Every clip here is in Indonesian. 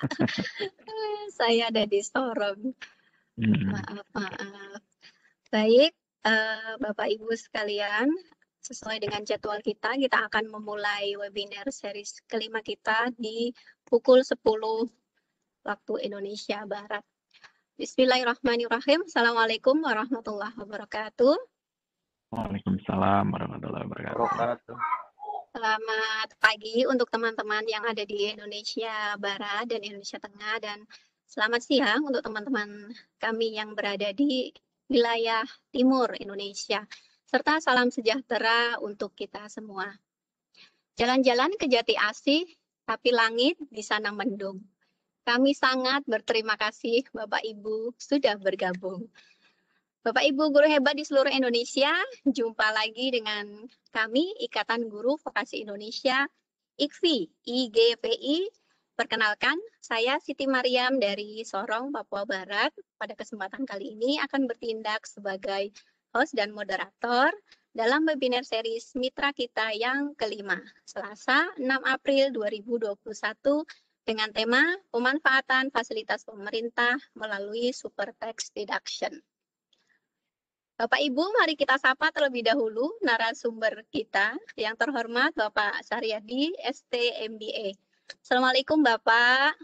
saya ada di Sorong. Hmm. Maaf, maaf. Baik, uh, Bapak Ibu sekalian, sesuai dengan jadwal kita, kita akan memulai webinar seri kelima kita di pukul 10 waktu Indonesia Barat. Bismillahirrahmanirrahim. Assalamualaikum warahmatullahi wabarakatuh. Waalaikumsalam warahmatullahi wabarakatuh. Selamat pagi untuk teman-teman yang ada di Indonesia Barat dan Indonesia Tengah dan selamat siang untuk teman-teman kami yang berada di wilayah timur Indonesia serta salam sejahtera untuk kita semua. Jalan-jalan ke Jati Asih, tapi langit di sana mendung. Kami sangat berterima kasih Bapak Ibu sudah bergabung. Bapak Ibu guru hebat di seluruh Indonesia, jumpa lagi dengan kami Ikatan Guru Vokasi Indonesia IKVI IGPI Perkenalkan, saya Siti Mariam dari Sorong, Papua Barat. Pada kesempatan kali ini akan bertindak sebagai host dan moderator dalam webinar series Mitra Kita yang kelima, Selasa 6 April 2021 dengan tema Pemanfaatan Fasilitas Pemerintah melalui Super Tax Deduction. Bapak Ibu, mari kita sapa terlebih dahulu narasumber kita yang terhormat Bapak Saryadi, ST Assalamualaikum Bapak.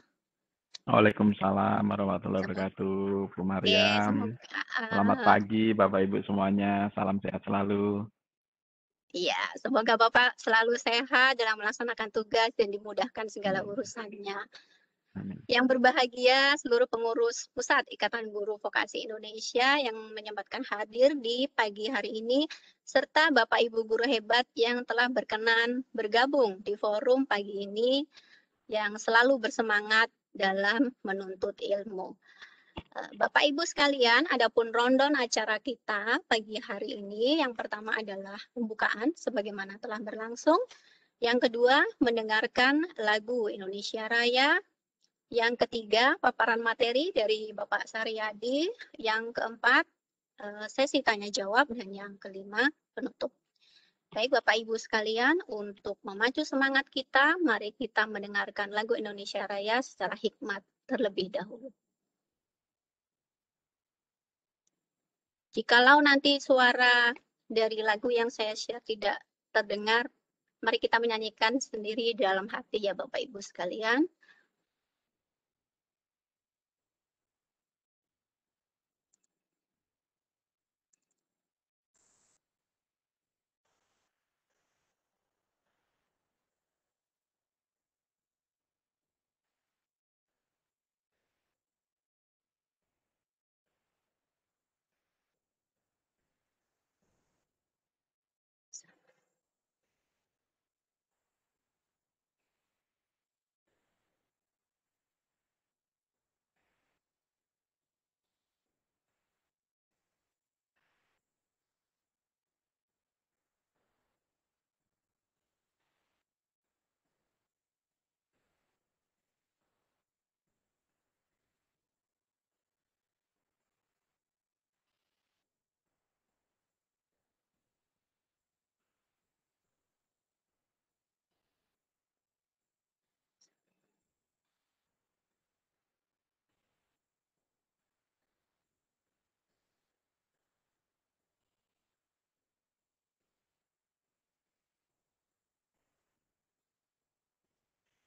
Waalaikumsalam warahmatullahi wabarakatuh, Bu Mariam. Ah, Selamat ah. pagi Bapak Ibu semuanya, salam sehat selalu. Iya, semoga Bapak selalu sehat dalam melaksanakan tugas dan dimudahkan segala iya. urusannya. Amin. Yang berbahagia seluruh pengurus Pusat Ikatan Guru Vokasi Indonesia yang menyempatkan hadir di pagi hari ini serta Bapak Ibu guru hebat yang telah berkenan bergabung di forum pagi ini yang selalu bersemangat dalam menuntut ilmu. Eh, Bapak Ibu sekalian, adapun rondon acara kita pagi hari ini yang pertama adalah pembukaan sebagaimana telah berlangsung. Yang kedua, mendengarkan lagu Indonesia Raya yang ketiga, paparan materi dari Bapak Saryadi, Yang keempat, eh, sesi tanya jawab. Dan yang kelima, penutup. Baik Bapak Ibu sekalian, untuk memacu semangat kita, mari kita mendengarkan lagu Indonesia Raya secara hikmat terlebih dahulu. Jikalau nanti suara dari lagu yang saya share tidak terdengar, mari kita menyanyikan sendiri dalam hati ya Bapak Ibu sekalian.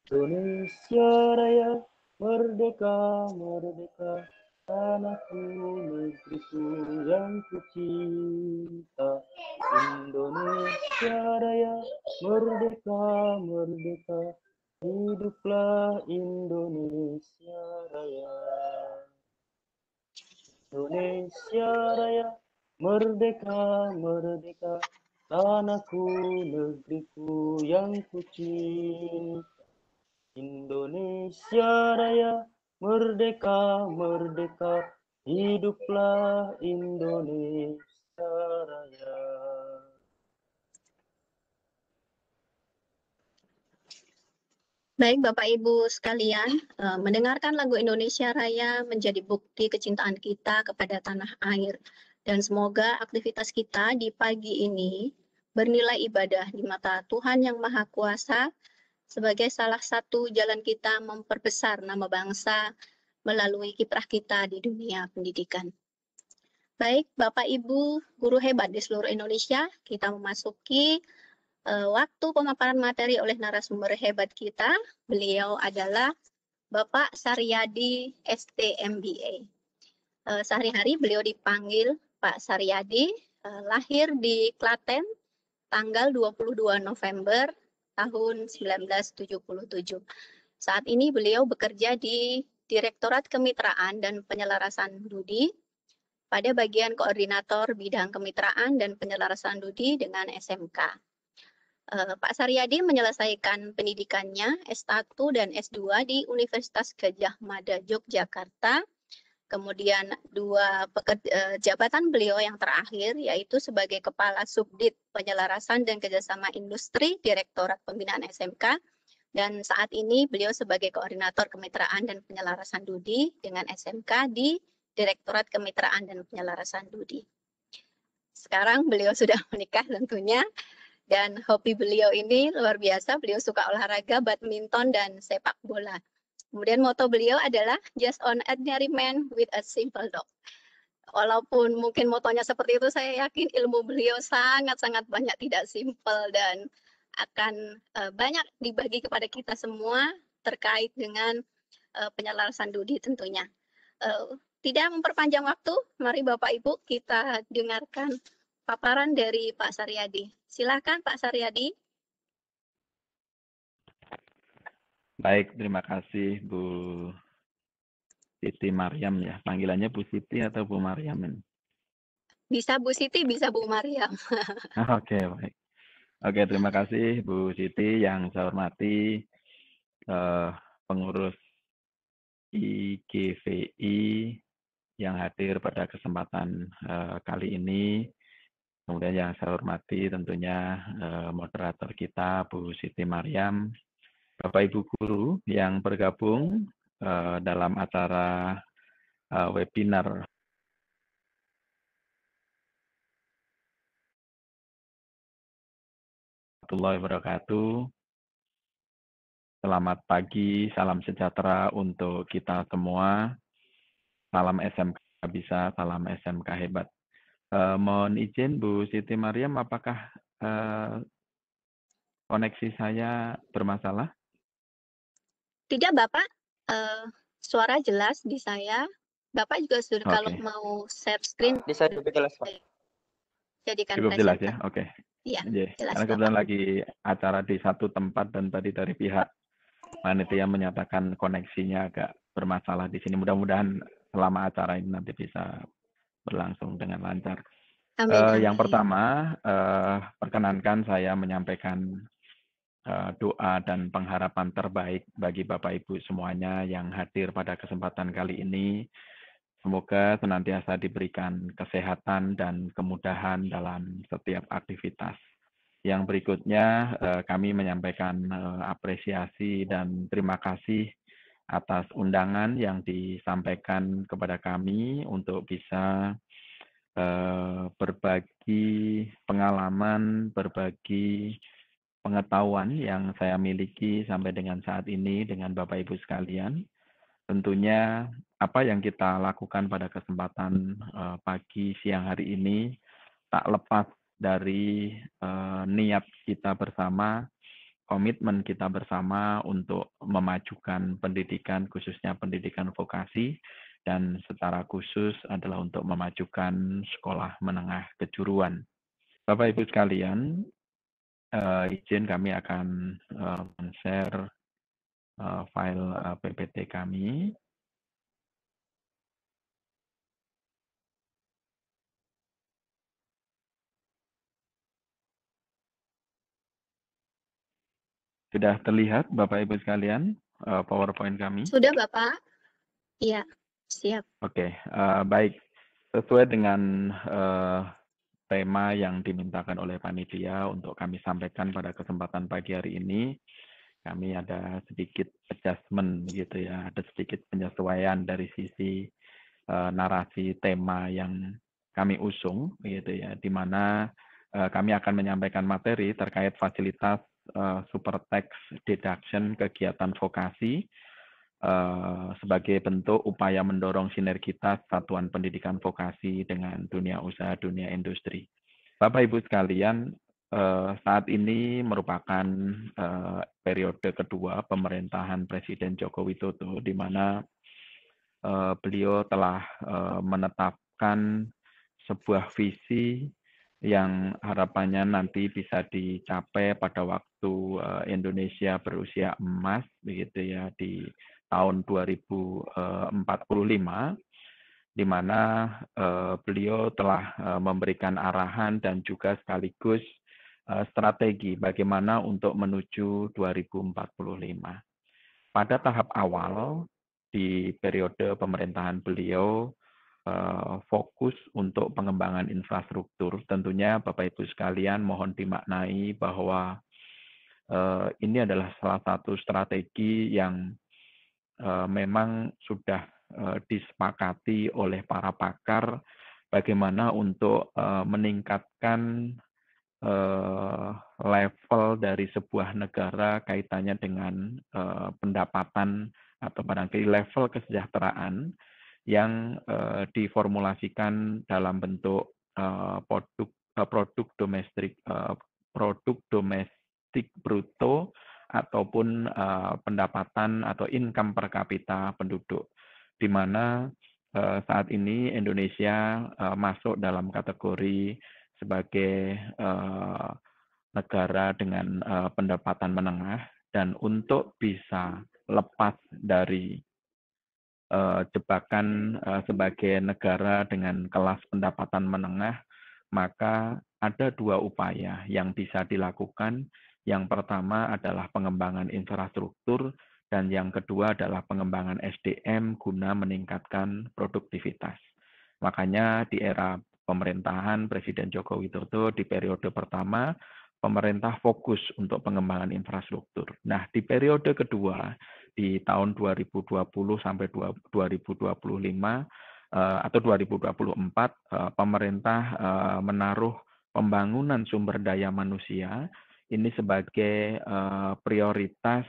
Indonesia Raya Merdeka Merdeka Tanahku negeriku yang kucinta Indonesia Raya Merdeka Merdeka Hiduplah Indonesia Raya Indonesia Raya Merdeka Merdeka Tanahku negeriku yang kucinta Indonesia Raya, merdeka, merdeka, hiduplah Indonesia Raya. Baik Bapak Ibu sekalian, eh, mendengarkan lagu Indonesia Raya menjadi bukti kecintaan kita kepada tanah air. Dan semoga aktivitas kita di pagi ini bernilai ibadah di mata Tuhan Yang Maha Kuasa sebagai salah satu jalan kita memperbesar nama bangsa melalui kiprah kita di dunia pendidikan. Baik, Bapak Ibu, guru hebat di seluruh Indonesia, kita memasuki uh, waktu pemaparan materi oleh narasumber hebat kita. Beliau adalah Bapak Saryadi STMBA. Uh, eh, Sehari-hari beliau dipanggil Pak Saryadi, uh, lahir di Klaten tanggal 22 November tahun 1977. Saat ini beliau bekerja di Direktorat Kemitraan dan Penyelarasan Dudi pada bagian koordinator bidang kemitraan dan penyelarasan Dudi dengan SMK. Eh, Pak Saryadi menyelesaikan pendidikannya S1 dan S2 di Universitas Gajah Mada Yogyakarta kemudian dua pekerja, eh, jabatan beliau yang terakhir yaitu sebagai Kepala Subdit Penyelarasan dan Kerjasama Industri Direktorat Pembinaan SMK dan saat ini beliau sebagai Koordinator Kemitraan dan Penyelarasan Dudi dengan SMK di Direktorat Kemitraan dan Penyelarasan Dudi. Sekarang beliau sudah menikah tentunya dan hobi beliau ini luar biasa, beliau suka olahraga badminton dan sepak bola Kemudian moto beliau adalah just on ordinary man with a simple dog. Walaupun mungkin motonya seperti itu, saya yakin ilmu beliau sangat-sangat banyak tidak simple dan akan eh, banyak dibagi kepada kita semua terkait dengan uh, penyelarasan Dudi tentunya. Eh, tidak memperpanjang waktu, mari Bapak Ibu kita dengarkan paparan dari Pak Saryadi. Silakan Pak Saryadi. Baik, terima kasih Bu Siti Mariam ya. Panggilannya Bu Siti atau Bu Mariam? Bisa Bu Siti, bisa Bu Mariam. Ah, oke, okay, baik. Oke, okay, terima kasih Bu Siti yang saya hormati eh, pengurus IGVI yang hadir pada kesempatan eh, kali ini. Kemudian yang saya hormati tentunya eh, moderator kita Bu Siti Mariam Bapak Ibu guru yang bergabung uh, dalam acara uh, webinar warahmatullahi wabarakatuh. Selamat pagi, salam sejahtera untuk kita semua. Salam SMK bisa, salam SMK hebat. Uh, mohon izin Bu Siti Mariam, apakah uh, koneksi saya bermasalah? Tidak, Bapak, Uh, suara jelas di saya. Bapak juga sudah kalau mau share screen Bisa lebih jelas, Pak. Eh, jadikan Cukup jelas ya? Oke. Iya, Iya. jelas Karena kebetulan lagi acara di satu tempat dan tadi dari pihak panitia menyatakan koneksinya agak bermasalah di sini. Mudah-mudahan selama acara ini nanti bisa berlangsung dengan lancar. Amin, eh, yang pertama, eh, perkenankan saya menyampaikan Eh, doa dan pengharapan terbaik bagi Bapak Ibu semuanya yang hadir pada kesempatan kali ini. Semoga senantiasa diberikan kesehatan dan kemudahan dalam setiap aktivitas. Yang berikutnya eh, kami menyampaikan eh, apresiasi dan terima kasih atas undangan yang disampaikan kepada kami untuk bisa berbagi pengalaman, berbagi pengetahuan yang saya miliki sampai dengan saat ini dengan Bapak Ibu sekalian. Tentunya apa yang kita lakukan pada kesempatan eh, pagi siang hari ini tak lepas dari eh, niat kita bersama, komitmen kita bersama untuk memajukan pendidikan khususnya pendidikan vokasi dan secara khusus adalah untuk memajukan sekolah menengah kejuruan. Bapak Ibu sekalian, uh, izin kami akan uh, eh, share uh, eh, file uh, PPT kami. Sudah terlihat Bapak Ibu sekalian uh, PowerPoint kami? Sudah Bapak. Iya, siap. Oke, okay, uh, baik. Sesuai dengan uh, tema yang dimintakan oleh panitia untuk kami sampaikan pada kesempatan pagi hari ini. Kami ada sedikit adjustment gitu ya, ada sedikit penyesuaian dari sisi uh, narasi tema yang kami usung gitu ya, di mana uh, kami akan menyampaikan materi terkait fasilitas uh, super tax deduction kegiatan vokasi Eh, sebagai bentuk upaya mendorong sinergitas satuan pendidikan vokasi dengan dunia usaha, dunia industri. Bapak Ibu sekalian, eh, saat ini merupakan eh, periode kedua pemerintahan Presiden Joko Widodo di mana beliau telah menetapkan sebuah visi yang harapannya nanti bisa dicapai pada waktu Indonesia berusia emas begitu ya di tahun 2045 eh, di mana eh, beliau telah eh, memberikan arahan dan juga sekaligus strategi bagaimana untuk menuju 2045. Pada tahap awal di periode pemerintahan beliau fokus untuk pengembangan infrastruktur. Tentunya Bapak Ibu sekalian mohon dimaknai bahwa ini adalah salah satu strategi yang Eh, memang sudah eh, disepakati oleh para pakar bagaimana untuk eh, meningkatkan level dari sebuah negara kaitannya dengan pendapatan atau barangkali level kesejahteraan yang diformulasikan dalam bentuk produk produk domestik produk domestik bruto ataupun uh, pendapatan atau income per kapita penduduk, di mana uh, saat ini Indonesia uh, masuk dalam kategori sebagai uh, negara dengan uh, pendapatan menengah dan untuk bisa lepas dari uh, jebakan uh, sebagai negara dengan kelas pendapatan menengah, maka ada dua upaya yang bisa dilakukan yang pertama adalah pengembangan infrastruktur dan yang kedua adalah pengembangan SDM guna meningkatkan produktivitas. Makanya di era pemerintahan Presiden Joko Widodo di periode pertama pemerintah fokus untuk pengembangan infrastruktur. Nah, di periode kedua di tahun 2020 sampai 2025 eh, atau 2024 eh, pemerintah eh, menaruh pembangunan sumber daya manusia ini sebagai eh, prioritas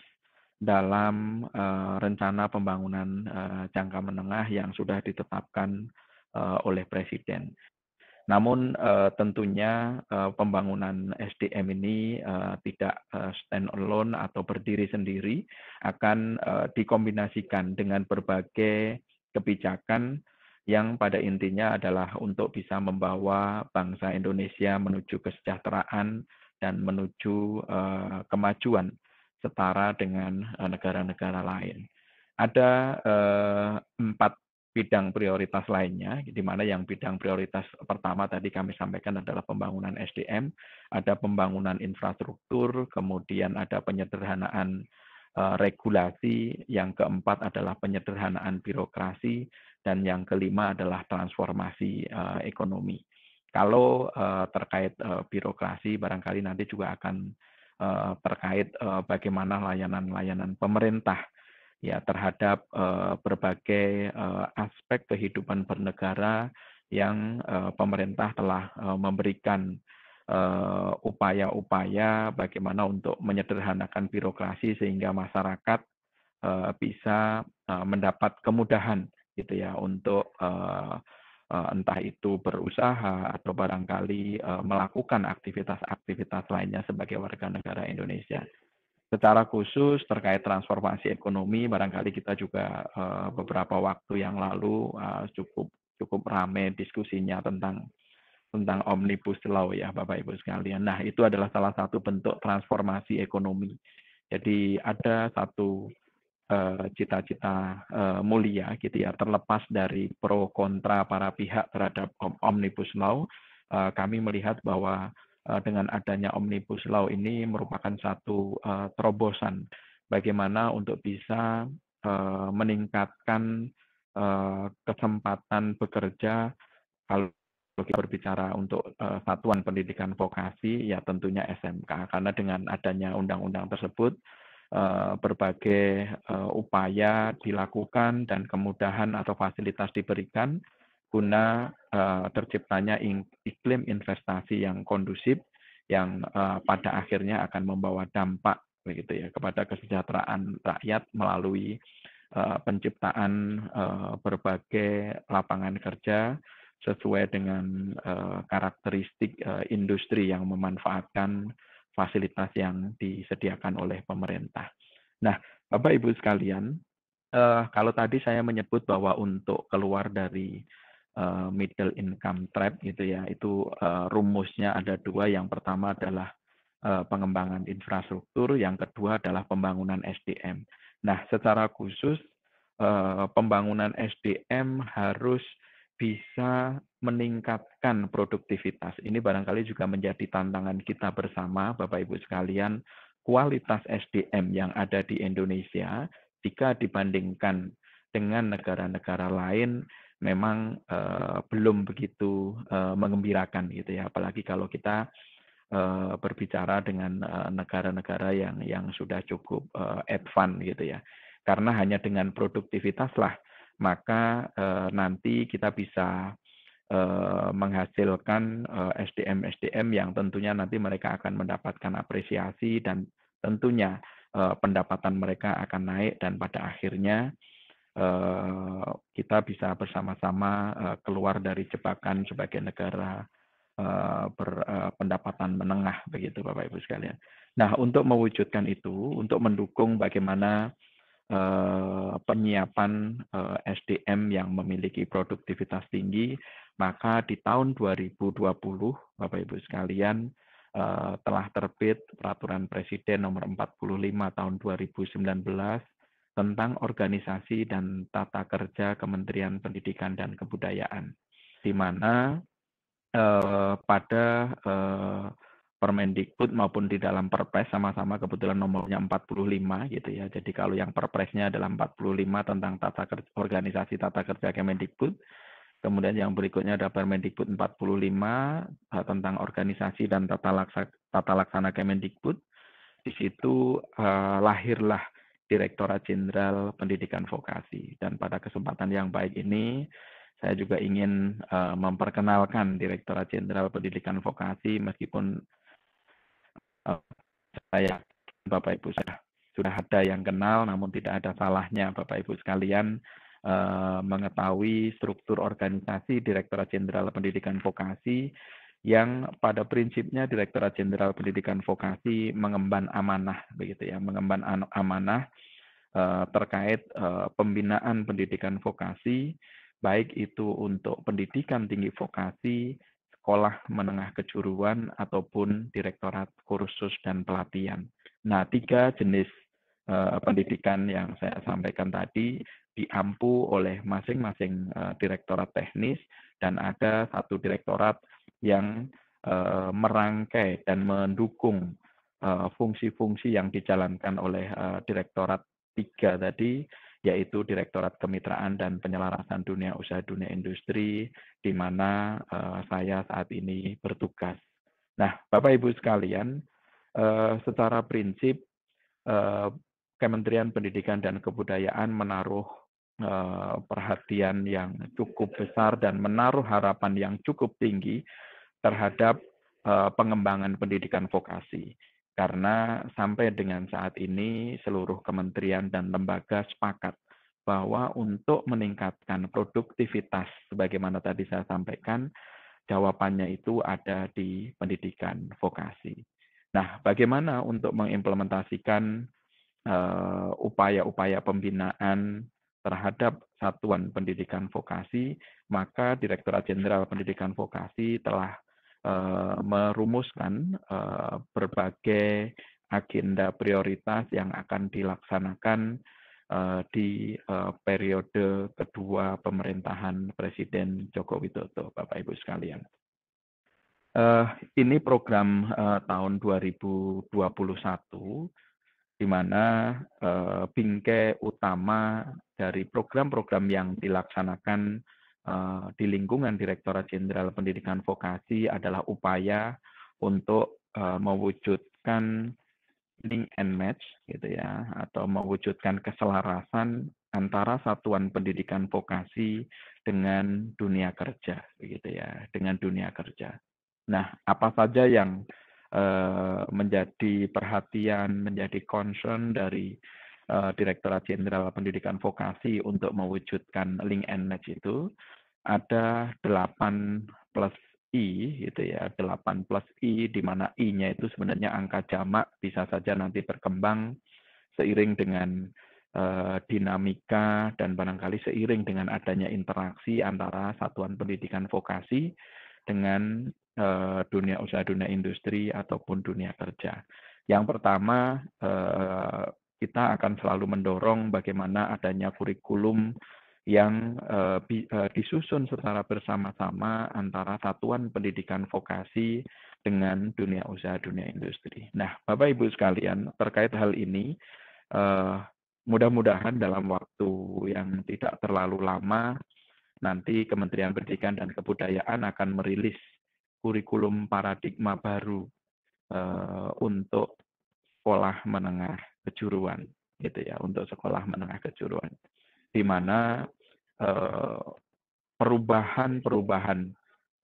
dalam eh, rencana pembangunan eh, jangka menengah yang sudah ditetapkan oleh presiden. Namun tentunya pembangunan SDM ini tidak stand alone atau berdiri sendiri, akan dikombinasikan dengan berbagai kebijakan yang pada intinya adalah untuk bisa membawa bangsa Indonesia menuju kesejahteraan dan menuju eh, kemajuan setara dengan eh, negara-negara lain. Ada eh, empat bidang prioritas lainnya, di mana yang bidang prioritas pertama tadi kami sampaikan adalah pembangunan SDM, ada pembangunan infrastruktur, kemudian ada penyederhanaan regulasi, yang keempat adalah penyederhanaan birokrasi, dan yang kelima adalah transformasi ekonomi. Kalau uh, terkait uh, birokrasi, barangkali nanti juga akan uh, terkait uh, bagaimana layanan-layanan pemerintah ya terhadap uh, berbagai uh, aspek kehidupan bernegara yang uh, pemerintah telah uh, memberikan upaya upaya-upaya bagaimana untuk menyederhanakan birokrasi sehingga masyarakat uh, bisa uh, mendapat kemudahan gitu ya untuk uh, Eh, entah itu berusaha atau barangkali eh, melakukan aktivitas-aktivitas lainnya sebagai warga negara Indonesia. Secara khusus terkait transformasi ekonomi, barangkali kita juga eh, beberapa waktu yang lalu cukup cukup ramai diskusinya tentang tentang omnibus law ya Bapak Ibu sekalian. Nah itu adalah salah satu bentuk transformasi ekonomi. Jadi ada satu Eh, cita-cita eh, mulia gitu ya terlepas dari pro kontra para pihak terhadap omnibus law eh, kami melihat bahwa dengan adanya omnibus law ini merupakan satu terobosan bagaimana untuk bisa meningkatkan kesempatan bekerja kalau kita berbicara untuk satuan pendidikan vokasi ya tentunya SMK karena dengan adanya undang-undang tersebut Eh, berbagai eh, upaya dilakukan dan kemudahan atau fasilitas diberikan guna eh, terciptanya iklim investasi yang kondusif yang pada akhirnya akan membawa dampak begitu ya kepada kesejahteraan rakyat melalui penciptaan berbagai lapangan kerja sesuai dengan karakteristik industri yang memanfaatkan fasilitas yang disediakan oleh pemerintah. Nah, Bapak Ibu sekalian, eh, kalau tadi saya menyebut bahwa untuk keluar dari eh, middle income trap gitu ya, itu eh, rumusnya ada dua. Yang pertama adalah eh, pengembangan infrastruktur, yang kedua adalah pembangunan SDM. Nah, secara khusus eh, pembangunan SDM harus bisa meningkatkan produktivitas. Ini barangkali juga menjadi tantangan kita bersama, Bapak Ibu sekalian, kualitas SDM yang ada di Indonesia jika dibandingkan dengan negara-negara lain memang eh, belum begitu eh, mengembirakan gitu ya apalagi kalau kita eh, berbicara dengan eh, negara-negara yang yang sudah cukup eh, advance gitu ya karena hanya dengan produktivitas lah maka nanti kita bisa Eh, menghasilkan eh, SDM-SDM yang tentunya nanti mereka akan mendapatkan apresiasi dan tentunya eh, pendapatan mereka akan naik dan pada akhirnya kita bisa bersama-sama keluar dari jebakan sebagai negara berpendapatan menengah begitu Bapak Ibu sekalian. Nah, untuk mewujudkan itu, untuk mendukung bagaimana penyiapan SDM yang memiliki produktivitas tinggi, maka di tahun 2020, Bapak Ibu sekalian, eh, telah terbit peraturan Presiden nomor 45 tahun 2019 tentang organisasi dan tata kerja Kementerian Pendidikan dan Kebudayaan, di mana eh, pada eh, Permendikbud maupun di dalam Perpres sama-sama kebetulan nomornya 45 gitu ya. Jadi kalau yang Perpresnya adalah 45 tentang tata kerja, organisasi tata kerja Kemendikbud, Kemudian yang berikutnya ada Permendikbud 45 tentang organisasi dan tata laksana, tata laksana Kemendikbud. Di situ eh, lahirlah Direktorat Jenderal Pendidikan Vokasi. Dan pada kesempatan yang baik ini, saya juga ingin eh, memperkenalkan Direktorat Jenderal Pendidikan Vokasi meskipun eh, saya Bapak Ibu sudah ada yang kenal namun tidak ada salahnya Bapak Ibu sekalian Eh, mengetahui struktur organisasi Direktorat Jenderal Pendidikan Vokasi yang pada prinsipnya Direktorat Jenderal Pendidikan Vokasi mengemban amanah begitu ya, mengemban amanah eh, terkait eh, pembinaan pendidikan vokasi baik itu untuk pendidikan tinggi vokasi, sekolah menengah kejuruan ataupun direktorat kursus dan pelatihan. Nah, tiga jenis Eh, pendidikan yang saya sampaikan tadi diampu oleh masing-masing eh, direktorat teknis dan ada satu direktorat yang eh, merangkai dan mendukung fungsi-fungsi yang dijalankan oleh direktorat tiga tadi yaitu Direktorat Kemitraan dan Penyelarasan Dunia Usaha Dunia Industri, di mana uh, saya saat ini bertugas. Nah, Bapak Ibu sekalian, uh, secara prinsip uh, Kementerian Pendidikan dan Kebudayaan menaruh eh, perhatian yang cukup besar dan menaruh harapan yang cukup tinggi terhadap eh, pengembangan pendidikan vokasi. Karena sampai dengan saat ini seluruh kementerian dan lembaga sepakat bahwa untuk meningkatkan produktivitas sebagaimana tadi saya sampaikan, jawabannya itu ada di pendidikan vokasi. Nah, bagaimana untuk mengimplementasikan Eh, upaya-upaya pembinaan terhadap satuan pendidikan vokasi, maka Direktorat Jenderal Pendidikan Vokasi telah uh, merumuskan uh, berbagai agenda prioritas yang akan dilaksanakan uh, di uh, periode kedua pemerintahan Presiden Joko Widodo, Bapak Ibu sekalian. Uh, ini program uh, tahun 2021 di mana eh, bingkai utama dari program-program yang dilaksanakan eh, di lingkungan Direktorat Jenderal Pendidikan Vokasi adalah upaya untuk eh, mewujudkan link and match gitu ya atau mewujudkan keselarasan antara satuan pendidikan vokasi dengan dunia kerja gitu ya dengan dunia kerja. Nah, apa saja yang Eh, menjadi perhatian, menjadi concern dari uh, Direktorat Jenderal Pendidikan Vokasi untuk mewujudkan link and match itu ada 8 plus I gitu ya, 8 plus I di mana I-nya itu sebenarnya angka jamak bisa saja nanti berkembang seiring dengan uh, dinamika dan barangkali seiring dengan adanya interaksi antara satuan pendidikan vokasi dengan uh, dunia usaha, dunia industri ataupun dunia kerja. Yang pertama, uh, kita akan selalu mendorong bagaimana adanya kurikulum yang uh, disusun secara bersama-sama antara satuan pendidikan vokasi dengan dunia usaha, dunia industri. Nah, Bapak Ibu sekalian, terkait hal ini, uh, mudah-mudahan dalam waktu yang tidak terlalu lama nanti Kementerian Pendidikan dan Kebudayaan akan merilis kurikulum paradigma baru uh, untuk sekolah menengah kejuruan gitu ya untuk sekolah menengah kejuruan di mana eh, perubahan-perubahan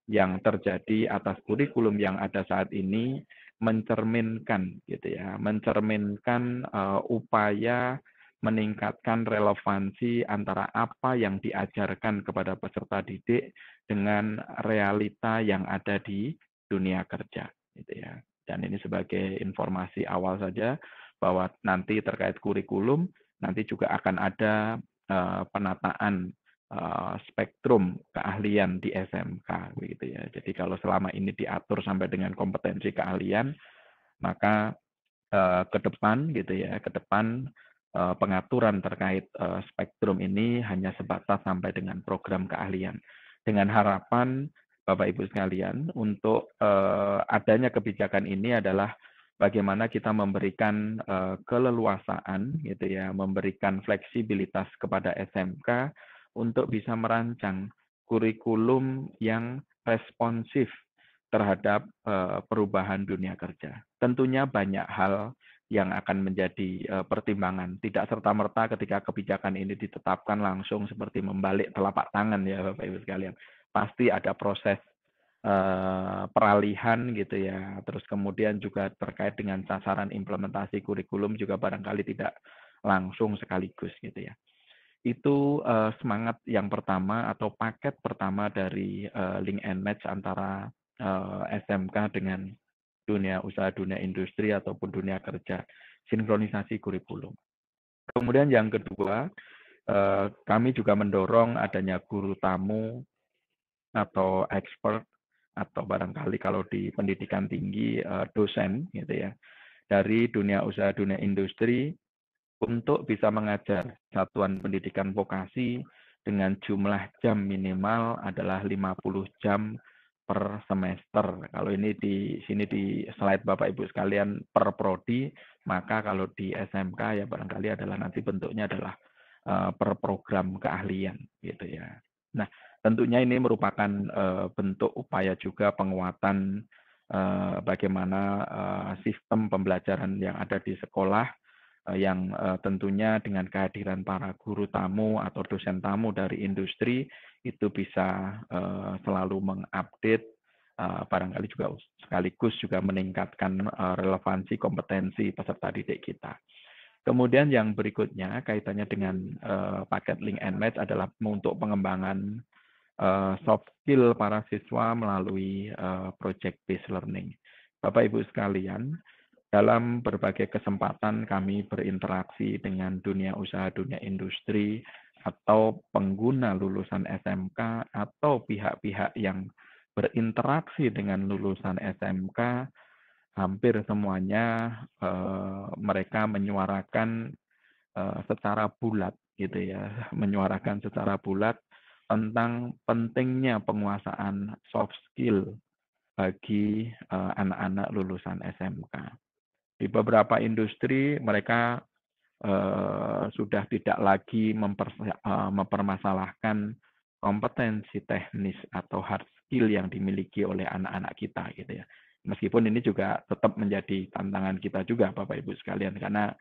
yang terjadi atas kurikulum yang ada saat ini mencerminkan gitu ya mencerminkan uh, upaya meningkatkan relevansi antara apa yang diajarkan kepada peserta didik dengan realita yang ada di dunia kerja gitu ya. Dan ini sebagai informasi awal saja bahwa nanti terkait kurikulum nanti juga akan ada eh, penataan eh, spektrum keahlian di SMK begitu ya. Jadi kalau selama ini diatur sampai dengan kompetensi keahlian maka eh, ke depan gitu ya, ke depan Eh, pengaturan terkait eh, spektrum ini hanya sebatas sampai dengan program keahlian. Dengan harapan Bapak Ibu sekalian untuk eh, adanya kebijakan ini adalah bagaimana kita memberikan keleluasaan gitu ya, memberikan fleksibilitas kepada SMK untuk bisa merancang kurikulum yang responsif terhadap perubahan dunia kerja. Tentunya banyak hal yang akan menjadi eh, pertimbangan. Tidak serta-merta ketika kebijakan ini ditetapkan langsung seperti membalik telapak tangan ya Bapak Ibu sekalian. Pasti ada proses eh, peralihan gitu ya. Terus kemudian juga terkait dengan sasaran implementasi kurikulum juga barangkali tidak langsung sekaligus gitu ya. Itu uh, semangat yang pertama atau paket pertama dari uh, link and match antara uh, SMK dengan dunia usaha, dunia industri, ataupun dunia kerja. Sinkronisasi kurikulum. Kemudian yang kedua, eh, kami juga mendorong adanya guru tamu atau expert atau barangkali kalau di pendidikan tinggi eh, dosen gitu ya dari dunia usaha, dunia industri untuk bisa mengajar satuan pendidikan vokasi dengan jumlah jam minimal adalah 50 jam per semester. Kalau ini di sini di slide Bapak Ibu sekalian per prodi, maka kalau di SMK ya barangkali adalah nanti bentuknya adalah eh, per program keahlian gitu ya. Nah, tentunya ini merupakan eh, bentuk upaya juga penguatan eh, bagaimana sistem pembelajaran yang ada di sekolah Eh, yang eh, tentunya dengan kehadiran para guru tamu atau dosen tamu dari industri itu bisa eh, selalu mengupdate barangkali juga sekaligus juga meningkatkan relevansi kompetensi peserta didik kita. Kemudian yang berikutnya kaitannya dengan paket link and match adalah untuk pengembangan soft skill para siswa melalui project based learning. Bapak Ibu sekalian, dalam berbagai kesempatan kami berinteraksi dengan dunia usaha, dunia industri, atau pengguna lulusan SMK, atau pihak-pihak yang berinteraksi dengan lulusan SMK, hampir semuanya eh, mereka menyuarakan eh, secara bulat, gitu ya, menyuarakan secara bulat tentang pentingnya penguasaan soft skill bagi eh, anak-anak eh, lulusan SMK. Di beberapa industri mereka eh, sudah tidak lagi memper, eh, mempermasalahkan kompetensi teknis atau hard skill yang dimiliki oleh anak-anak kita gitu ya. Meskipun ini juga tetap menjadi tantangan kita juga Bapak Ibu sekalian karena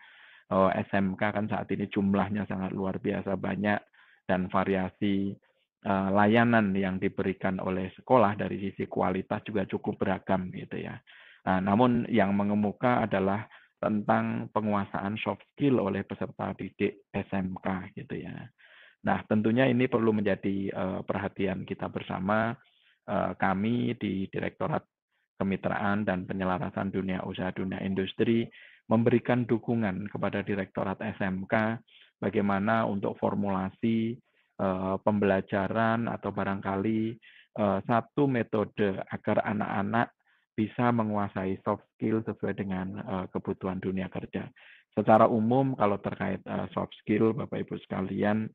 eh, SMK kan saat ini jumlahnya sangat luar biasa banyak dan variasi eh, layanan yang diberikan oleh sekolah dari sisi kualitas juga cukup beragam gitu ya. Nah, namun yang mengemuka adalah tentang penguasaan soft skill oleh peserta didik SMK gitu ya. Nah, tentunya ini perlu menjadi uh, perhatian kita bersama uh, kami di Direktorat Kemitraan dan Penyelarasan Dunia Usaha Dunia Industri memberikan dukungan kepada Direktorat SMK bagaimana untuk formulasi uh, pembelajaran atau barangkali uh, satu metode agar anak-anak bisa menguasai soft skill sesuai dengan uh, kebutuhan dunia kerja. Secara umum kalau terkait uh, soft skill Bapak Ibu sekalian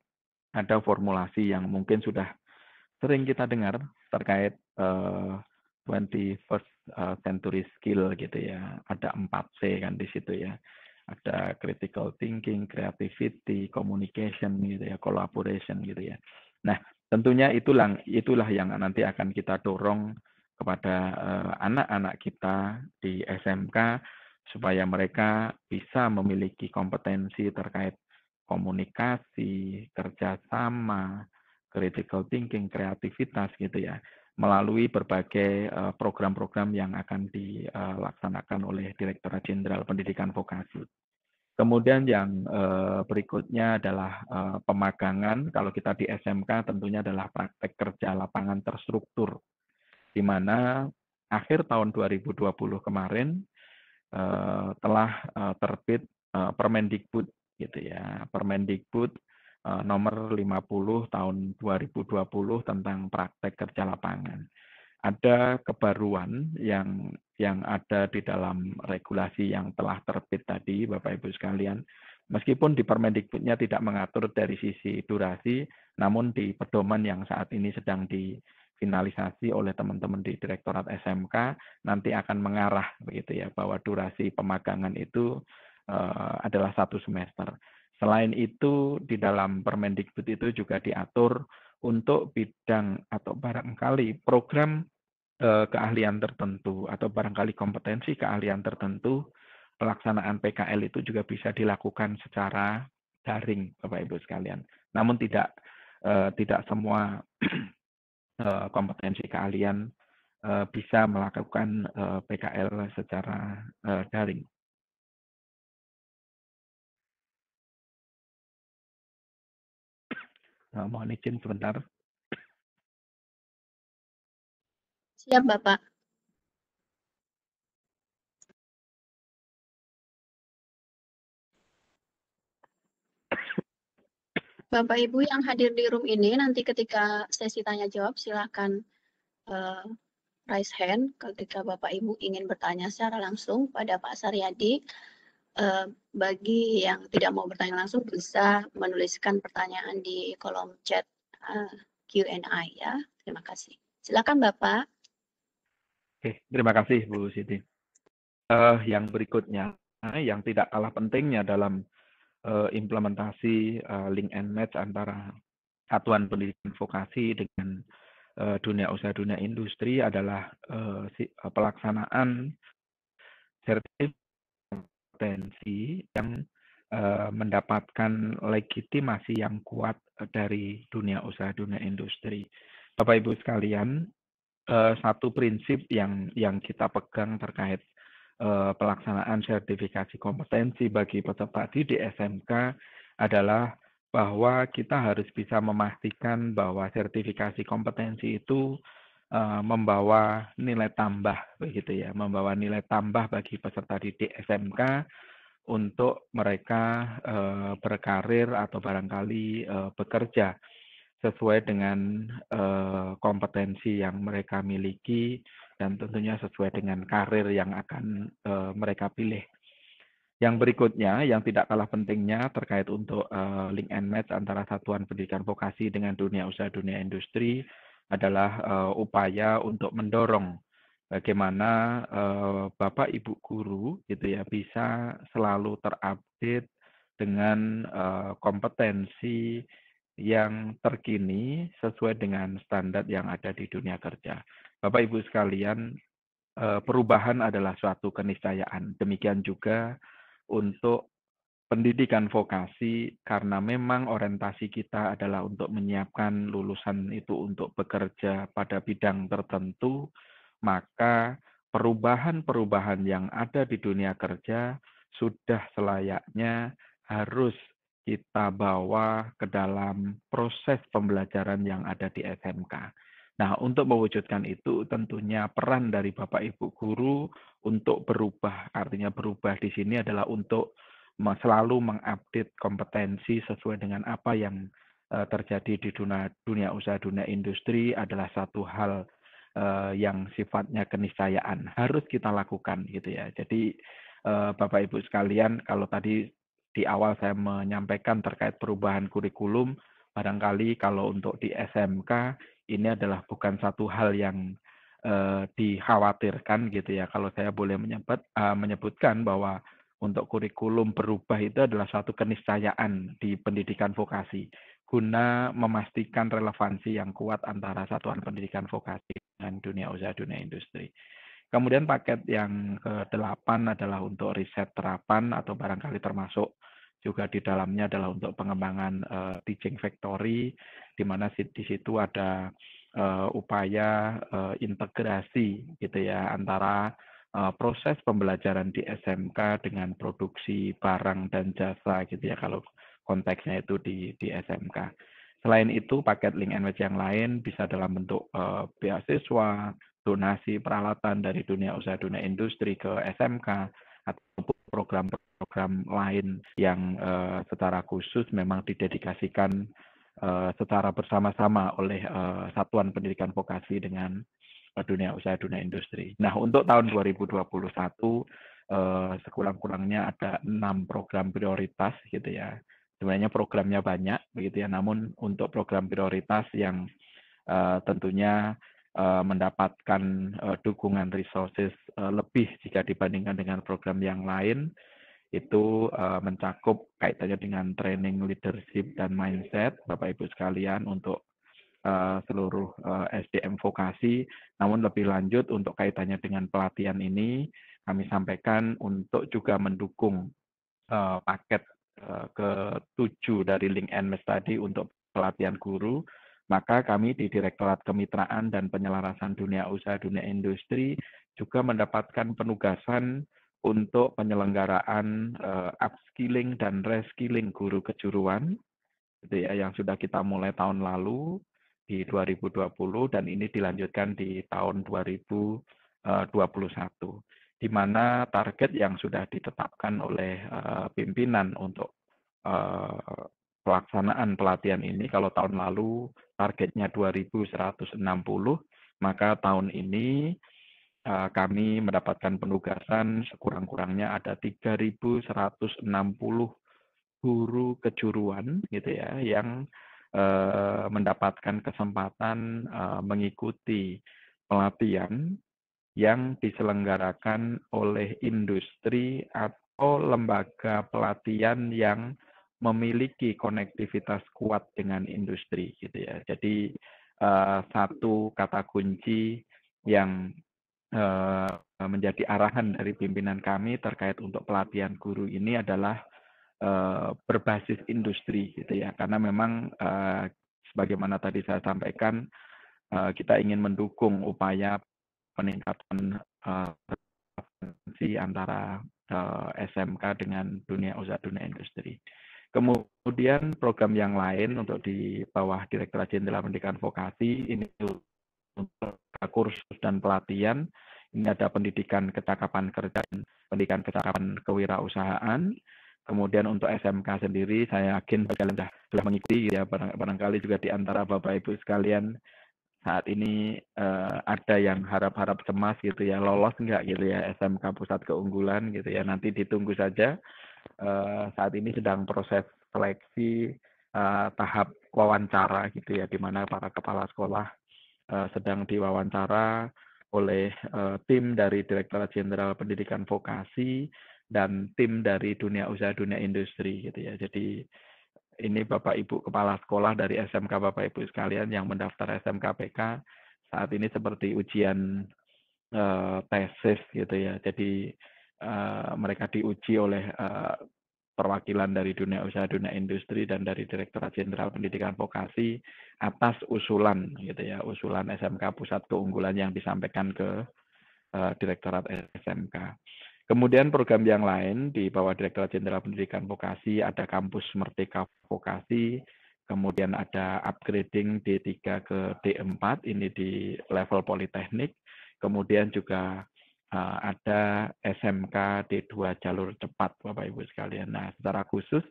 ada formulasi yang mungkin sudah sering kita dengar terkait uh, eh, 21st century skill gitu ya. Ada 4C kan di situ ya. Ada critical thinking, creativity, communication gitu ya, collaboration gitu ya. Nah, tentunya itulah itulah yang nanti akan kita dorong kepada eh, anak-anak kita di SMK supaya mereka bisa memiliki kompetensi terkait komunikasi, kerjasama, critical thinking, kreativitas gitu ya, melalui berbagai eh, program-program yang akan dilaksanakan eh, oleh Direktorat Jenderal Pendidikan Vokasi. Kemudian yang berikutnya adalah pemagangan. Kalau kita di SMK tentunya adalah praktek kerja lapangan terstruktur di mana akhir tahun 2020 kemarin eh, telah eh, terbit eh, Permendikbud gitu ya. Permendikbud nomor 50 tahun 2020 tentang praktek kerja lapangan. Ada kebaruan yang yang ada di dalam regulasi yang telah terbit tadi Bapak Ibu sekalian. Meskipun di Permendikbudnya tidak mengatur dari sisi durasi, namun di pedoman yang saat ini sedang di finalisasi oleh teman-teman di Direktorat SMK nanti akan mengarah begitu ya bahwa durasi pemagangan itu uh, adalah satu semester. Selain itu di dalam Permendikbud itu juga diatur untuk bidang atau barangkali program uh, keahlian tertentu atau barangkali kompetensi keahlian tertentu pelaksanaan PKL itu juga bisa dilakukan secara daring Bapak Ibu sekalian. Namun tidak uh, tidak semua Eh, kompetensi keahlian eh, bisa melakukan eh, PKL secara daring. mohon izin sebentar. Siap, Bapak. Bapak Ibu yang hadir di room ini nanti ketika sesi tanya jawab silahkan uh, eh, raise hand ketika Bapak Ibu ingin bertanya secara langsung pada Pak Saryadi. Uh, bagi yang tidak mau bertanya langsung bisa menuliskan pertanyaan di kolom chat uh, eh, Q&A ya. Terima kasih. Silakan Bapak. Oke, terima kasih Bu Siti. Uh, yang berikutnya, yang tidak kalah pentingnya dalam uh, implementasi uh, link and match antara satuan pendidikan vokasi dengan uh, dunia usaha dunia industri adalah uh, si, uh, pelaksanaan sertifikasi yang mendapatkan legitimasi yang kuat dari dunia usaha dunia industri. Bapak Ibu sekalian, satu prinsip yang yang kita pegang terkait Eh, pelaksanaan sertifikasi kompetensi bagi peserta di SMK adalah bahwa kita harus bisa memastikan bahwa sertifikasi kompetensi itu eh, membawa nilai tambah begitu ya, membawa nilai tambah bagi peserta didik SMK untuk mereka eh, berkarir atau barangkali bekerja sesuai dengan kompetensi yang mereka miliki dan tentunya sesuai dengan karir yang akan eh, mereka pilih. Yang berikutnya, yang tidak kalah pentingnya terkait untuk eh, link and match antara satuan pendidikan vokasi dengan dunia usaha dunia industri adalah eh, upaya untuk mendorong bagaimana bapak ibu guru gitu ya bisa selalu terupdate dengan kompetensi yang terkini sesuai dengan standar yang ada di dunia kerja. Bapak Ibu sekalian, eh, perubahan adalah suatu keniscayaan. Demikian juga untuk pendidikan vokasi karena memang orientasi kita adalah untuk menyiapkan lulusan itu untuk bekerja pada bidang tertentu, maka perubahan-perubahan yang ada di dunia kerja sudah selayaknya harus kita bawa ke dalam proses pembelajaran yang ada di SMK. Nah, untuk mewujudkan itu tentunya peran dari Bapak Ibu guru untuk berubah. Artinya berubah di sini adalah untuk selalu mengupdate kompetensi sesuai dengan apa yang eh, terjadi di dunia, dunia usaha, dunia industri adalah satu hal eh, yang sifatnya keniscayaan harus kita lakukan gitu ya. Jadi eh, Bapak Ibu sekalian, kalau tadi di awal saya menyampaikan terkait perubahan kurikulum, barangkali kalau untuk di SMK ini adalah bukan satu hal yang uh, dikhawatirkan gitu ya. Kalau saya boleh menyebut, uh, menyebutkan bahwa untuk kurikulum berubah itu adalah satu keniscayaan di pendidikan vokasi guna memastikan relevansi yang kuat antara satuan pendidikan vokasi dan dunia usaha dunia industri. Kemudian paket yang ke-8 adalah untuk riset terapan atau barangkali termasuk juga di dalamnya adalah untuk pengembangan uh, teaching factory di mana di situ ada uh, upaya uh, integrasi gitu ya antara uh, proses pembelajaran di SMK dengan produksi barang dan jasa gitu ya kalau konteksnya itu di di SMK. Selain itu paket link and match yang lain bisa dalam bentuk uh, beasiswa, donasi peralatan dari dunia usaha dunia industri ke SMK ataupun program program lain yang uh, secara khusus memang didedikasikan uh, secara bersama-sama oleh uh, Satuan Pendidikan Vokasi dengan uh, dunia usaha dunia industri. Nah, untuk tahun 2021 uh, sekurang-kurangnya ada enam program prioritas gitu ya. Sebenarnya programnya banyak begitu ya, namun untuk program prioritas yang uh, tentunya mendapatkan dukungan resources lebih jika dibandingkan dengan program yang lain itu uh, mencakup kaitannya dengan training leadership dan mindset Bapak Ibu sekalian untuk uh, seluruh uh, eh, SDM vokasi. Namun lebih lanjut untuk kaitannya dengan pelatihan ini kami sampaikan untuk juga mendukung uh, paket uh, ke-7 dari Link and tadi untuk pelatihan guru. Maka kami di Direktorat Kemitraan dan Penyelarasan Dunia Usaha Dunia Industri juga mendapatkan penugasan untuk penyelenggaraan uh, upskilling dan reskilling guru kejuruan gitu ya yang sudah kita mulai tahun lalu di 2020 dan ini dilanjutkan di tahun 2021 eh, di mana target yang sudah ditetapkan oleh uh, pimpinan untuk uh, pelaksanaan pelatihan ini kalau tahun lalu targetnya 2160 maka tahun ini Eh, kami mendapatkan penugasan sekurang-kurangnya ada 3.160 guru kejuruan gitu ya yang eh, mendapatkan kesempatan eh, mengikuti pelatihan yang diselenggarakan oleh industri atau lembaga pelatihan yang memiliki konektivitas kuat dengan industri gitu ya. Jadi satu kata kunci yang Eh, menjadi arahan dari pimpinan kami terkait untuk pelatihan guru ini adalah eh, berbasis industri gitu ya karena memang eh, sebagaimana tadi saya sampaikan kita ingin mendukung upaya peningkatan eh, antara SMK dengan dunia usaha dunia industri. Kemudian program yang lain untuk di bawah Direktorat Jenderal Pendidikan Vokasi ini untuk kursus dan pelatihan. Ini ada pendidikan kecakapan kerja dan pendidikan kecakapan kewirausahaan. Kemudian untuk SMK sendiri, saya yakin kalian sudah, sudah mengikuti ya barangkali juga di antara bapak ibu sekalian saat ini eh, ada yang harap-harap cemas gitu ya lolos nggak gitu ya SMK pusat keunggulan gitu ya nanti ditunggu saja eh, saat ini sedang proses seleksi eh, tahap wawancara gitu ya di mana para kepala sekolah Eh, sedang diwawancara oleh eh, tim dari Direktorat Jenderal Pendidikan Vokasi dan tim dari dunia usaha dunia industri gitu ya. Jadi ini Bapak Ibu kepala sekolah dari SMK Bapak Ibu sekalian yang mendaftar SMK PK saat ini seperti ujian uh, tesis gitu ya. Jadi uh, mereka diuji oleh uh, perwakilan dari dunia usaha, dunia industri dan dari Direktorat Jenderal Pendidikan Vokasi atas usulan gitu ya, usulan SMK Pusat Keunggulan yang disampaikan ke uh, eh, Direktorat SMK. Kemudian program yang lain di bawah Direktorat Jenderal Pendidikan Vokasi ada kampus Merdeka Vokasi, kemudian ada upgrading D3 ke D4 ini di level politeknik, kemudian juga Eh, ada SMK D2 jalur cepat Bapak Ibu sekalian. Nah, secara khusus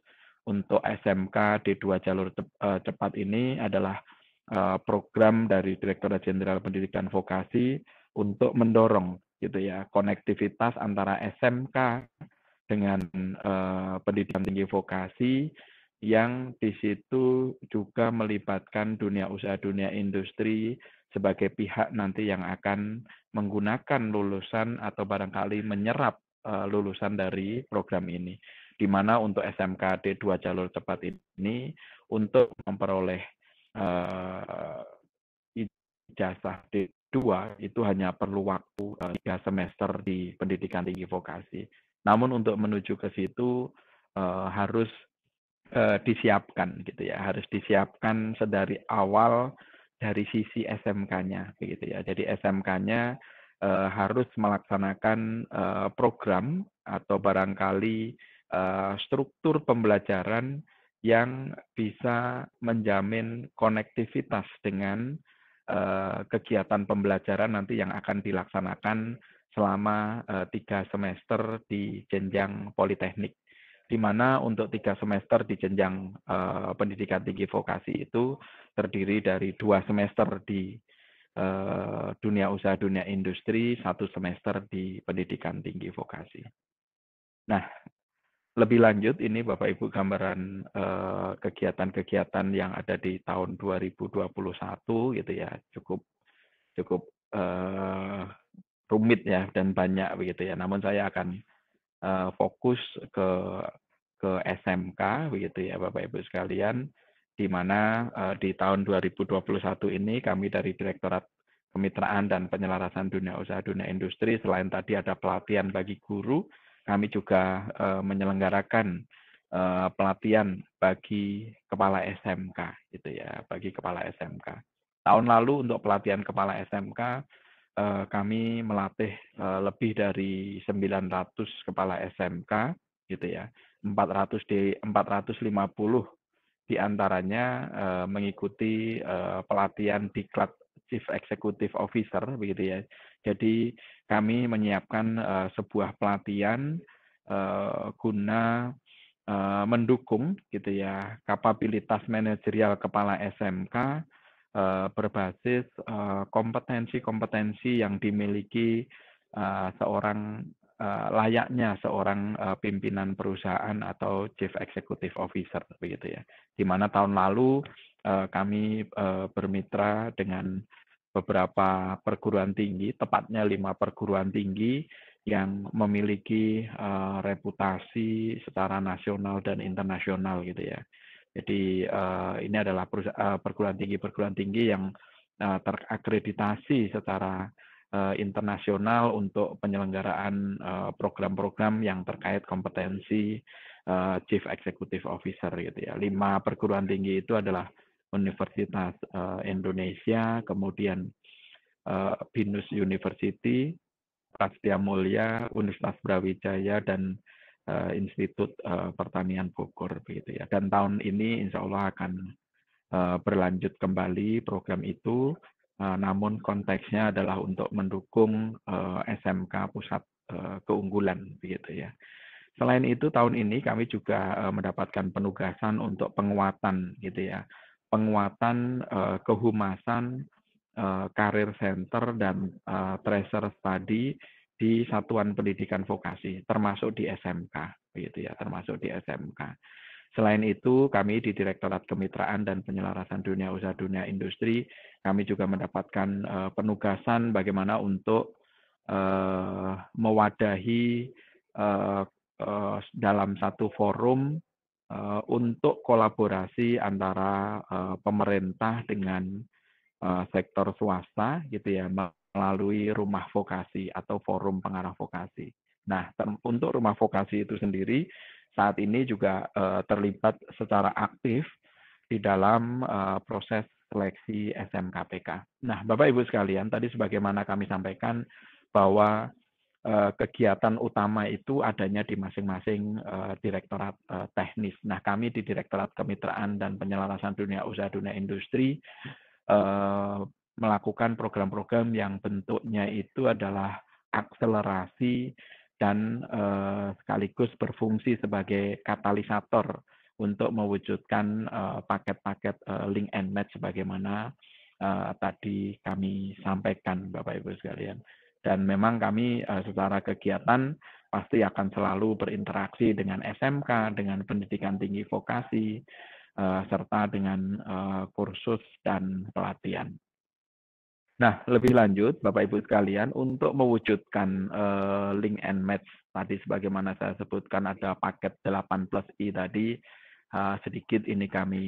untuk SMK D2 jalur eh, cepat ini adalah eh, program dari Direktorat Jenderal Pendidikan Vokasi untuk mendorong gitu ya konektivitas antara SMK dengan pendidikan tinggi vokasi yang di situ juga melibatkan dunia usaha, dunia industri, sebagai pihak nanti yang akan menggunakan lulusan atau barangkali menyerap eh, lulusan dari program ini. Di mana untuk SMKD dua jalur cepat ini untuk memperoleh uh, ijazah D2 itu hanya perlu waktu eh, tiga 3 semester di pendidikan tinggi vokasi. Namun untuk menuju ke situ uh, harus uh, disiapkan gitu ya, harus disiapkan sedari awal dari sisi SMK-nya begitu ya. Jadi SMK-nya eh, harus melaksanakan eh, program atau barangkali eh, struktur pembelajaran yang bisa menjamin konektivitas dengan kegiatan pembelajaran nanti yang akan dilaksanakan selama tiga semester di jenjang politeknik di mana untuk tiga semester di jenjang uh, pendidikan tinggi vokasi itu terdiri dari dua semester di uh, dunia usaha dunia industri, satu semester di pendidikan tinggi vokasi. Nah, lebih lanjut ini Bapak Ibu gambaran eh, kegiatan-kegiatan uh, yang ada di tahun 2021 gitu ya cukup cukup rumit ya dan banyak begitu ya. Namun saya akan uh, fokus ke ke SMK begitu ya Bapak Ibu sekalian di mana uh, di tahun 2021 ini kami dari Direktorat Kemitraan dan Penyelarasan Dunia Usaha Dunia Industri selain tadi ada pelatihan bagi guru kami juga uh, menyelenggarakan uh, pelatihan bagi kepala SMK gitu ya bagi kepala SMK tahun lalu untuk pelatihan kepala SMK Eh, kami melatih eh, lebih dari 900 kepala SMK gitu ya. 400 di 450 di antaranya eh, mengikuti pelatihan diklat Chief Executive Officer begitu ya. Jadi kami menyiapkan sebuah pelatihan guna mendukung gitu ya kapabilitas manajerial kepala SMK Eh, berbasis eh, kompetensi-kompetensi yang dimiliki eh, seorang layaknya seorang pimpinan perusahaan atau chief executive officer begitu ya. Di mana tahun lalu kami bermitra dengan beberapa perguruan tinggi, tepatnya lima perguruan tinggi yang memiliki reputasi secara nasional dan internasional gitu ya. Jadi uh, ini adalah eh, perguruan tinggi perguruan tinggi yang uh, terakreditasi secara uh, internasional untuk penyelenggaraan program-program uh, yang terkait kompetensi uh, Chief Executive Officer gitu ya. Lima perguruan tinggi itu adalah Universitas uh, Indonesia, kemudian uh, Binus University, Prasetya Mulia, Universitas Brawijaya dan uh, Institut uh, Pertanian Bogor begitu ya. Dan tahun ini insya Allah akan uh, berlanjut kembali program itu, uh, namun konteksnya adalah untuk mendukung uh, SMK pusat uh, keunggulan begitu ya. Selain itu tahun ini kami juga uh, mendapatkan penugasan untuk penguatan gitu ya, penguatan uh, kehumasan karir center dan uh, tracer study di satuan pendidikan vokasi, termasuk di SMK, begitu ya, termasuk di SMK. Selain itu, kami di Direktorat Kemitraan dan Penyelarasan Dunia Usaha Dunia Industri, kami juga mendapatkan uh, penugasan bagaimana untuk uh, mewadahi uh, uh, dalam satu forum uh, untuk kolaborasi antara uh, pemerintah dengan uh, sektor swasta, gitu ya, melalui rumah vokasi atau forum pengarah vokasi. Nah, untuk rumah vokasi itu sendiri saat ini juga eh, terlibat secara aktif di dalam eh, proses seleksi SMKPK. Nah, Bapak Ibu sekalian, tadi sebagaimana kami sampaikan bahwa eh, kegiatan utama itu adanya di masing-masing direktorat teknis. Nah, kami di Direktorat Kemitraan dan Penyelarasan Dunia Usaha Dunia Industri melakukan program-program yang bentuknya itu adalah akselerasi dan eh, sekaligus berfungsi sebagai katalisator untuk mewujudkan eh, paket-paket eh, link and match sebagaimana tadi kami sampaikan Bapak Ibu sekalian. Dan memang kami secara kegiatan pasti akan selalu berinteraksi dengan SMK, dengan pendidikan tinggi vokasi, serta dengan kursus dan pelatihan. Nah, lebih lanjut, Bapak Ibu sekalian, untuk mewujudkan uh, link and match tadi sebagaimana saya sebutkan ada paket 8 plus i tadi, uh, sedikit ini kami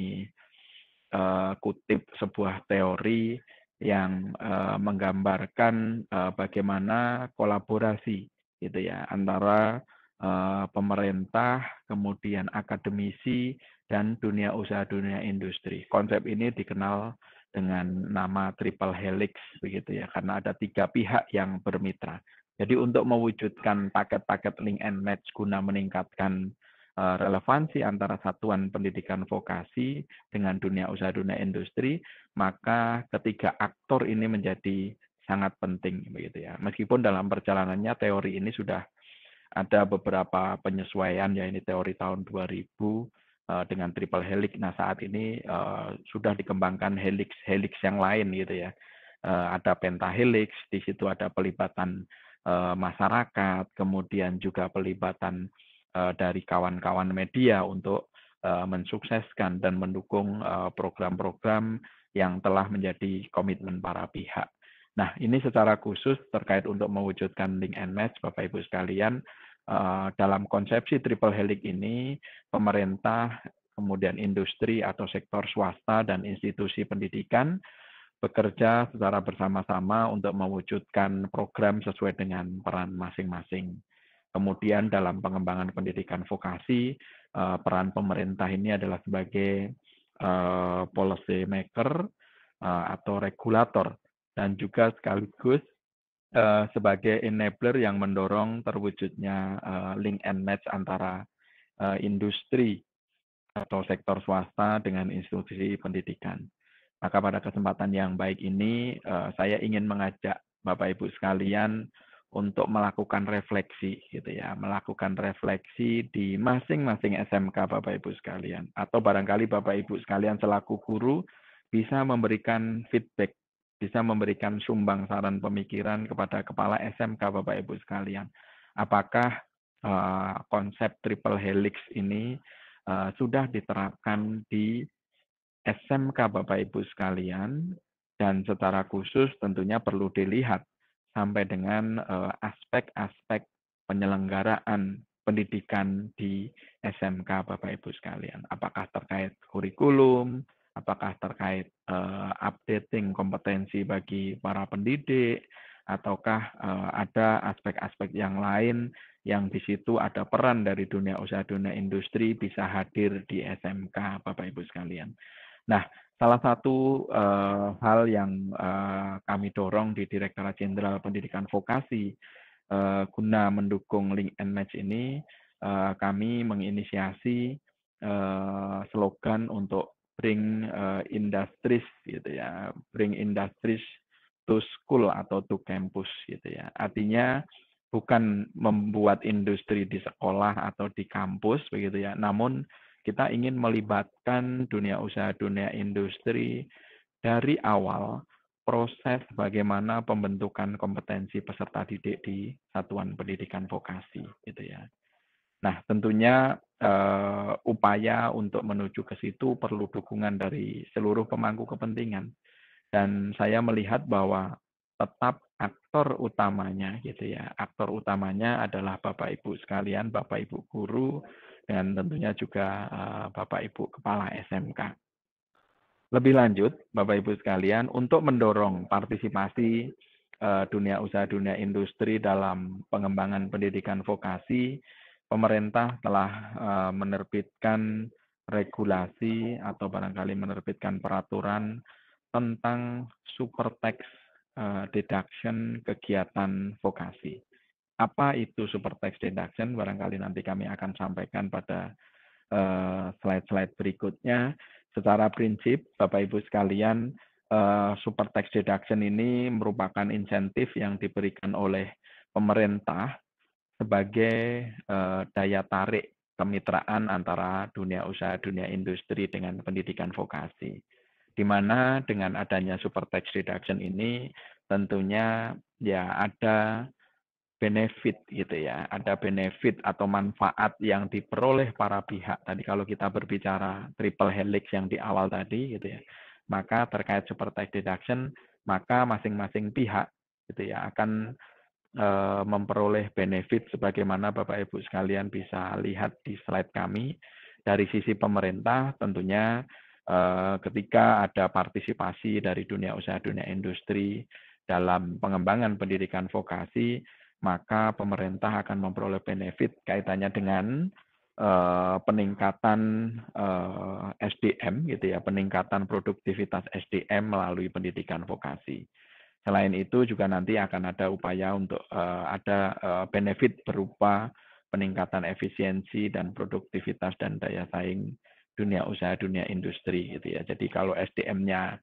uh, kutip sebuah teori yang uh, menggambarkan uh, bagaimana kolaborasi gitu ya antara uh, pemerintah, kemudian akademisi dan dunia usaha, dunia industri. Konsep ini dikenal dengan nama triple helix begitu ya karena ada tiga pihak yang bermitra. Jadi untuk mewujudkan paket-paket link and match guna meningkatkan eh, relevansi antara satuan pendidikan vokasi dengan dunia usaha dunia industri, maka ketiga aktor ini menjadi sangat penting begitu ya. Meskipun dalam perjalanannya teori ini sudah ada beberapa penyesuaian ya ini teori tahun 2000 Eh, dengan triple helix. Nah saat ini eh, sudah dikembangkan helix helix yang lain gitu ya. Eh, ada pentahelix, di situ ada pelibatan masyarakat, kemudian juga pelibatan dari kawan-kawan media untuk mensukseskan dan mendukung program-program yang telah menjadi komitmen para pihak. Nah ini secara khusus terkait untuk mewujudkan link and match, Bapak Ibu sekalian Eh, dalam konsepsi triple helix ini pemerintah kemudian industri atau sektor swasta dan institusi pendidikan bekerja secara bersama-sama untuk mewujudkan program sesuai dengan peran masing-masing. Kemudian dalam pengembangan pendidikan vokasi, eh, peran pemerintah ini adalah sebagai eh, policy maker atau regulator dan juga sekaligus uh, sebagai enabler yang mendorong terwujudnya uh, link and match antara uh, industri atau sektor swasta dengan institusi pendidikan. Maka pada kesempatan yang baik ini uh, saya ingin mengajak Bapak Ibu sekalian untuk melakukan refleksi gitu ya, melakukan refleksi di masing-masing SMK Bapak Ibu sekalian atau barangkali Bapak Ibu sekalian selaku guru bisa memberikan feedback bisa memberikan sumbang saran pemikiran kepada kepala SMK Bapak Ibu sekalian. Apakah uh, konsep triple helix ini uh, sudah diterapkan di SMK Bapak Ibu sekalian dan secara khusus tentunya perlu dilihat sampai dengan eh, aspek-aspek penyelenggaraan pendidikan di SMK Bapak Ibu sekalian. Apakah terkait kurikulum, apakah terkait uh, updating kompetensi bagi para pendidik ataukah uh, ada aspek-aspek yang lain yang di situ ada peran dari dunia usaha dunia industri bisa hadir di SMK Bapak Ibu sekalian. Nah, salah satu uh, hal yang uh, kami dorong di Direktorat Jenderal Pendidikan Vokasi uh, guna mendukung link and match ini uh, kami menginisiasi uh, slogan untuk bring uh, industries gitu ya, bring industries to school atau to campus gitu ya. Artinya bukan membuat industri di sekolah atau di kampus begitu ya, namun kita ingin melibatkan dunia usaha, dunia industri dari awal proses bagaimana pembentukan kompetensi peserta didik di satuan pendidikan vokasi gitu ya. Nah, tentunya uh, upaya untuk menuju ke situ perlu dukungan dari seluruh pemangku kepentingan. Dan saya melihat bahwa tetap aktor utamanya gitu ya. Aktor utamanya adalah Bapak Ibu sekalian, Bapak Ibu guru dan tentunya juga uh, Bapak Ibu kepala SMK. Lebih lanjut, Bapak Ibu sekalian, untuk mendorong partisipasi uh, dunia usaha, dunia industri dalam pengembangan pendidikan vokasi, pemerintah telah eh, menerbitkan regulasi atau barangkali menerbitkan peraturan tentang super tax eh, deduction kegiatan vokasi. Apa itu super tax deduction? Barangkali nanti kami akan sampaikan pada eh, slide-slide berikutnya. Secara prinsip, Bapak Ibu sekalian, uh, super tax deduction ini merupakan insentif yang diberikan oleh pemerintah sebagai uh, daya tarik kemitraan antara dunia usaha, dunia industri dengan pendidikan vokasi. Di mana dengan adanya super tax reduction ini tentunya ya ada benefit gitu ya, ada benefit atau manfaat yang diperoleh para pihak. Tadi kalau kita berbicara triple helix yang di awal tadi gitu ya, maka terkait super tax deduction, maka masing-masing pihak gitu ya akan Eh, memperoleh benefit sebagaimana Bapak Ibu sekalian bisa lihat di slide kami dari sisi pemerintah tentunya eh, ketika ada partisipasi dari dunia usaha dunia industri dalam pengembangan pendidikan vokasi maka pemerintah akan memperoleh benefit kaitannya dengan eh, peningkatan SDM gitu ya, peningkatan produktivitas SDM melalui pendidikan vokasi. Selain itu juga nanti akan ada upaya untuk uh, ada uh, benefit berupa peningkatan efisiensi dan produktivitas dan daya saing dunia usaha dunia industri gitu ya. Jadi kalau SDM-nya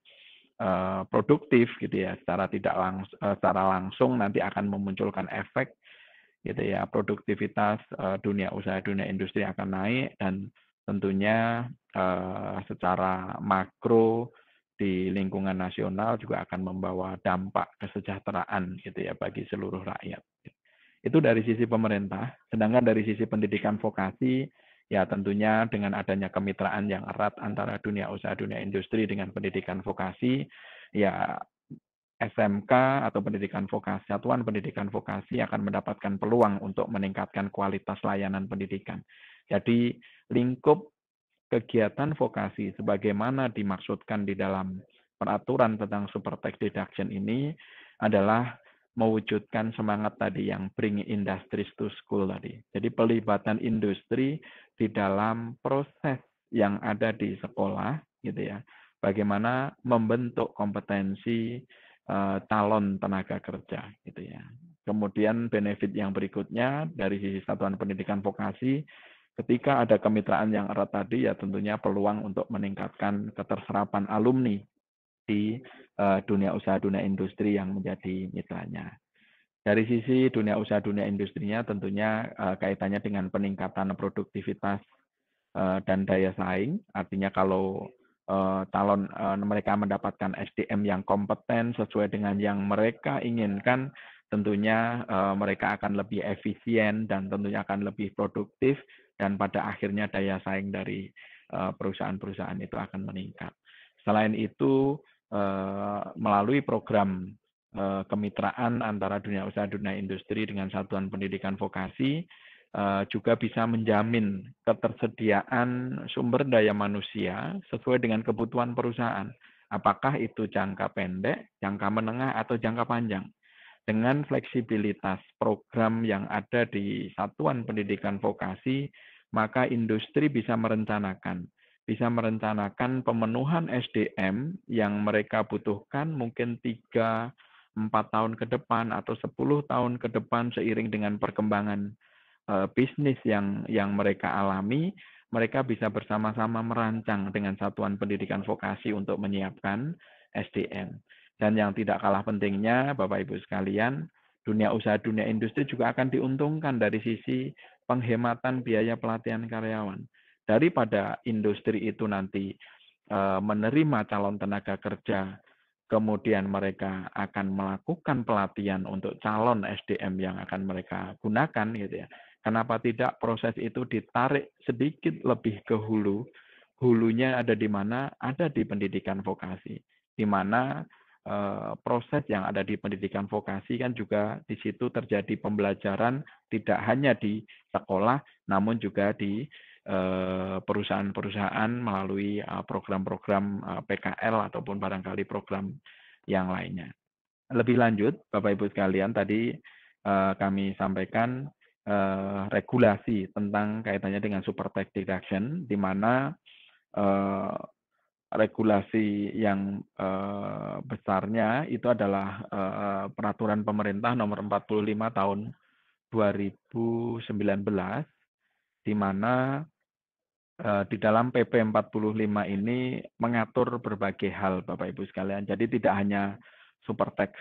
uh, eh, produktif gitu ya secara tidak langs secara langsung nanti akan memunculkan efek gitu ya produktivitas uh, dunia usaha dunia industri akan naik dan tentunya uh, secara makro di lingkungan nasional juga akan membawa dampak kesejahteraan gitu ya bagi seluruh rakyat. Itu dari sisi pemerintah, sedangkan dari sisi pendidikan vokasi ya tentunya dengan adanya kemitraan yang erat antara dunia usaha dunia industri dengan pendidikan vokasi ya SMK atau pendidikan vokasi satuan pendidikan vokasi akan mendapatkan peluang untuk meningkatkan kualitas layanan pendidikan. Jadi lingkup kegiatan vokasi sebagaimana dimaksudkan di dalam peraturan tentang super tax deduction ini adalah mewujudkan semangat tadi yang bring industries to school tadi. Jadi pelibatan industri di dalam proses yang ada di sekolah gitu ya. Bagaimana membentuk kompetensi uh, eh, calon tenaga kerja gitu ya. Kemudian benefit yang berikutnya dari sisi satuan pendidikan vokasi Ketika ada kemitraan yang erat tadi, ya tentunya peluang untuk meningkatkan keterserapan alumni di eh, dunia usaha, dunia industri yang menjadi mitranya. Dari sisi dunia usaha, dunia industrinya tentunya eh, kaitannya dengan peningkatan produktivitas eh, dan daya saing. Artinya kalau calon mereka mendapatkan SDM yang kompeten sesuai dengan yang mereka inginkan, tentunya mereka akan lebih efisien dan tentunya akan lebih produktif dan pada akhirnya daya saing dari eh, perusahaan-perusahaan itu akan meningkat. Selain itu, eh, melalui program eh, kemitraan antara dunia usaha dunia industri dengan satuan pendidikan vokasi juga bisa menjamin ketersediaan sumber daya manusia sesuai dengan kebutuhan perusahaan. Apakah itu jangka pendek, jangka menengah, atau jangka panjang? dengan fleksibilitas program yang ada di satuan pendidikan vokasi, maka industri bisa merencanakan, bisa merencanakan pemenuhan SDM yang mereka butuhkan mungkin 3 4 tahun ke depan atau 10 tahun ke depan seiring dengan perkembangan eh, bisnis yang yang mereka alami, mereka bisa bersama-sama merancang dengan satuan pendidikan vokasi untuk menyiapkan SDM. Dan yang tidak kalah pentingnya, Bapak Ibu sekalian, dunia usaha, dunia industri juga akan diuntungkan dari sisi penghematan biaya pelatihan karyawan. Daripada industri itu nanti eh, menerima calon tenaga kerja, kemudian mereka akan melakukan pelatihan untuk calon SDM yang akan mereka gunakan, gitu ya. Kenapa tidak proses itu ditarik sedikit lebih ke hulu? Hulunya ada di mana? Ada di pendidikan vokasi, di mana Eh, proses yang ada di pendidikan vokasi kan juga di situ terjadi pembelajaran tidak hanya di sekolah namun juga di eh, perusahaan-perusahaan melalui eh, program-program PKL ataupun barangkali program yang lainnya. Lebih lanjut, Bapak Ibu sekalian, tadi kami sampaikan regulasi tentang kaitannya dengan super tax deduction, di mana regulasi yang eh, besarnya itu adalah eh, peraturan pemerintah nomor 45 tahun 2019 di mana eh, di dalam PP 45 ini mengatur berbagai hal Bapak Ibu sekalian. Jadi tidak hanya super tax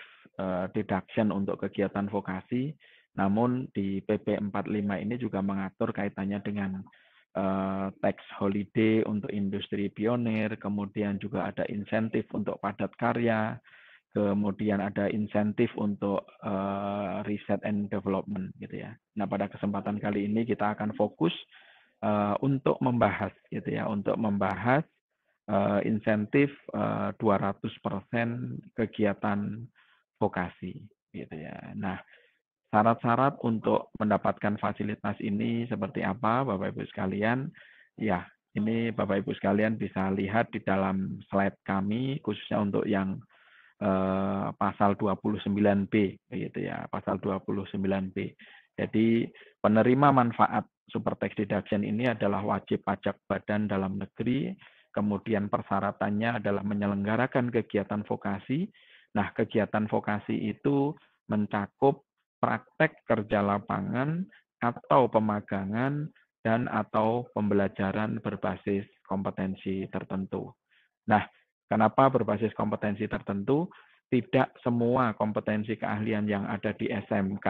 deduction untuk kegiatan vokasi, namun di PP 45 ini juga mengatur kaitannya dengan teks eh, tax holiday untuk industri pionir, kemudian juga ada insentif untuk padat karya, kemudian ada insentif untuk uh, riset and development gitu ya. Nah, pada kesempatan kali ini kita akan fokus uh, untuk membahas gitu ya, untuk membahas uh, insentif uh, 200% kegiatan vokasi gitu ya. Nah, Syarat-syarat untuk mendapatkan fasilitas ini seperti apa, Bapak Ibu sekalian? Ya, ini Bapak Ibu sekalian bisa lihat di dalam slide kami khususnya untuk yang eh, pasal 29B gitu ya, pasal 29B. Jadi penerima manfaat super tax deduction ini adalah wajib pajak badan dalam negeri, kemudian persyaratannya adalah menyelenggarakan kegiatan vokasi. Nah, kegiatan vokasi itu mencakup praktek kerja lapangan atau pemagangan dan atau pembelajaran berbasis kompetensi tertentu. Nah, kenapa berbasis kompetensi tertentu? Tidak semua kompetensi keahlian yang ada di SMK,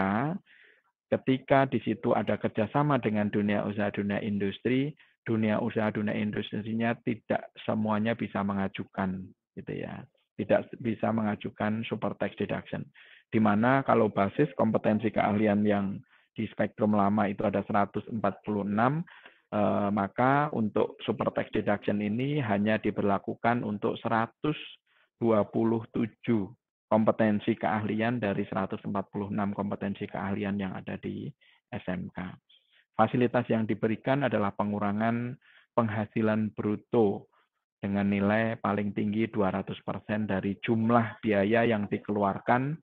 ketika di situ ada kerjasama dengan dunia usaha, dunia industri, dunia usaha, dunia industrinya tidak semuanya bisa mengajukan, gitu ya. Tidak bisa mengajukan super tax deduction di mana kalau basis kompetensi keahlian yang di spektrum lama itu ada 146, eh, maka untuk super tax deduction ini hanya diberlakukan untuk 127 kompetensi keahlian dari 146 kompetensi keahlian yang ada di SMK. Fasilitas yang diberikan adalah pengurangan penghasilan bruto dengan nilai paling tinggi 200% dari jumlah biaya yang dikeluarkan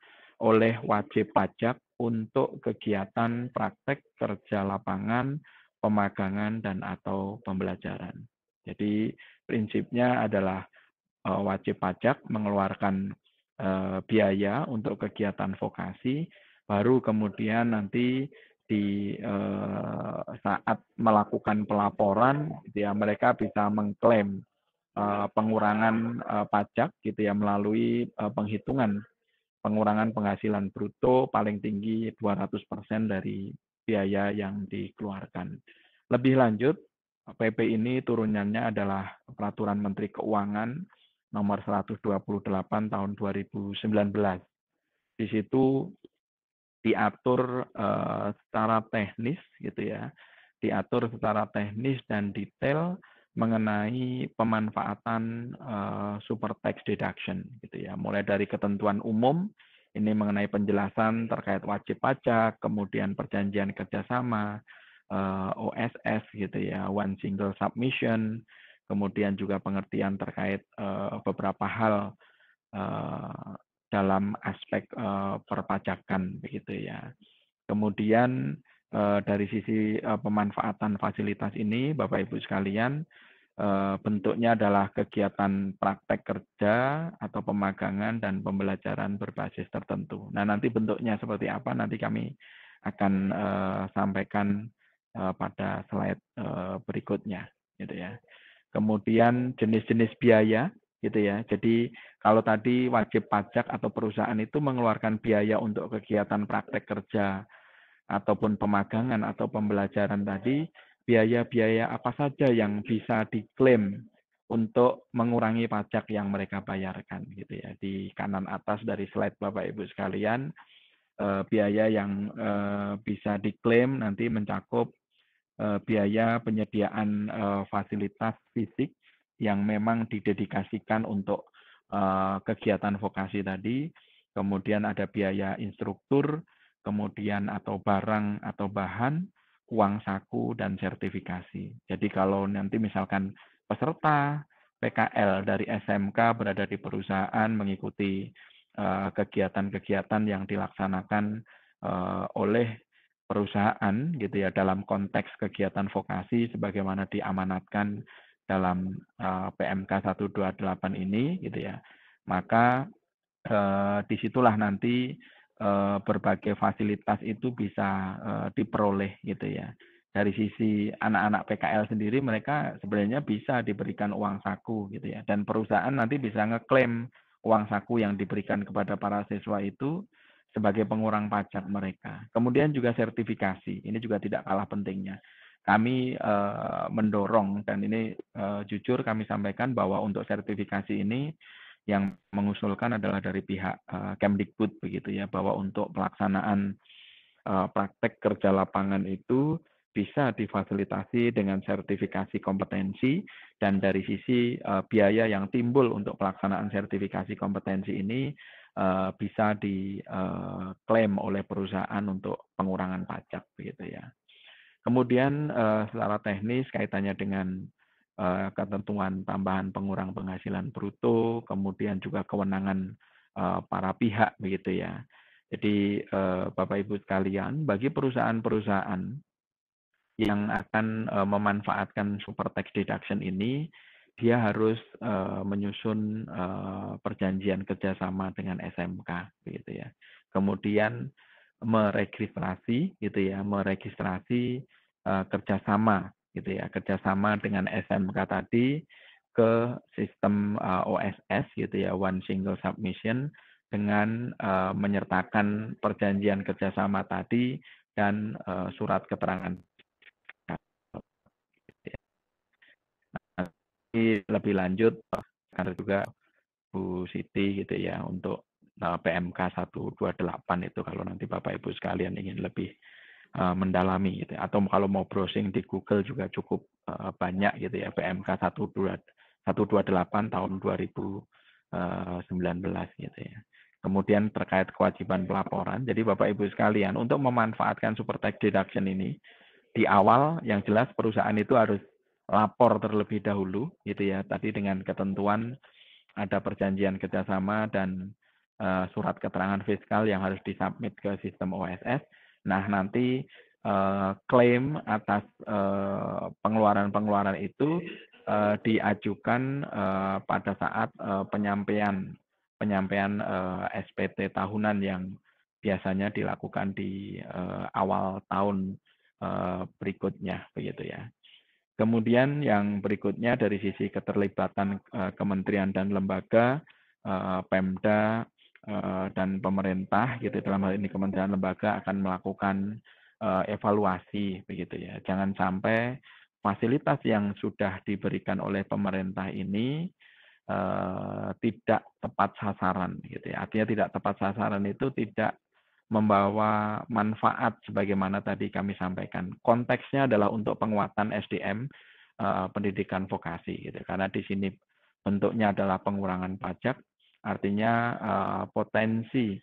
oleh wajib pajak untuk kegiatan praktek kerja lapangan, pemagangan, dan atau pembelajaran. Jadi prinsipnya adalah eh, wajib pajak mengeluarkan eh, biaya untuk kegiatan vokasi, baru kemudian nanti di eh, saat melakukan pelaporan gitu ya mereka bisa mengklaim pengurangan pajak gitu ya melalui penghitungan pengurangan penghasilan bruto paling tinggi 200% dari biaya yang dikeluarkan. Lebih lanjut, PP ini turunannya adalah Peraturan Menteri Keuangan nomor 128 tahun 2019. Di situ diatur eh, secara teknis gitu ya. Diatur secara teknis dan detail mengenai pemanfaatan uh, super tax deduction gitu ya mulai dari ketentuan umum ini mengenai penjelasan terkait wajib pajak kemudian perjanjian kerjasama uh, eh, OSS gitu ya one single submission kemudian juga pengertian terkait uh, beberapa hal uh, dalam aspek uh, perpajakan begitu ya kemudian Eh, dari sisi eh, pemanfaatan fasilitas ini, Bapak Ibu sekalian, eh, bentuknya adalah kegiatan praktek kerja atau pemagangan dan pembelajaran berbasis tertentu. Nah, nanti bentuknya seperti apa nanti kami akan sampaikan pada slide berikutnya, gitu ya. Kemudian jenis-jenis biaya, gitu ya. Jadi kalau tadi wajib pajak atau perusahaan itu mengeluarkan biaya untuk kegiatan praktek kerja ataupun pemagangan atau pembelajaran tadi, biaya-biaya apa saja yang bisa diklaim untuk mengurangi pajak yang mereka bayarkan gitu ya di kanan atas dari slide Bapak Ibu sekalian eh, biaya yang eh, bisa diklaim nanti mencakup eh, biaya penyediaan fasilitas fisik yang memang didedikasikan untuk kegiatan vokasi tadi kemudian ada biaya instruktur kemudian atau barang atau bahan, uang saku dan sertifikasi. Jadi kalau nanti misalkan peserta PKL dari SMK berada di perusahaan mengikuti eh, kegiatan-kegiatan yang dilaksanakan eh, oleh perusahaan gitu ya dalam konteks kegiatan vokasi sebagaimana diamanatkan dalam eh, PMK 128 ini gitu ya maka disitulah nanti Eh, berbagai fasilitas itu bisa eh, diperoleh gitu ya. Dari sisi anak-anak PKL sendiri mereka sebenarnya bisa diberikan uang saku gitu ya dan perusahaan nanti bisa ngeklaim uang saku yang diberikan kepada para siswa itu sebagai pengurang pajak mereka. Kemudian juga sertifikasi, ini juga tidak kalah pentingnya. Kami eh, mendorong dan ini jujur kami sampaikan bahwa untuk sertifikasi ini yang mengusulkan adalah dari pihak uh, Kemdikbud begitu ya bahwa untuk pelaksanaan uh, praktek kerja lapangan itu bisa difasilitasi dengan sertifikasi kompetensi dan dari sisi uh, biaya yang timbul untuk pelaksanaan sertifikasi kompetensi ini uh, bisa diklaim uh, oleh perusahaan untuk pengurangan pajak begitu ya. Kemudian uh, secara teknis kaitannya dengan Eh, ketentuan tambahan pengurang penghasilan bruto, kemudian juga kewenangan eh, para pihak begitu ya. Jadi eh, Bapak Ibu sekalian, bagi perusahaan-perusahaan yang akan memanfaatkan super tax deduction ini, dia harus menyusun perjanjian kerjasama dengan SMK, begitu ya. Kemudian meregistrasi, gitu ya, meregistrasi kerjasama gitu ya kerjasama dengan SMK tadi ke sistem uh, eh, OSS gitu ya one single submission dengan uh, menyertakan perjanjian kerjasama tadi dan uh, surat keterangan nanti lebih lanjut ada juga Bu Siti gitu ya untuk PMK 128 itu kalau nanti Bapak Ibu sekalian ingin lebih Eh, mendalami gitu ya. atau kalau mau browsing di Google juga cukup eh, banyak gitu ya PMK 128 tahun 2019 eh, gitu ya. Kemudian terkait kewajiban pelaporan. Jadi Bapak Ibu sekalian, untuk memanfaatkan super tax deduction ini di awal yang jelas perusahaan itu harus lapor terlebih dahulu gitu ya. Tadi dengan ketentuan ada perjanjian kerjasama dan surat keterangan fiskal yang harus disubmit ke sistem OSS Nah, nanti uh, klaim atas eh, pengeluaran-pengeluaran uh, itu uh, diajukan uh, pada saat uh, penyampaian penyampaian uh, SPT tahunan yang biasanya dilakukan di uh, awal tahun uh, berikutnya begitu ya. Kemudian yang berikutnya dari sisi keterlibatan uh, kementerian dan lembaga uh, Pemda Eh, dan pemerintah gitu dalam hal ini kementerian lembaga akan melakukan eh, evaluasi begitu ya. Jangan sampai fasilitas yang sudah diberikan oleh pemerintah ini eh, tidak tepat sasaran gitu ya. Artinya tidak tepat sasaran itu tidak membawa manfaat sebagaimana tadi kami sampaikan. Konteksnya adalah untuk penguatan SDM pendidikan vokasi gitu. Karena di sini bentuknya adalah pengurangan pajak Artinya uh, potensi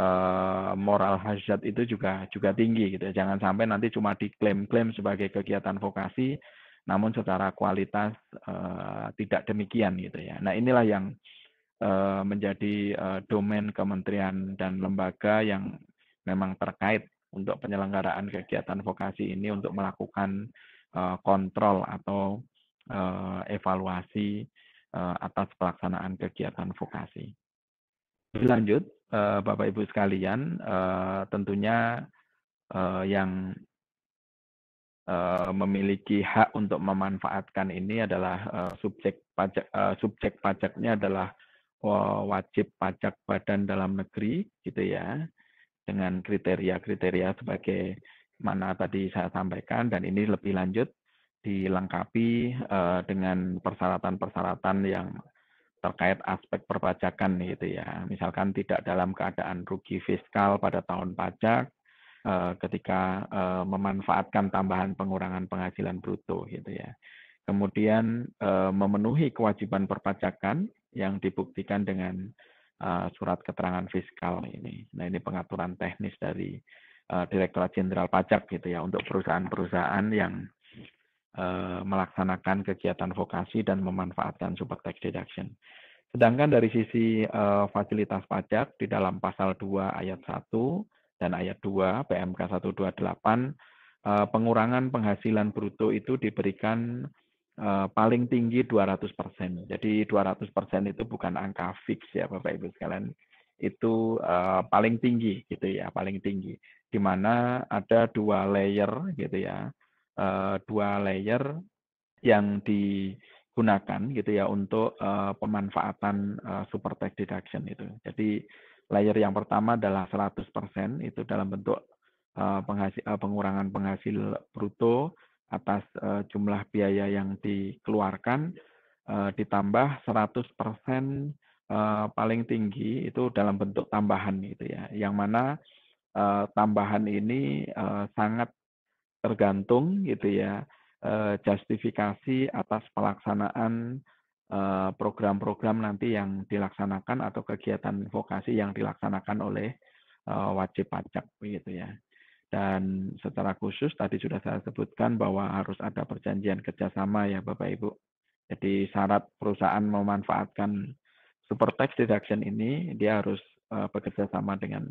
uh, moral hazard itu juga juga tinggi gitu. Ya. Jangan sampai nanti cuma diklaim-klaim sebagai kegiatan vokasi namun secara kualitas uh, tidak demikian gitu ya. Nah, inilah yang uh, menjadi uh, domain kementerian dan lembaga yang memang terkait untuk penyelenggaraan kegiatan vokasi ini untuk melakukan uh, kontrol atau uh, evaluasi Eh, atas pelaksanaan kegiatan vokasi. Lanjut, eh, Bapak Ibu sekalian, eh, tentunya yang memiliki hak untuk memanfaatkan ini adalah subjek pajak subjek pajaknya adalah wajib pajak badan dalam negeri gitu ya dengan kriteria-kriteria sebagai mana tadi saya sampaikan dan ini lebih lanjut dilengkapi uh, dengan persyaratan-persyaratan yang terkait aspek perpajakan gitu ya. Misalkan tidak dalam keadaan rugi fiskal pada tahun pajak uh, ketika uh, memanfaatkan tambahan pengurangan penghasilan bruto gitu ya. Kemudian uh, memenuhi kewajiban perpajakan yang dibuktikan dengan uh, surat keterangan fiskal ini. Nah, ini pengaturan teknis dari Direktorat Jenderal Pajak gitu ya untuk perusahaan-perusahaan yang Eh, melaksanakan kegiatan vokasi dan memanfaatkan super tax deduction. Sedangkan dari sisi eh, fasilitas pajak di dalam pasal 2 ayat 1 dan ayat 2 PMK 128 pengurangan penghasilan bruto itu diberikan eh, paling tinggi 200%. Jadi 200% itu bukan angka fix ya Bapak Ibu sekalian. Itu paling tinggi gitu ya, paling tinggi. Di mana ada dua layer gitu ya Eh, dua layer yang digunakan gitu ya untuk eh, pemanfaatan eh, super tax deduction itu. Jadi layer yang pertama adalah 100% itu dalam bentuk penghasil, pengurangan penghasil bruto atas jumlah biaya yang dikeluarkan ditambah 100% uh, paling tinggi itu dalam bentuk tambahan gitu ya. Yang mana uh, tambahan ini uh, sangat tergantung gitu ya eh, justifikasi atas pelaksanaan eh, program-program nanti yang dilaksanakan atau kegiatan vokasi yang dilaksanakan oleh eh, wajib pajak begitu ya. Dan secara khusus tadi sudah saya sebutkan bahwa harus ada perjanjian kerjasama ya Bapak Ibu. Jadi syarat perusahaan memanfaatkan super tax deduction ini dia harus bekerja sama dengan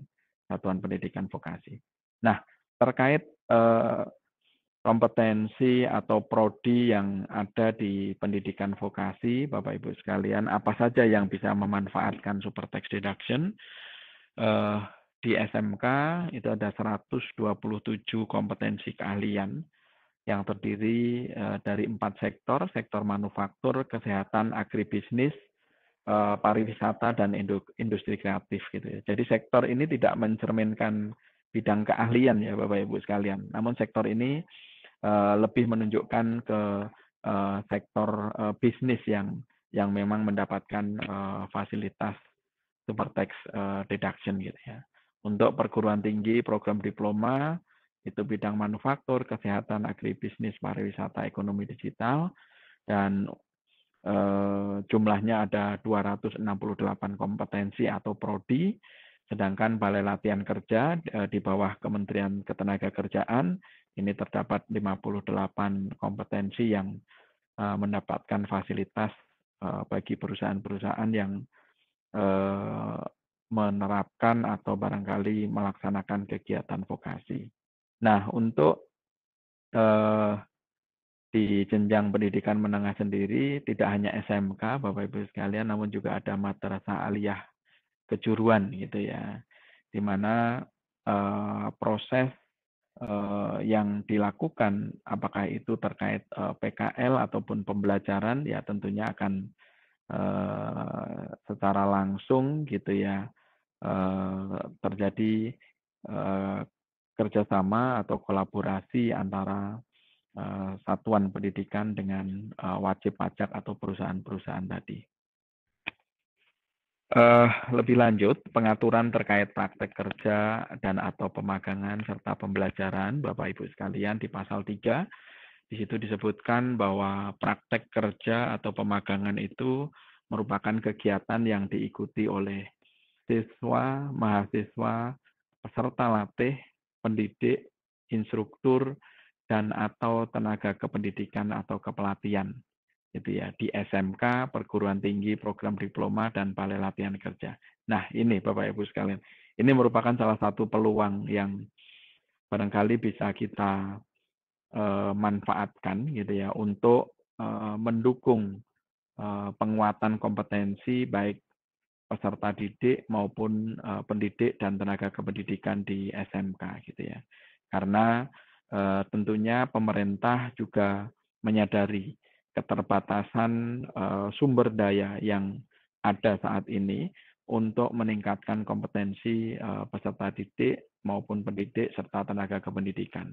satuan pendidikan vokasi. Nah terkait kompetensi atau prodi yang ada di pendidikan vokasi, Bapak Ibu sekalian, apa saja yang bisa memanfaatkan super tax deduction. uh, di SMK itu ada 127 kompetensi keahlian yang terdiri eh, dari empat sektor, sektor manufaktur, kesehatan, agribisnis, eh, pariwisata, dan industri kreatif. gitu ya. Jadi sektor ini tidak mencerminkan bidang keahlian ya Bapak Ibu sekalian. Namun sektor ini Eh, lebih menunjukkan ke eh, sektor eh, bisnis yang yang memang mendapatkan fasilitas super tax deduction gitu ya. Untuk perguruan tinggi program diploma itu bidang manufaktur, kesehatan, agribisnis, pariwisata, ekonomi digital dan jumlahnya ada 268 kompetensi atau prodi sedangkan balai latihan kerja di bawah Kementerian Ketenagakerjaan ini terdapat 58 kompetensi yang eh, mendapatkan fasilitas eh, bagi perusahaan-perusahaan yang eh, menerapkan atau barangkali melaksanakan kegiatan vokasi. Nah, untuk di jenjang pendidikan menengah sendiri tidak hanya SMK, Bapak Ibu sekalian, namun juga ada madrasah aliyah kejuruan gitu ya. Di mana proses Eh, yang dilakukan, apakah itu terkait eh, PKL ataupun pembelajaran, ya tentunya akan eh, secara langsung gitu ya terjadi kerjasama atau kolaborasi antara satuan pendidikan dengan wajib pajak atau perusahaan-perusahaan tadi. Uh, lebih lanjut, pengaturan terkait praktek kerja dan atau pemagangan serta pembelajaran Bapak Ibu sekalian di pasal 3 di situ disebutkan bahwa praktek kerja atau pemagangan itu merupakan kegiatan yang diikuti oleh siswa, mahasiswa, peserta latih, pendidik, instruktur dan atau tenaga kependidikan atau kepelatihan gitu ya di SMK, perguruan tinggi, program diploma dan balai latihan kerja. Nah, ini Bapak Ibu sekalian, ini merupakan salah satu peluang yang barangkali bisa kita uh, manfaatkan gitu ya untuk uh, mendukung uh, penguatan kompetensi baik peserta didik maupun uh, pendidik dan tenaga kependidikan di SMK gitu ya. Karena uh, tentunya pemerintah juga menyadari keterbatasan eh, sumber daya yang ada saat ini untuk meningkatkan kompetensi eh, peserta didik maupun pendidik serta tenaga kependidikan.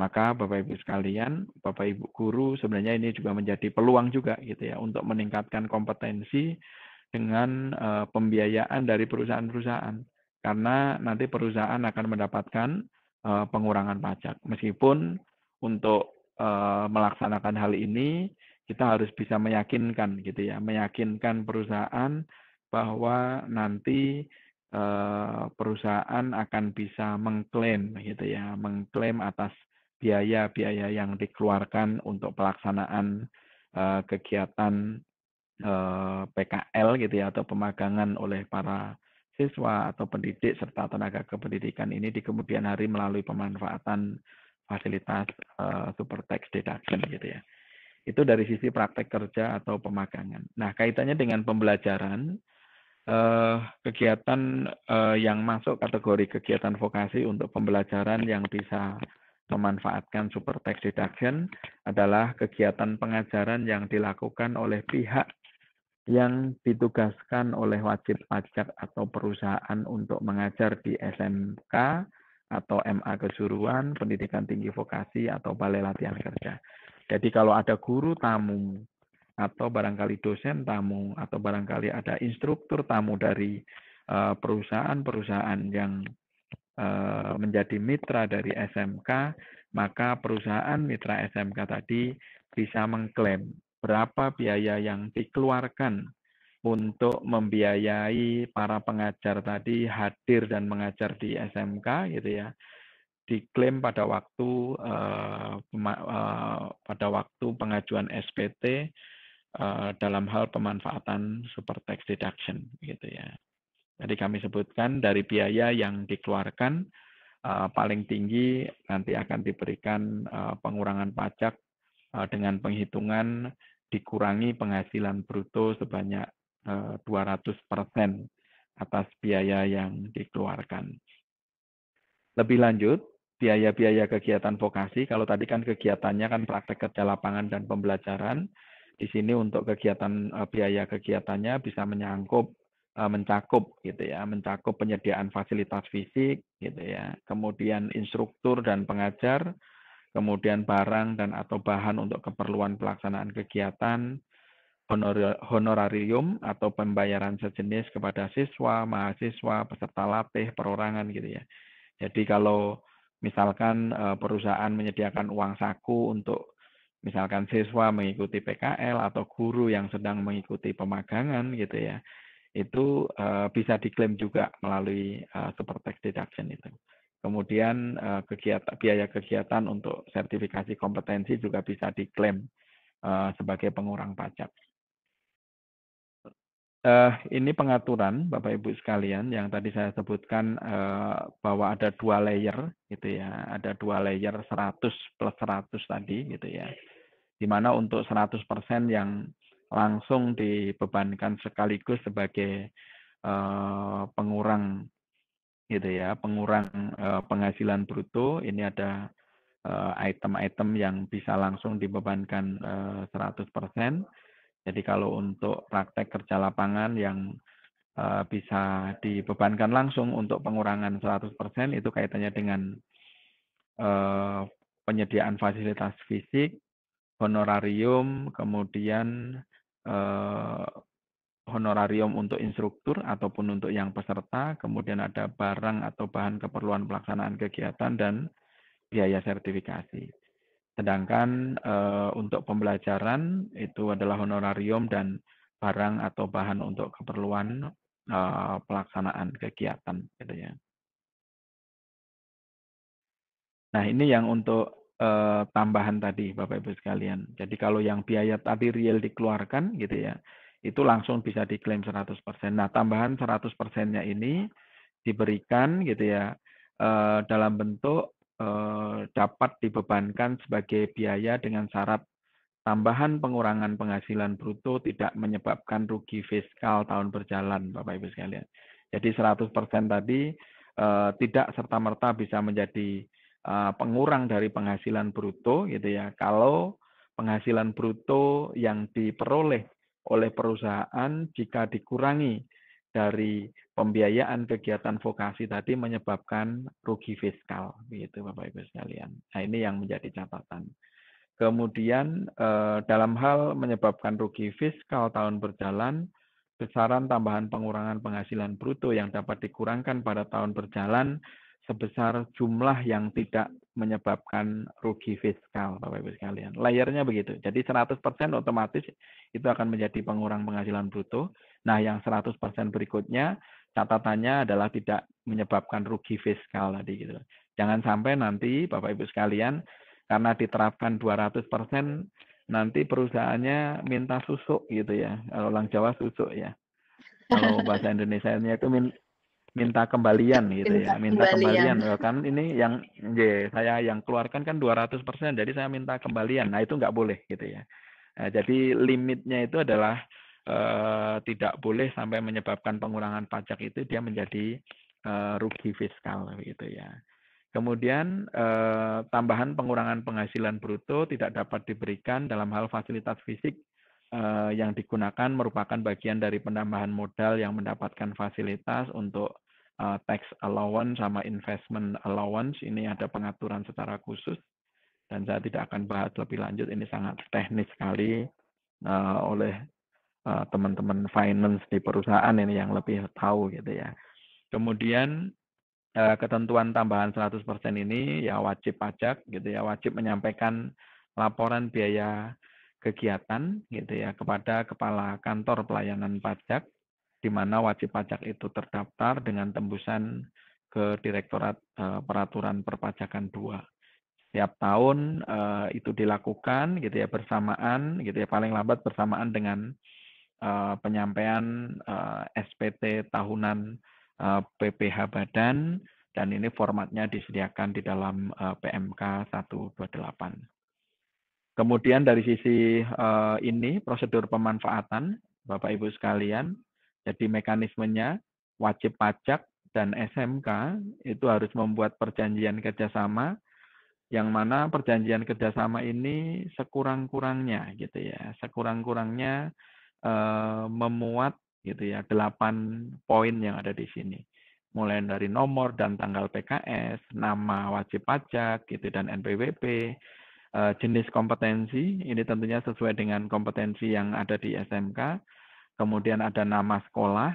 Maka Bapak Ibu sekalian, Bapak Ibu guru sebenarnya ini juga menjadi peluang juga gitu ya untuk meningkatkan kompetensi dengan uh, pembiayaan dari perusahaan-perusahaan. Karena nanti perusahaan akan mendapatkan uh, pengurangan pajak. Meskipun untuk uh, melaksanakan hal ini kita harus bisa meyakinkan gitu ya, meyakinkan perusahaan bahwa nanti eh, perusahaan akan bisa mengklaim gitu ya, mengklaim atas biaya-biaya yang dikeluarkan untuk pelaksanaan eh, kegiatan eh, PKL gitu ya atau pemagangan oleh para siswa atau pendidik serta tenaga kependidikan ini di kemudian hari melalui pemanfaatan fasilitas uh, super tax deduction gitu ya. Itu dari sisi praktek kerja atau pemagangan. Nah, kaitannya dengan pembelajaran, eh, kegiatan eh, yang masuk kategori kegiatan vokasi untuk pembelajaran yang bisa memanfaatkan super text deduction adalah kegiatan pengajaran yang dilakukan oleh pihak yang ditugaskan oleh wajib pajak atau perusahaan untuk mengajar di SMK atau MA kejuruan, pendidikan tinggi vokasi atau balai latihan kerja. Jadi kalau ada guru tamu atau barangkali dosen tamu atau barangkali ada instruktur tamu dari eh, perusahaan-perusahaan yang eh, menjadi mitra dari SMK, maka perusahaan mitra SMK tadi bisa mengklaim berapa biaya yang dikeluarkan untuk membiayai para pengajar tadi hadir dan mengajar di SMK gitu ya diklaim pada waktu eh, eh, pada waktu pengajuan SPT eh, dalam hal pemanfaatan super tax deduction gitu ya. jadi kami sebutkan dari biaya yang dikeluarkan paling tinggi nanti akan diberikan pengurangan pajak dengan penghitungan dikurangi penghasilan bruto sebanyak 200% atas biaya yang dikeluarkan. Lebih lanjut, biaya-biaya kegiatan vokasi. Kalau tadi kan kegiatannya kan praktek kerja lapangan dan pembelajaran. Di sini untuk kegiatan eh, biaya kegiatannya bisa menyangkup eh, mencakup gitu ya, mencakup penyediaan fasilitas fisik gitu ya. Kemudian instruktur dan pengajar, kemudian barang dan atau bahan untuk keperluan pelaksanaan kegiatan, honorarium atau pembayaran sejenis kepada siswa, mahasiswa, peserta latih, perorangan gitu ya. Jadi kalau Misalkan eh, perusahaan menyediakan uang saku untuk misalkan siswa mengikuti PKL atau guru yang sedang mengikuti pemagangan gitu ya. Itu eh, bisa diklaim juga melalui eh, super tax deduction itu. Kemudian kegiatan biaya kegiatan untuk sertifikasi kompetensi juga bisa diklaim sebagai pengurang pajak. Uh, ini pengaturan Bapak Ibu sekalian yang tadi saya sebutkan uh, bahwa ada dua layer gitu ya, ada dua layer 100 plus 100 tadi gitu ya. Dimana mana untuk 100% yang langsung dibebankan sekaligus sebagai uh, pengurang gitu ya, pengurang uh, penghasilan bruto ini ada item-item uh, yang bisa langsung dibebankan uh, 100% jadi kalau untuk praktek kerja lapangan yang eh, bisa dibebankan langsung untuk pengurangan 100% itu kaitannya dengan eh, penyediaan fasilitas fisik, honorarium, kemudian eh, honorarium untuk instruktur ataupun untuk yang peserta, kemudian ada barang atau bahan keperluan pelaksanaan kegiatan dan biaya sertifikasi. Sedangkan uh, untuk pembelajaran itu adalah honorarium dan barang atau bahan untuk keperluan uh, pelaksanaan kegiatan gitu ya. Nah, ini yang untuk uh, tambahan tadi Bapak Ibu sekalian. Jadi kalau yang biaya tadi real dikeluarkan gitu ya, itu langsung bisa diklaim 100%. Nah, tambahan 100%-nya ini diberikan gitu ya uh, dalam bentuk Eh, dapat dibebankan sebagai biaya dengan syarat tambahan pengurangan penghasilan bruto tidak menyebabkan rugi fiskal tahun berjalan, Bapak Ibu sekalian. Jadi 100% tadi eh, tidak serta-merta bisa menjadi eh, pengurang dari penghasilan bruto gitu ya. Kalau penghasilan bruto yang diperoleh oleh perusahaan jika dikurangi dari pembiayaan kegiatan vokasi tadi menyebabkan rugi fiskal, begitu Bapak Ibu sekalian. Nah ini yang menjadi catatan. Kemudian eh, dalam hal menyebabkan rugi fiskal tahun berjalan, besaran tambahan pengurangan penghasilan bruto yang dapat dikurangkan pada tahun berjalan sebesar jumlah yang tidak menyebabkan rugi fiskal, Bapak Ibu sekalian. Layarnya begitu. Jadi 100% otomatis itu akan menjadi pengurang penghasilan bruto. Nah, yang 100% berikutnya catatannya adalah tidak menyebabkan rugi fiskal tadi gitu. Jangan sampai nanti Bapak Ibu sekalian karena diterapkan 200% nanti perusahaannya minta susuk gitu ya. Kalau orang Jawa susuk ya. Kalau bahasa Indonesia-nya itu min, minta kembalian gitu ya, minta ya. Minta kembalian. kembalian. Kan ini yang ya, saya yang keluarkan kan 200% jadi saya minta kembalian. Nah, itu nggak boleh gitu ya. Nah, jadi limitnya itu adalah Eh, tidak boleh sampai menyebabkan pengurangan pajak itu dia menjadi eh, rugi fiskal gitu ya. Kemudian eh, tambahan pengurangan penghasilan bruto tidak dapat diberikan dalam hal fasilitas fisik eh, yang digunakan merupakan bagian dari penambahan modal yang mendapatkan fasilitas untuk eh, tax allowance sama investment allowance. Ini ada pengaturan secara khusus dan saya tidak akan bahas lebih lanjut. Ini sangat teknis sekali eh, oleh teman eh, teman-teman finance di perusahaan ini yang lebih tahu gitu ya. Kemudian uh, ketentuan tambahan 100% ini ya wajib pajak gitu ya, wajib menyampaikan laporan biaya kegiatan gitu ya kepada kepala kantor pelayanan pajak di mana wajib pajak itu terdaftar dengan tembusan ke Direktorat eh, Peraturan Perpajakan 2. Setiap tahun itu dilakukan gitu ya bersamaan gitu ya paling lambat bersamaan dengan Eh, penyampaian eh, SPT tahunan PPH eh, Badan dan ini formatnya disediakan di dalam PMK 128. Kemudian dari sisi ini prosedur pemanfaatan Bapak Ibu sekalian, jadi mekanismenya wajib pajak dan SMK itu harus membuat perjanjian kerjasama yang mana perjanjian kerjasama ini sekurang-kurangnya gitu ya, sekurang-kurangnya Eh, memuat gitu ya delapan poin yang ada di sini mulai dari nomor dan tanggal PKS, nama wajib pajak gitu dan NPWP, eh, jenis kompetensi ini tentunya sesuai dengan kompetensi yang ada di SMK, kemudian ada nama sekolah,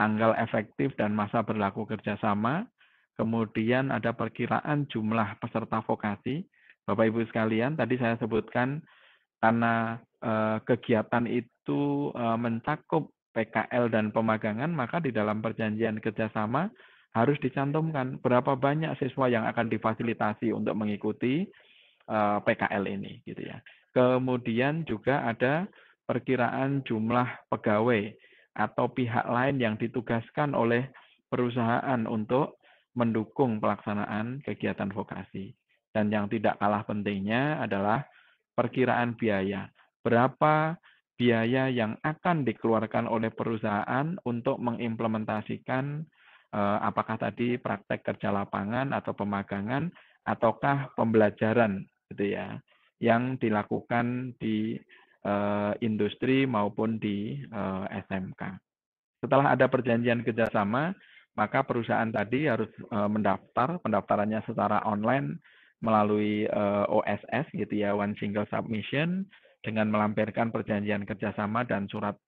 tanggal efektif dan masa berlaku kerjasama, kemudian ada perkiraan jumlah peserta vokasi. Bapak Ibu sekalian, tadi saya sebutkan karena eh, kegiatan itu eh, mencakup PKL dan pemagangan, maka di dalam perjanjian kerjasama harus dicantumkan berapa banyak siswa yang akan difasilitasi untuk mengikuti eh, PKL ini, gitu ya. Kemudian juga ada perkiraan jumlah pegawai atau pihak lain yang ditugaskan oleh perusahaan untuk mendukung pelaksanaan kegiatan vokasi. Dan yang tidak kalah pentingnya adalah perkiraan biaya. Berapa biaya yang akan dikeluarkan oleh perusahaan untuk mengimplementasikan eh, apakah tadi praktek kerja lapangan atau pemagangan ataukah pembelajaran gitu ya yang dilakukan di eh, industri maupun di eh, SMK. Setelah ada perjanjian kerjasama, maka perusahaan tadi harus mendaftar, pendaftarannya secara online melalui uh, eh, OSS gitu ya, One Single Submission, dengan melampirkan perjanjian kerjasama dan surat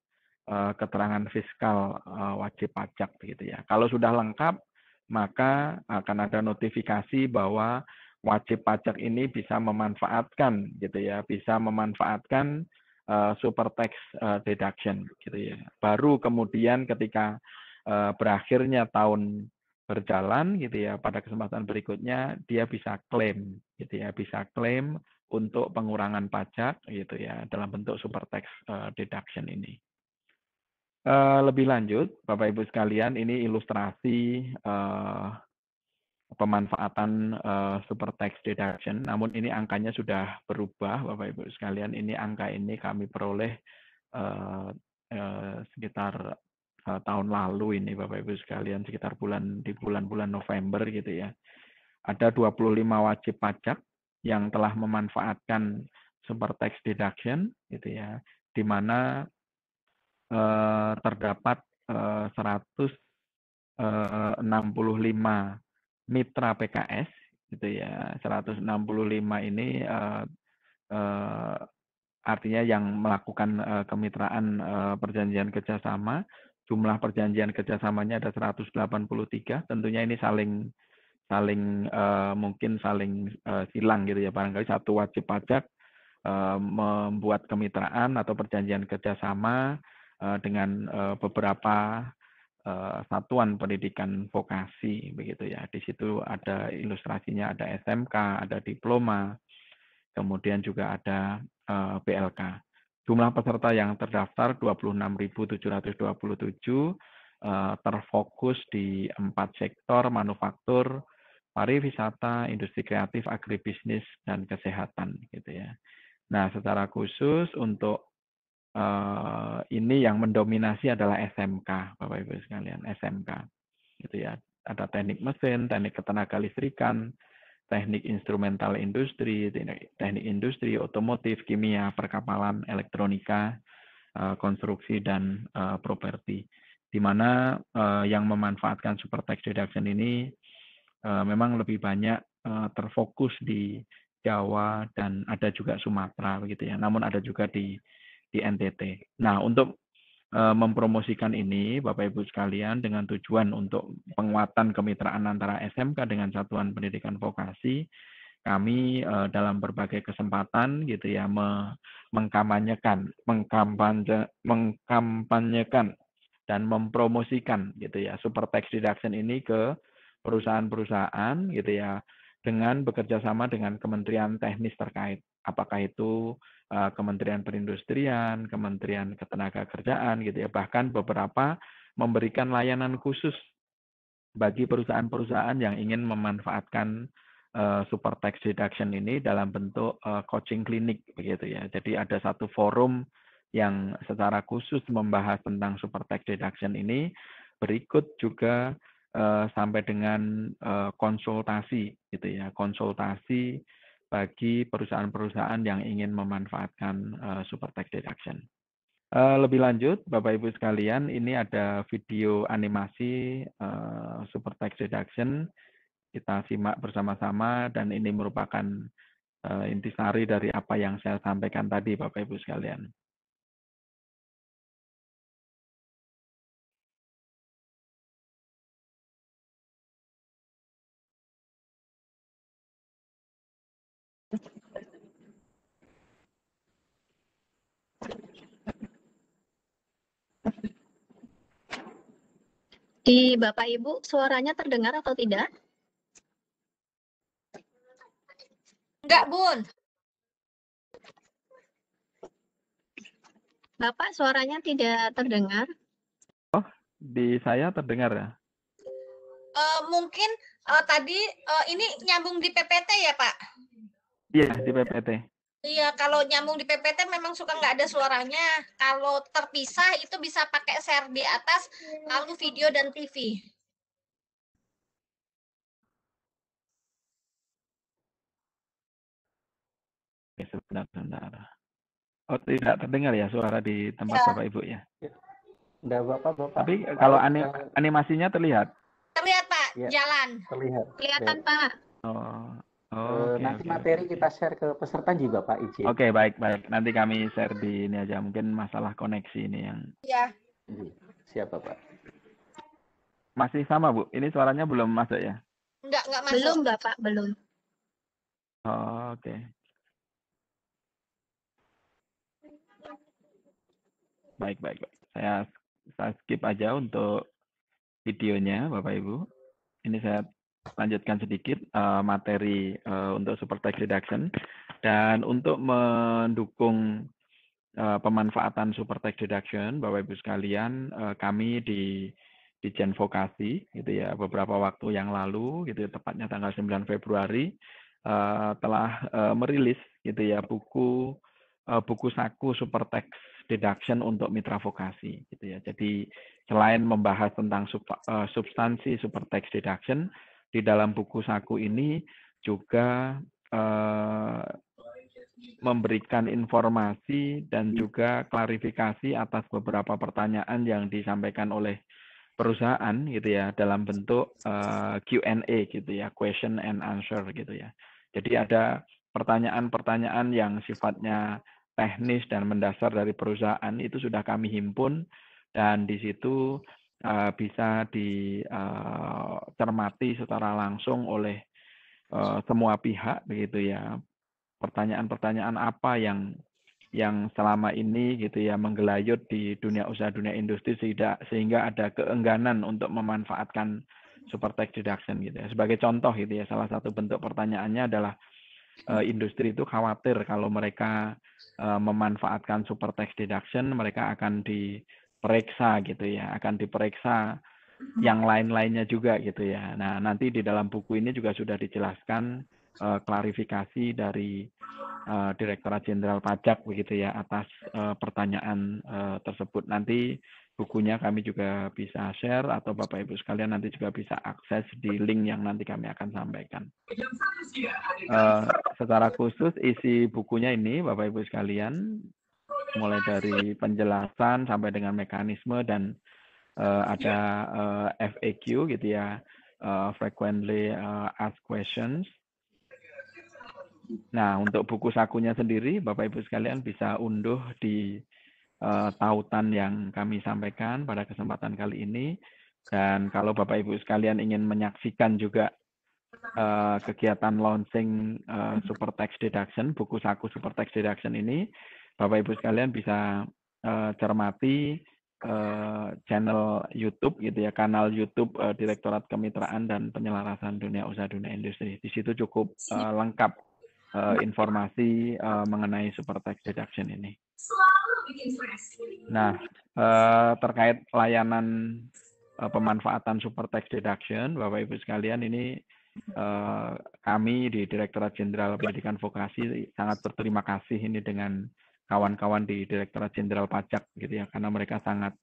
uh, keterangan fiskal uh, wajib pajak gitu ya. Kalau sudah lengkap, maka akan ada notifikasi bahwa wajib pajak ini bisa memanfaatkan gitu ya, bisa memanfaatkan uh, super tax uh, deduction gitu ya. Baru kemudian ketika uh, berakhirnya tahun berjalan gitu ya pada kesempatan berikutnya dia bisa klaim gitu ya bisa klaim untuk pengurangan pajak gitu ya dalam bentuk super tax eh, deduction ini eh, lebih lanjut bapak ibu sekalian ini ilustrasi eh, pemanfaatan super tax deduction namun ini angkanya sudah berubah bapak ibu sekalian ini angka ini kami peroleh sekitar Eh, tahun lalu ini Bapak Ibu sekalian sekitar bulan di bulan-bulan November gitu ya. Ada 25 wajib pajak yang telah memanfaatkan super tax deduction gitu ya di mana eh, terdapat eh, 165 eh, mitra PKS gitu ya 165 ini eh, eh, artinya yang melakukan eh, kemitraan eh, perjanjian kerjasama jumlah perjanjian kerjasamanya ada 183. Tentunya ini saling saling uh, mungkin saling uh, silang gitu ya barangkali satu wajib pajak uh, membuat kemitraan atau perjanjian kerjasama uh, dengan uh, beberapa uh, satuan pendidikan vokasi begitu ya di situ ada ilustrasinya ada SMK ada diploma kemudian juga ada uh, PLK Jumlah peserta yang terdaftar 26.727 eh, terfokus di empat sektor manufaktur, pariwisata, industri kreatif, agribisnis, dan kesehatan gitu ya. Nah, secara khusus untuk eh, ini yang mendominasi adalah SMK, Bapak Ibu sekalian, SMK. Gitu ya. Ada teknik mesin, teknik ketenaga listrikan, teknik instrumental industri, teknik industri, otomotif, kimia, perkapalan, elektronika, eh, konstruksi, dan eh, properti. Di mana eh, yang memanfaatkan super tax deduction ini memang lebih banyak terfokus di Jawa dan ada juga Sumatera begitu ya. Namun ada juga di di NTT. Nah, untuk Eh, mempromosikan ini Bapak Ibu sekalian dengan tujuan untuk penguatan kemitraan antara SMK dengan satuan pendidikan vokasi kami eh, dalam berbagai kesempatan gitu ya mengkampanyekan mengkampanye mengkampanyekan dan mempromosikan gitu ya super tax deduction ini ke perusahaan-perusahaan gitu ya dengan bekerja sama dengan kementerian teknis terkait apakah itu eh, Kementerian Perindustrian, Kementerian Ketenagakerjaan gitu ya, bahkan beberapa memberikan layanan khusus bagi perusahaan-perusahaan yang ingin memanfaatkan eh, super tax deduction ini dalam bentuk eh, coaching klinik begitu ya. Jadi ada satu forum yang secara khusus membahas tentang super tax deduction ini. Berikut juga sampai dengan konsultasi gitu ya, konsultasi bagi perusahaan-perusahaan yang ingin memanfaatkan uh, super tax deduction. Uh, eh, lebih lanjut, Bapak Ibu sekalian, ini ada video animasi uh, super tax deduction. Kita simak bersama-sama dan ini merupakan uh, intisari dari apa yang saya sampaikan tadi, Bapak Ibu sekalian. Di Bapak Ibu, suaranya terdengar atau tidak? Enggak, Bun. Bapak, suaranya tidak terdengar. Oh, di saya terdengar ya? Uh, mungkin uh, tadi uh, ini nyambung di PPT ya, Pak? Iya, di PPT. Iya, kalau nyambung di PPT memang suka nggak ada suaranya. Kalau terpisah itu bisa pakai share di atas, iya. lalu video dan TV. Oke, sebentar, sebentar. Oh, tidak terdengar ya suara di tempat ya. Bapak Ibu ya? Tidak, iya. Bapak, Bapak. Tapi kalau anim iya. animasinya terlihat? Terlihat, Pak. Ya, jalan. Terlihat. Kelihatan, ya. Pak. Oh, Oh, eh, okay, nanti okay, materi okay. kita share ke peserta juga Pak Iji. Oke okay, baik baik nanti kami share di ini aja mungkin masalah koneksi ini yang. Iya. iya. Siapa Pak? Masih sama Bu. Ini suaranya belum masuk ya? Enggak enggak masuk. Belum Bapak belum. Oh, Oke. Okay. Baik baik baik. Saya saya skip aja untuk videonya Bapak Ibu. Ini saya lanjutkan sedikit uh, materi uh, untuk super tax deduction dan untuk mendukung uh, pemanfaatan super tax deduction Bapak Ibu sekalian uh, kami di di Vokasi gitu ya beberapa waktu yang lalu gitu ya, tepatnya tanggal 9 Februari uh, telah uh, merilis gitu ya buku uh, buku saku super tax deduction untuk mitra vokasi gitu ya. Jadi selain membahas tentang sub, uh, substansi super tax deduction, di dalam buku saku ini juga eh, memberikan informasi dan juga klarifikasi atas beberapa pertanyaan yang disampaikan oleh perusahaan gitu ya dalam bentuk eh, Q&A gitu ya question and answer gitu ya jadi ada pertanyaan-pertanyaan yang sifatnya teknis dan mendasar dari perusahaan itu sudah kami himpun dan di situ Eh, bisa dicermati eh, secara langsung oleh eh, semua pihak begitu ya. Pertanyaan-pertanyaan apa yang yang selama ini gitu ya menggelayut di dunia usaha dunia industri tidak sehingga ada keengganan untuk memanfaatkan super tax deduction gitu ya. Sebagai contoh gitu ya, salah satu bentuk pertanyaannya adalah industri itu khawatir kalau mereka memanfaatkan super tax deduction mereka akan di periksa gitu ya, akan diperiksa yang lain-lainnya juga gitu ya. Nah, nanti di dalam buku ini juga sudah dijelaskan uh, klarifikasi dari uh, Direktorat Jenderal Pajak begitu ya atas uh, pertanyaan uh, tersebut. Nanti bukunya kami juga bisa share atau Bapak Ibu sekalian nanti juga bisa akses di link yang nanti kami akan sampaikan. Uh, secara khusus isi bukunya ini Bapak Ibu sekalian mulai dari penjelasan sampai dengan mekanisme dan uh, ada uh, eh, FAQ gitu ya, uh, frequently uh, asked questions. Nah, untuk buku sakunya sendiri, Bapak Ibu sekalian bisa unduh di uh, tautan yang kami sampaikan pada kesempatan kali ini. Dan kalau Bapak Ibu sekalian ingin menyaksikan juga uh, kegiatan launching uh, Super Text Deduction, buku saku Super Text Deduction ini, Bapak Ibu sekalian bisa uh, cermati uh, channel YouTube gitu ya, kanal YouTube uh, Direktorat Kemitraan dan Penyelarasan Dunia Usaha Dunia Industri. Di situ cukup uh, lengkap uh, informasi uh, mengenai super tax deduction ini. Nah, uh, terkait layanan uh, pemanfaatan super tax deduction, Bapak Ibu sekalian ini kami di Direktorat Jenderal Pendidikan Vokasi sangat berterima kasih ini dengan kawan-kawan di Direktorat Jenderal Pajak gitu ya karena mereka sangat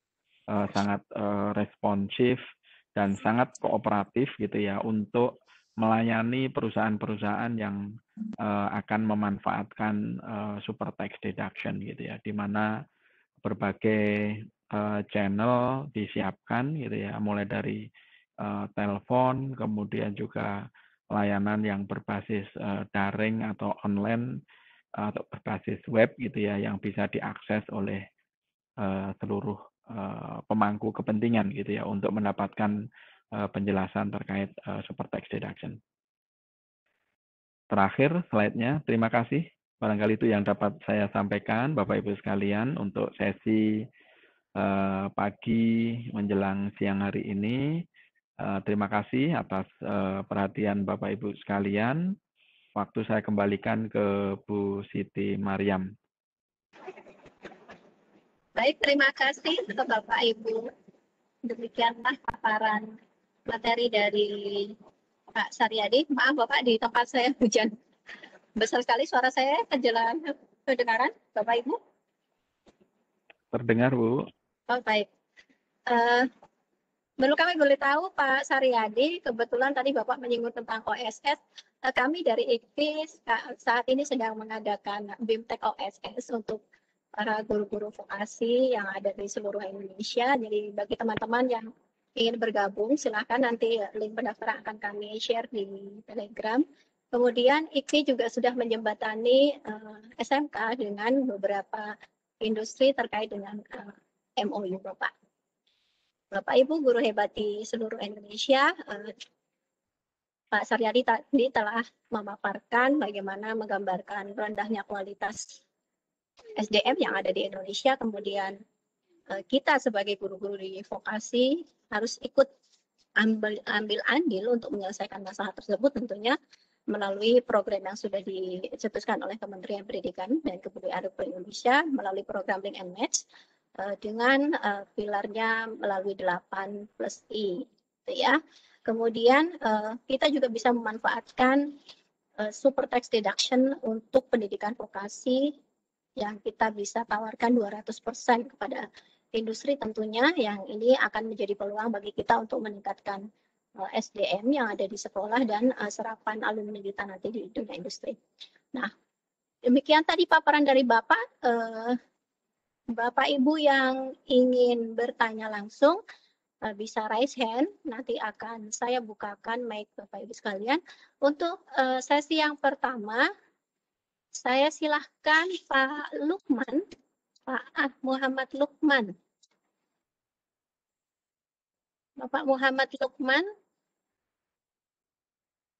uh, sangat uh, responsif dan sangat kooperatif gitu ya untuk melayani perusahaan-perusahaan yang uh, akan memanfaatkan uh, super tax deduction gitu ya di mana berbagai uh, channel disiapkan gitu ya mulai dari uh, telepon kemudian juga layanan yang berbasis uh, daring atau online Eh, atau berbasis web gitu ya yang bisa diakses oleh uh, seluruh uh, pemangku kepentingan gitu ya untuk mendapatkan uh, penjelasan terkait uh, super text deduction. Terakhir slide-nya, terima kasih. Barangkali itu yang dapat saya sampaikan Bapak Ibu sekalian untuk sesi uh, pagi menjelang siang hari ini. Uh, terima kasih atas uh, perhatian Bapak Ibu sekalian waktu saya kembalikan ke Bu Siti Mariam. Baik, terima kasih untuk Bapak Ibu. Demikianlah paparan materi dari Pak Saryadi. Maaf Bapak, di tempat saya hujan. Besar sekali suara saya kejelan kedengaran, Bapak Ibu. Terdengar, Bu. Oh, baik. Uh, eh, Baru kami boleh tahu Pak Saryadi, kebetulan tadi Bapak menyinggung tentang OSS, Eh, kami dari IKPIS saat ini sedang mengadakan BIMTEK OSS untuk para guru-guru vokasi yang ada di seluruh Indonesia. Jadi bagi teman-teman yang ingin bergabung, silahkan nanti link pendaftaran akan kami share di Telegram. Kemudian IKI juga sudah menjembatani uh, eh, SMK dengan beberapa industri terkait dengan uh, eh, MOU Bapak. Bapak Ibu guru hebat di seluruh Indonesia, uh, Pak Saryadi tadi telah memaparkan bagaimana menggambarkan rendahnya kualitas SDM yang ada di Indonesia, kemudian eh, kita sebagai guru-guru di vokasi harus ikut ambil, ambil andil untuk menyelesaikan masalah tersebut tentunya melalui program yang sudah dicetuskan oleh Kementerian Pendidikan dan Kebudayaan Republik Indonesia melalui program Link and Match eh, dengan eh, pilarnya melalui 8 plus I. Gitu ya Kemudian uh, kita juga bisa memanfaatkan uh, super tax deduction untuk pendidikan vokasi yang kita bisa tawarkan 200% kepada industri tentunya yang ini akan menjadi peluang bagi kita untuk meningkatkan uh, eh, SDM yang ada di sekolah dan uh, serapan alumni kita nanti di dunia industri. Nah, demikian tadi paparan dari Bapak. Uh, Bapak Ibu yang ingin bertanya langsung, Eh, bisa raise hand nanti akan saya bukakan mic Bapak Ibu sekalian. Untuk eh, sesi yang pertama saya silahkan Pak Lukman, Pak ah, Muhammad Lukman. Bapak Muhammad Lukman,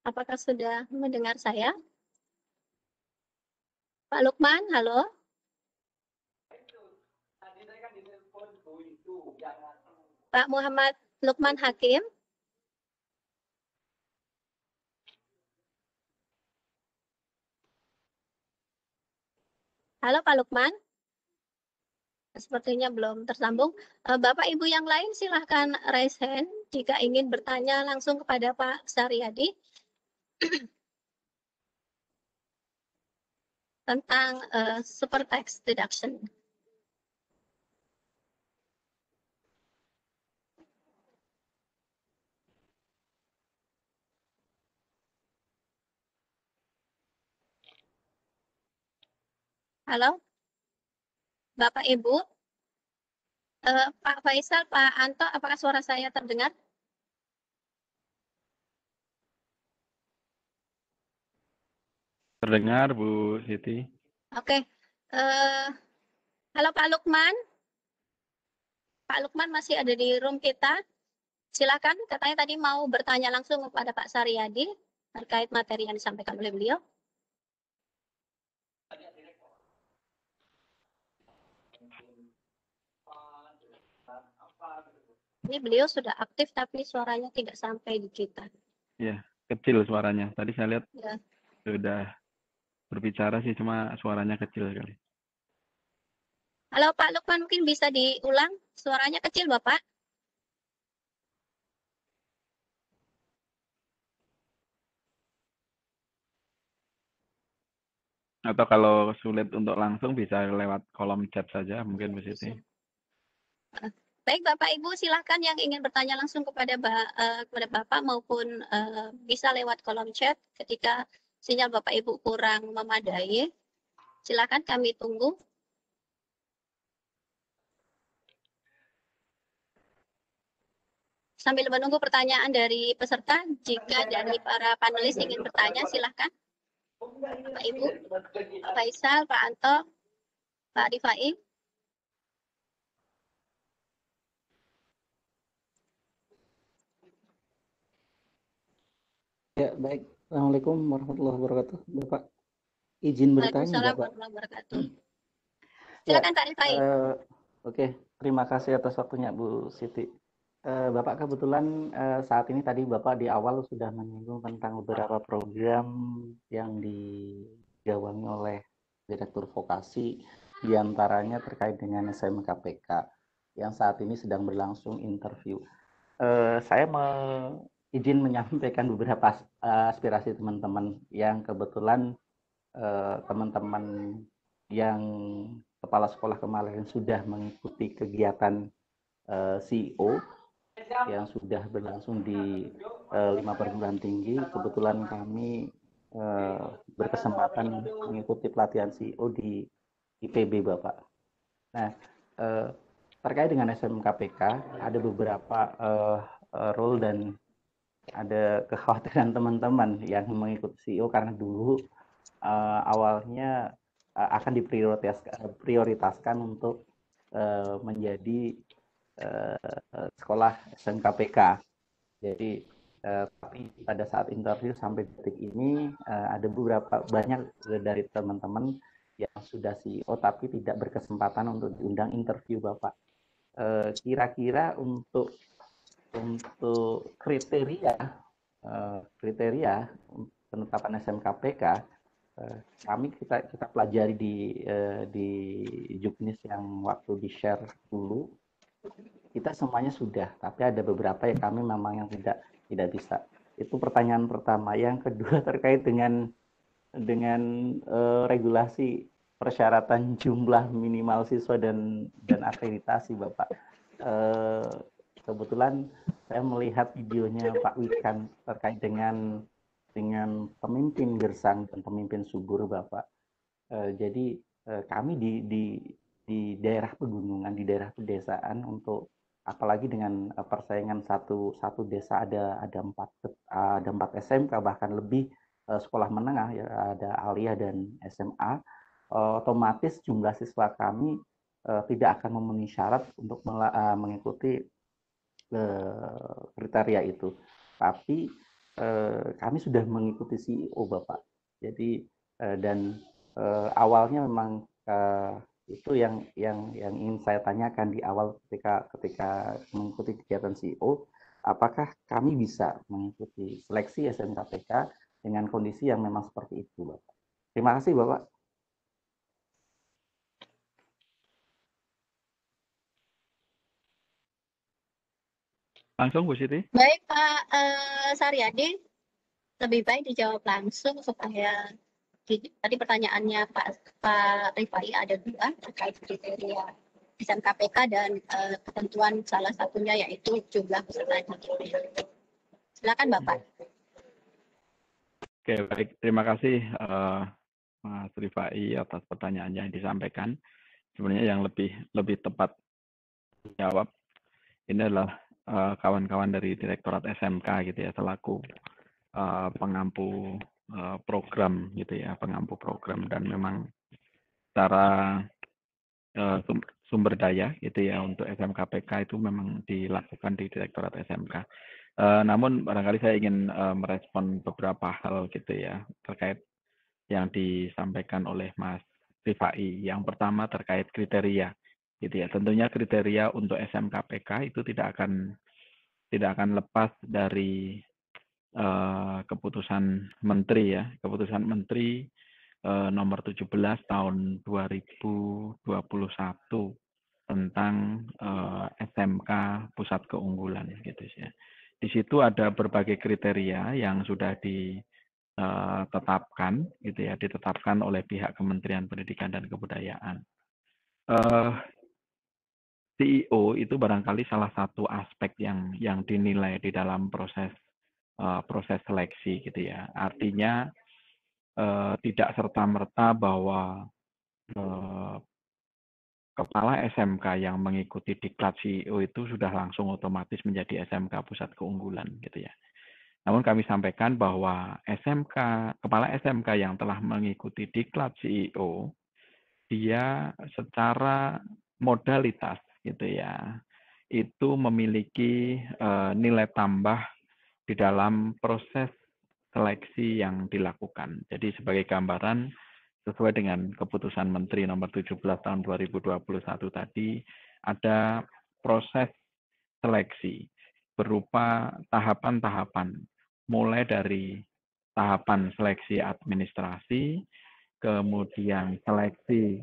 apakah sudah mendengar saya? Pak Lukman, halo? Pak Muhammad Lukman Hakim. Halo Pak Lukman. Sepertinya belum tersambung. Eh, Bapak Ibu yang lain silahkan raise hand jika ingin bertanya langsung kepada Pak Saryadi tentang uh, super tax deduction. Halo, Bapak Ibu, uh, Pak Faisal, Pak Anto, apakah suara saya terdengar? Terdengar, Bu Siti. Oke. uh, halo Pak Lukman. Pak Lukman masih ada di room kita. Silakan, katanya tadi mau bertanya langsung kepada Pak Saryadi terkait materi yang disampaikan oleh beliau. ini beliau sudah aktif tapi suaranya tidak sampai di kita. Ya kecil suaranya. Tadi saya lihat ya. sudah berbicara sih cuma suaranya kecil sekali. Halo Pak Lukman, mungkin bisa diulang suaranya kecil Bapak. Atau kalau sulit untuk langsung bisa lewat kolom chat saja mungkin Bu Baik Bapak Ibu silahkan yang ingin bertanya langsung kepada ba uh, kepada Bapak maupun uh, bisa lewat kolom chat ketika sinyal Bapak Ibu kurang memadai. silahkan kami tunggu. Sambil menunggu pertanyaan dari peserta, jika dari para panelis ingin bertanya silahkan. Bapak Ibu, Pak Faisal, Pak Anto, Pak Rifai. Ya, baik. Assalamualaikum warahmatullahi wabarakatuh. Bapak izin bertanya, Waalaikumsalam Bapak. warahmatullahi wabarakatuh. Hmm. Silakan ya, Kak Uh, Oke, okay. terima kasih atas waktunya Bu Siti. Uh, Bapak kebetulan uh, saat ini tadi Bapak di awal sudah menyinggung tentang beberapa program yang digawangi oleh Direktur Vokasi, diantaranya terkait dengan KPK yang saat ini sedang berlangsung interview. Uh, saya me izin menyampaikan beberapa eh, aspirasi teman-teman yang kebetulan eh, teman-teman yang kepala sekolah kemarin sudah mengikuti kegiatan eh, CEO yang sudah berlangsung di lima perguruan tinggi. Kebetulan kami berkesempatan mengikuti pelatihan CEO di IPB Bapak. Nah, terkait dengan SMKPK ada beberapa role dan ada kekhawatiran teman-teman yang mengikuti CEO karena dulu uh, awalnya uh, akan diprioritaskan prioritaskan untuk uh, menjadi uh, sekolah SNKPK. Jadi uh, tapi pada saat interview sampai detik ini uh, ada beberapa banyak dari teman-teman yang sudah CEO tapi tidak berkesempatan untuk diundang interview Bapak. kira -kira untuk untuk kriteria eh, kriteria penetapan SMKPK eh, kami kita kita pelajari di eh, di Juknis yang waktu di share dulu kita semuanya sudah tapi ada beberapa yang kami memang yang tidak tidak bisa itu pertanyaan pertama yang kedua terkait dengan dengan regulasi persyaratan jumlah minimal siswa dan dan akreditasi bapak uh, kebetulan saya melihat videonya Pak Wikan terkait dengan dengan pemimpin Gersang dan pemimpin Subur Bapak. E, jadi e, kami di, di di daerah pegunungan, di daerah pedesaan untuk apalagi dengan eh, persaingan satu satu desa ada ada empat ada empat SMK bahkan lebih e, sekolah menengah ya ada Alia dan SMA otomatis jumlah siswa kami tidak akan memenuhi syarat untuk mengikuti eh, kriteria itu. Tapi eh, kami sudah mengikuti CEO Bapak. Jadi eh, dan eh, awalnya memang eh, itu yang yang yang ingin saya tanyakan di awal ketika ketika mengikuti kegiatan CEO, apakah kami bisa mengikuti seleksi SNKPK dengan kondisi yang memang seperti itu, Bapak? Terima kasih, Bapak. Langsung Bu Siti. Baik Pak uh, Saryadi, lebih baik dijawab langsung supaya tadi pertanyaannya Pak Pak Rifai ada dua terkait kriteria desain KPK dan uh, ketentuan salah satunya yaitu jumlah peserta didik. Silakan Bapak. Oke baik, terima kasih uh, Mas Rifai atas pertanyaan yang disampaikan. Sebenarnya yang lebih lebih tepat jawab ini adalah Eh, kawan-kawan uh, dari Direktorat SMK gitu ya selaku uh, pengampu uh, program gitu ya pengampu program dan memang cara uh, sumber daya gitu ya untuk SMKPK itu memang dilakukan di Direktorat SMK. Uh, namun barangkali saya ingin uh, merespon beberapa hal gitu ya terkait yang disampaikan oleh Mas Rifai. Yang pertama terkait kriteria gitu ya tentunya kriteria untuk SMKPK itu tidak akan tidak akan lepas dari uh, keputusan menteri ya keputusan menteri uh, nomor 17 tahun 2021 tentang uh, eh, SMK pusat keunggulan gitu ya di situ ada berbagai kriteria yang sudah di gitu ya ditetapkan oleh pihak Kementerian Pendidikan dan Kebudayaan uh, CEO itu barangkali salah satu aspek yang yang dinilai di dalam proses uh, proses seleksi gitu ya. Artinya uh, tidak serta merta bahwa uh, kepala SMK yang mengikuti diklat CEO itu sudah langsung otomatis menjadi SMK pusat keunggulan gitu ya. Namun kami sampaikan bahwa SMK kepala SMK yang telah mengikuti diklat CEO dia secara modalitas gitu ya itu memiliki uh, nilai tambah di dalam proses seleksi yang dilakukan. Jadi sebagai gambaran sesuai dengan keputusan Menteri nomor 17 tahun 2021 tadi ada proses seleksi berupa tahapan-tahapan mulai dari tahapan seleksi administrasi, kemudian seleksi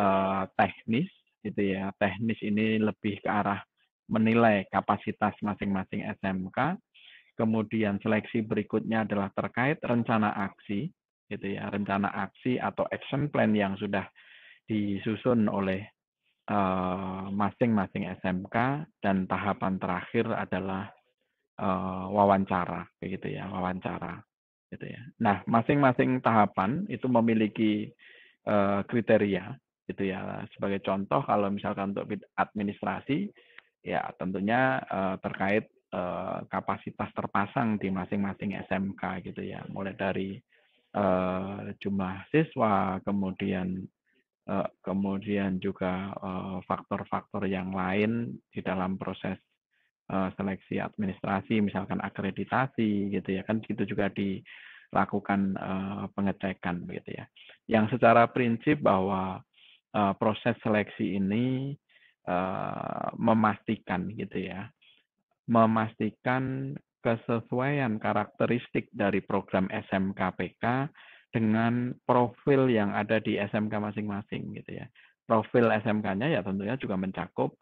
uh, teknis gitu ya. Teknis ini lebih ke arah menilai kapasitas masing-masing SMK. Kemudian seleksi berikutnya adalah terkait rencana aksi, gitu ya, rencana aksi atau action plan yang sudah disusun oleh eh, masing-masing uh, SMK dan tahapan terakhir adalah uh, wawancara, gitu ya, wawancara, gitu ya. Nah, masing-masing tahapan itu memiliki eh, kriteria gitu ya sebagai contoh kalau misalkan untuk administrasi ya tentunya uh, terkait uh, kapasitas terpasang di masing-masing SMK gitu ya mulai dari uh, jumlah siswa kemudian uh, kemudian juga faktor-faktor uh, yang lain di dalam proses uh, seleksi administrasi misalkan akreditasi gitu ya kan itu juga dilakukan uh, pengecekan begitu ya yang secara prinsip bahwa Eh, proses seleksi ini uh, memastikan gitu ya, memastikan kesesuaian karakteristik dari program SMK PK dengan profil yang ada di SMK masing-masing gitu ya. Profil SMK-nya ya tentunya juga mencakup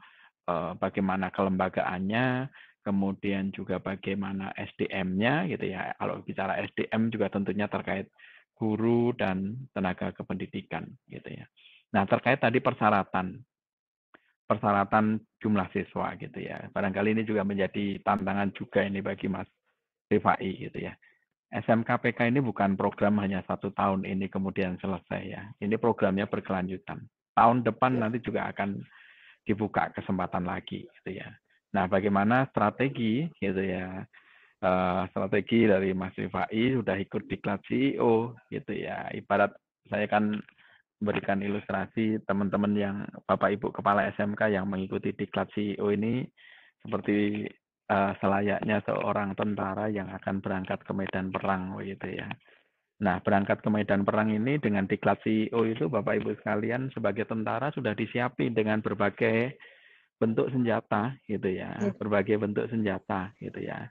uh, bagaimana kelembagaannya, kemudian juga bagaimana SDM-nya gitu ya. Kalau bicara SDM juga tentunya terkait guru dan tenaga kependidikan gitu ya. Nah, terkait tadi persyaratan. Persyaratan jumlah siswa gitu ya. Barangkali ini juga menjadi tantangan juga ini bagi Mas Rifai gitu ya. SMK PK ini bukan program hanya satu tahun ini kemudian selesai ya. Ini programnya berkelanjutan. Tahun depan ya. nanti juga akan dibuka kesempatan lagi gitu ya. Nah, bagaimana strategi gitu ya. Uh, strategi dari Mas Rifai sudah ikut diklat CEO gitu ya. Ibarat saya kan memberikan ilustrasi teman-teman yang Bapak Ibu Kepala SMK yang mengikuti diklat CEO ini seperti uh, selayaknya seorang tentara yang akan berangkat ke medan perang oh gitu ya. Nah, berangkat ke medan perang ini dengan diklat CEO itu Bapak Ibu sekalian sebagai tentara sudah disiapin dengan berbagai bentuk senjata gitu ya, iya. berbagai bentuk senjata gitu ya.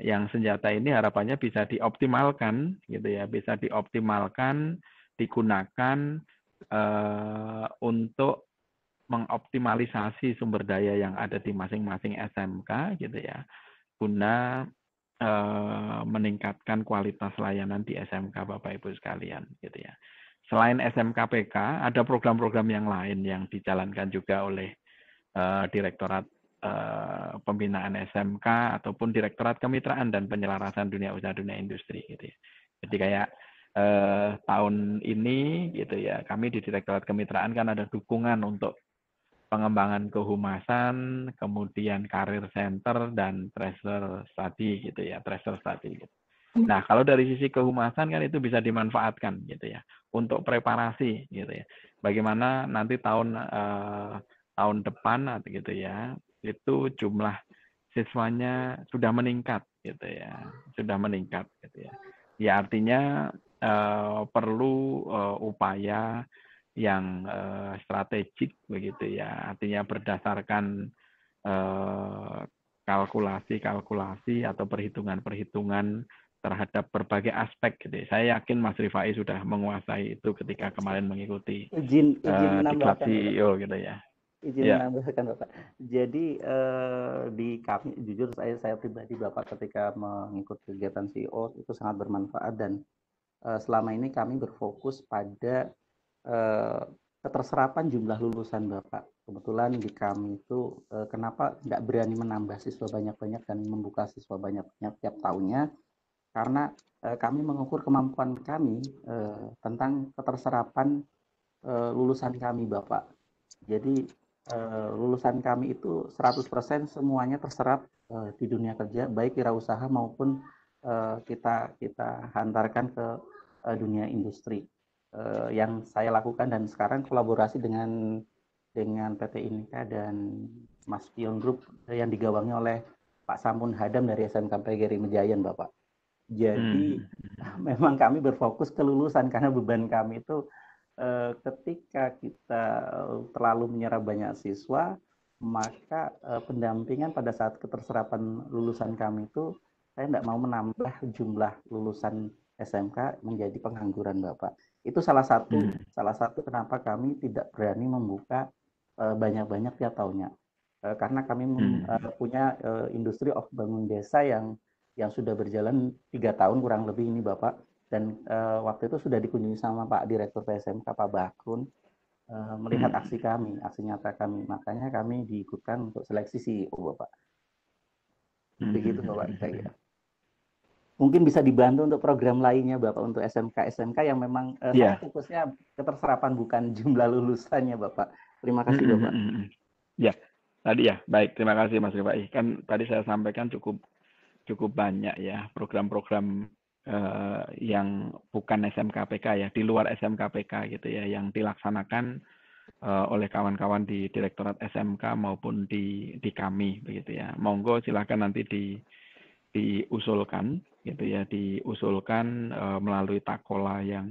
Yang senjata ini harapannya bisa dioptimalkan gitu ya, bisa dioptimalkan digunakan uh, untuk mengoptimalisasi sumber daya yang ada di masing-masing SMK gitu ya guna uh, meningkatkan kualitas layanan di SMK Bapak Ibu sekalian gitu ya. Selain SMKPK ada program-program yang lain yang dijalankan juga oleh uh, Direktorat Pembinaan SMK ataupun Direktorat Kemitraan dan Penyelarasan Dunia Usaha Dunia Industri gitu ya. Jadi kayak eh, tahun ini gitu ya kami di Direktorat Kemitraan kan ada dukungan untuk pengembangan kehumasan, kemudian karir center dan tracer study gitu ya, tracer study. Gitu. Nah, kalau dari sisi kehumasan kan itu bisa dimanfaatkan gitu ya untuk preparasi gitu ya. Bagaimana nanti tahun eh, tahun depan atau gitu ya, itu jumlah siswanya sudah meningkat gitu ya, sudah meningkat gitu ya. Ya artinya Eh, perlu uh, upaya yang uh, strategik begitu ya artinya berdasarkan kalkulasi-kalkulasi atau perhitungan-perhitungan terhadap berbagai aspek gitu. Ya. Saya yakin Mas Rifai sudah menguasai itu ketika kemarin mengikuti izin, izin uh, CEO gitu ya. Izin ya. menambahkan Bapak. Jadi eh, di kami jujur saya saya pribadi Bapak ketika mengikuti kegiatan CEO itu sangat bermanfaat dan Eh, selama ini kami berfokus pada eh, keterserapan jumlah lulusan Bapak. Kebetulan di kami itu eh, kenapa tidak berani menambah siswa banyak-banyak dan membuka siswa banyak-banyak tiap tahunnya? Karena kami mengukur kemampuan kami tentang keterserapan lulusan kami Bapak. Jadi lulusan kami itu 100% semuanya terserap di dunia kerja baik wirausaha maupun kita kita hantarkan ke Eh, dunia industri uh, yang saya lakukan dan sekarang kolaborasi dengan dengan PT Inka dan Mas Pion Group yang digawangi oleh Pak Samun Hadam dari SMK Geri Mejayan, Bapak. Jadi hmm. memang kami berfokus kelulusan karena beban kami itu eh, ketika kita terlalu menyerap banyak siswa, maka eh, pendampingan pada saat keterserapan lulusan kami itu saya tidak mau menambah jumlah lulusan SMK menjadi pengangguran Bapak. Itu salah satu hmm. salah satu kenapa kami tidak berani membuka eh, banyak-banyak tiap ya tahunnya. Eh, karena kami hmm. Eh, punya industri of bangun desa yang yang sudah berjalan tiga tahun kurang lebih ini Bapak dan waktu itu sudah dikunjungi sama Pak Direktur PSMK Pak Bakun melihat hmm. aksi kami, aksi nyata kami. Makanya kami diikutkan untuk seleksi CEO Bapak. Hmm. Begitu Bapak saya Hmm. Gitu mungkin bisa dibantu untuk program lainnya Bapak untuk SMK SMK yang memang uh, eh, yeah. fokusnya keterserapan bukan jumlah lulusannya Bapak. Terima kasih Bapak. Mm -hmm. Ya. Tadi ya, baik. Terima kasih Mas Rifai. Kan tadi saya sampaikan cukup cukup banyak ya program-program uh, yang bukan SMK-PK ya, di luar SMK-PK gitu ya yang dilaksanakan eh, oleh kawan-kawan di Direktorat SMK maupun di di kami begitu ya. Monggo silakan nanti di diusulkan gitu ya diusulkan e, melalui takola yang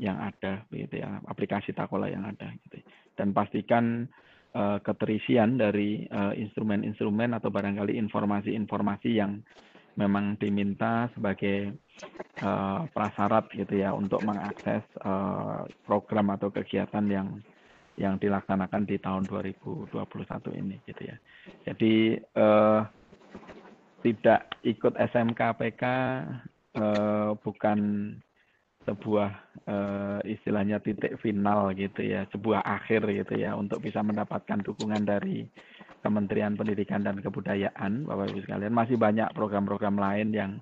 yang ada gitu ya aplikasi takola yang ada gitu ya. dan pastikan e, keterisian dari eh, instrumen-instrumen atau barangkali informasi-informasi yang memang diminta sebagai uh, prasyarat gitu ya untuk mengakses uh, program atau kegiatan yang yang dilaksanakan di tahun 2021 ini gitu ya. Jadi uh, tidak ikut SMKPK uh, eh, bukan sebuah uh, istilahnya titik final gitu ya, sebuah akhir gitu ya untuk bisa mendapatkan dukungan dari Kementerian Pendidikan dan Kebudayaan, Bapak Ibu sekalian. Masih banyak program-program lain yang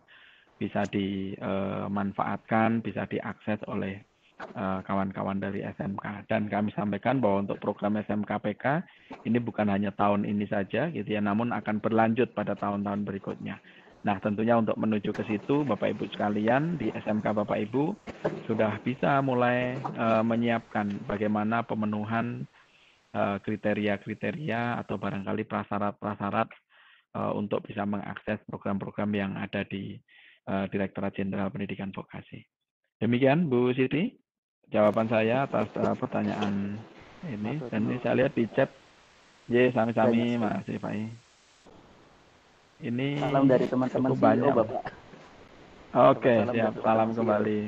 bisa dimanfaatkan, eh, bisa diakses oleh Eh, kawan-kawan dari SMK dan kami sampaikan bahwa untuk program SMK PK ini bukan hanya tahun ini saja gitu ya namun akan berlanjut pada tahun-tahun berikutnya. Nah, tentunya untuk menuju ke situ Bapak Ibu sekalian di SMK Bapak Ibu sudah bisa mulai uh, menyiapkan bagaimana pemenuhan eh, kriteria-kriteria atau barangkali prasarat-prasarat uh, untuk bisa mengakses program-program yang ada di Direktorat Jenderal Pendidikan Vokasi. Demikian Bu Siti jawaban saya atas uh, pertanyaan ini Masuk dan ini saya lihat di chat Ye sami-sami Mas Rifai. Ini salam dari teman-teman e banyak Bapak. Oke, okay, siap. Salam e kembali.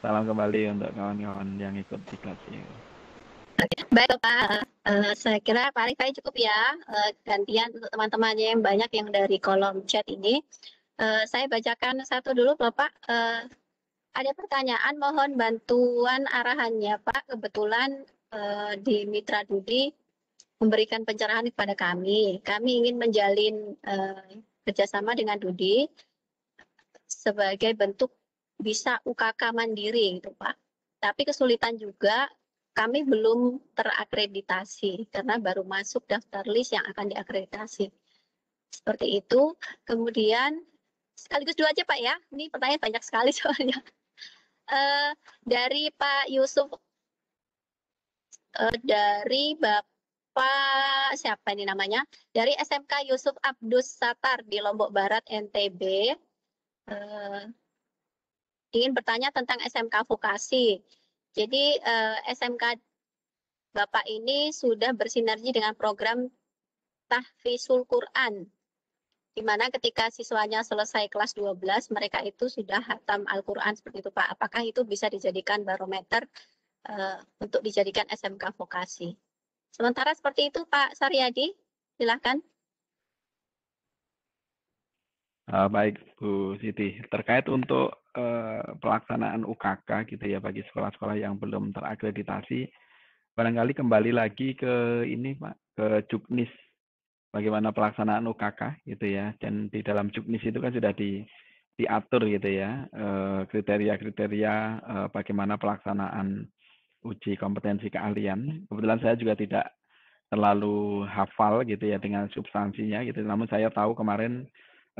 Salam kembali untuk kawan-kawan yang ikut di kelas ini. E baik Pak. Uh, eh, saya kira Pak Rifai cukup ya uh, gantian untuk teman-temannya yang banyak yang dari kolom chat ini. Uh, saya bacakan satu dulu Bapak. Uh, ada pertanyaan, mohon bantuan arahannya, Pak. Kebetulan eh, di Mitra Dudi memberikan pencerahan kepada kami. Kami ingin menjalin eh, kerjasama dengan Dudi sebagai bentuk bisa UKK mandiri, gitu Pak. Tapi kesulitan juga kami belum terakreditasi karena baru masuk daftar list yang akan diakreditasi. Seperti itu. Kemudian sekaligus dua aja Pak ya. Ini pertanyaan banyak sekali soalnya. Eh, dari Pak Yusuf uh, dari Bapak siapa ini namanya? Dari SMK Yusuf Abdus Satar di Lombok Barat NTB. Uh, eh, ingin bertanya tentang SMK vokasi. Jadi uh, SMK Bapak ini sudah bersinergi dengan program Tahfizul Quran di mana ketika siswanya selesai kelas 12 mereka itu sudah hatam Al-Qur'an seperti itu Pak. Apakah itu bisa dijadikan barometer uh, untuk dijadikan SMK vokasi? Sementara seperti itu Pak Saryadi, silakan. Uh, baik Bu Siti, terkait untuk uh, pelaksanaan UKK gitu ya bagi sekolah-sekolah yang belum terakreditasi, barangkali kembali lagi ke ini Pak, ke Juknis bagaimana pelaksanaan UKK gitu ya. Dan di dalam juknis itu kan sudah di diatur gitu ya eh, kriteria-kriteria eh, bagaimana pelaksanaan uji kompetensi keahlian. Kebetulan saya juga tidak terlalu hafal gitu ya dengan substansinya gitu. Namun saya tahu kemarin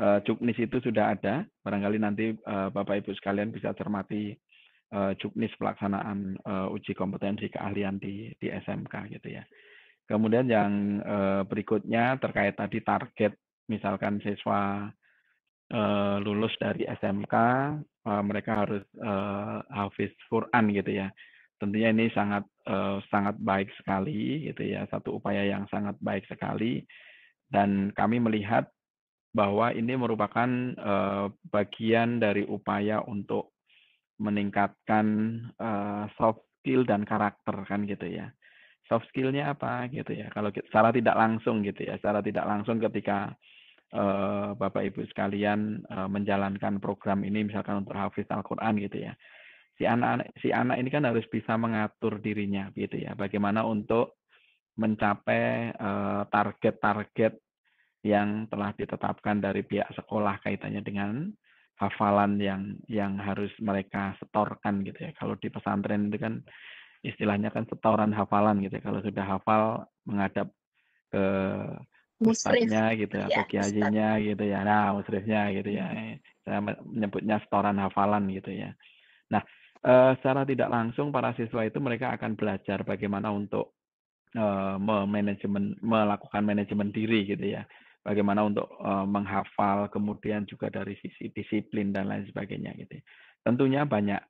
eh, juknis itu sudah ada. Barangkali nanti Bapak Ibu sekalian bisa cermati juknis pelaksanaan uji kompetensi keahlian di di SMK gitu ya. Kemudian yang eh, berikutnya terkait tadi target, misalkan siswa eh, lulus dari SMK, eh, mereka harus hafiz Quran gitu ya. Tentunya ini sangat sangat baik sekali gitu ya, satu upaya yang sangat baik sekali. Dan kami melihat bahwa ini merupakan bagian dari upaya untuk meningkatkan soft skill dan karakter kan gitu ya soft skillnya apa gitu ya kalau secara tidak langsung gitu ya secara tidak langsung ketika uh, bapak ibu sekalian uh, menjalankan program ini misalkan untuk hafiz Al-Quran gitu ya si anak si anak ini kan harus bisa mengatur dirinya gitu ya bagaimana untuk mencapai eh, target-target uh, yang telah ditetapkan dari pihak sekolah kaitannya dengan hafalan yang yang harus mereka setorkan gitu ya kalau di pesantren itu kan istilahnya kan setoran hafalan gitu ya. Kalau sudah hafal menghadap ke musrifnya gitu ya, atau iya, kiainya gitu ya. Nah, musrifnya gitu ya. Saya hmm. menyebutnya setoran hafalan gitu ya. Nah, eh, secara tidak langsung para siswa itu mereka akan belajar bagaimana untuk eh, memanajemen melakukan manajemen diri gitu ya. Bagaimana untuk eh, menghafal kemudian juga dari sisi disiplin dan lain sebagainya gitu. Ya. Tentunya banyak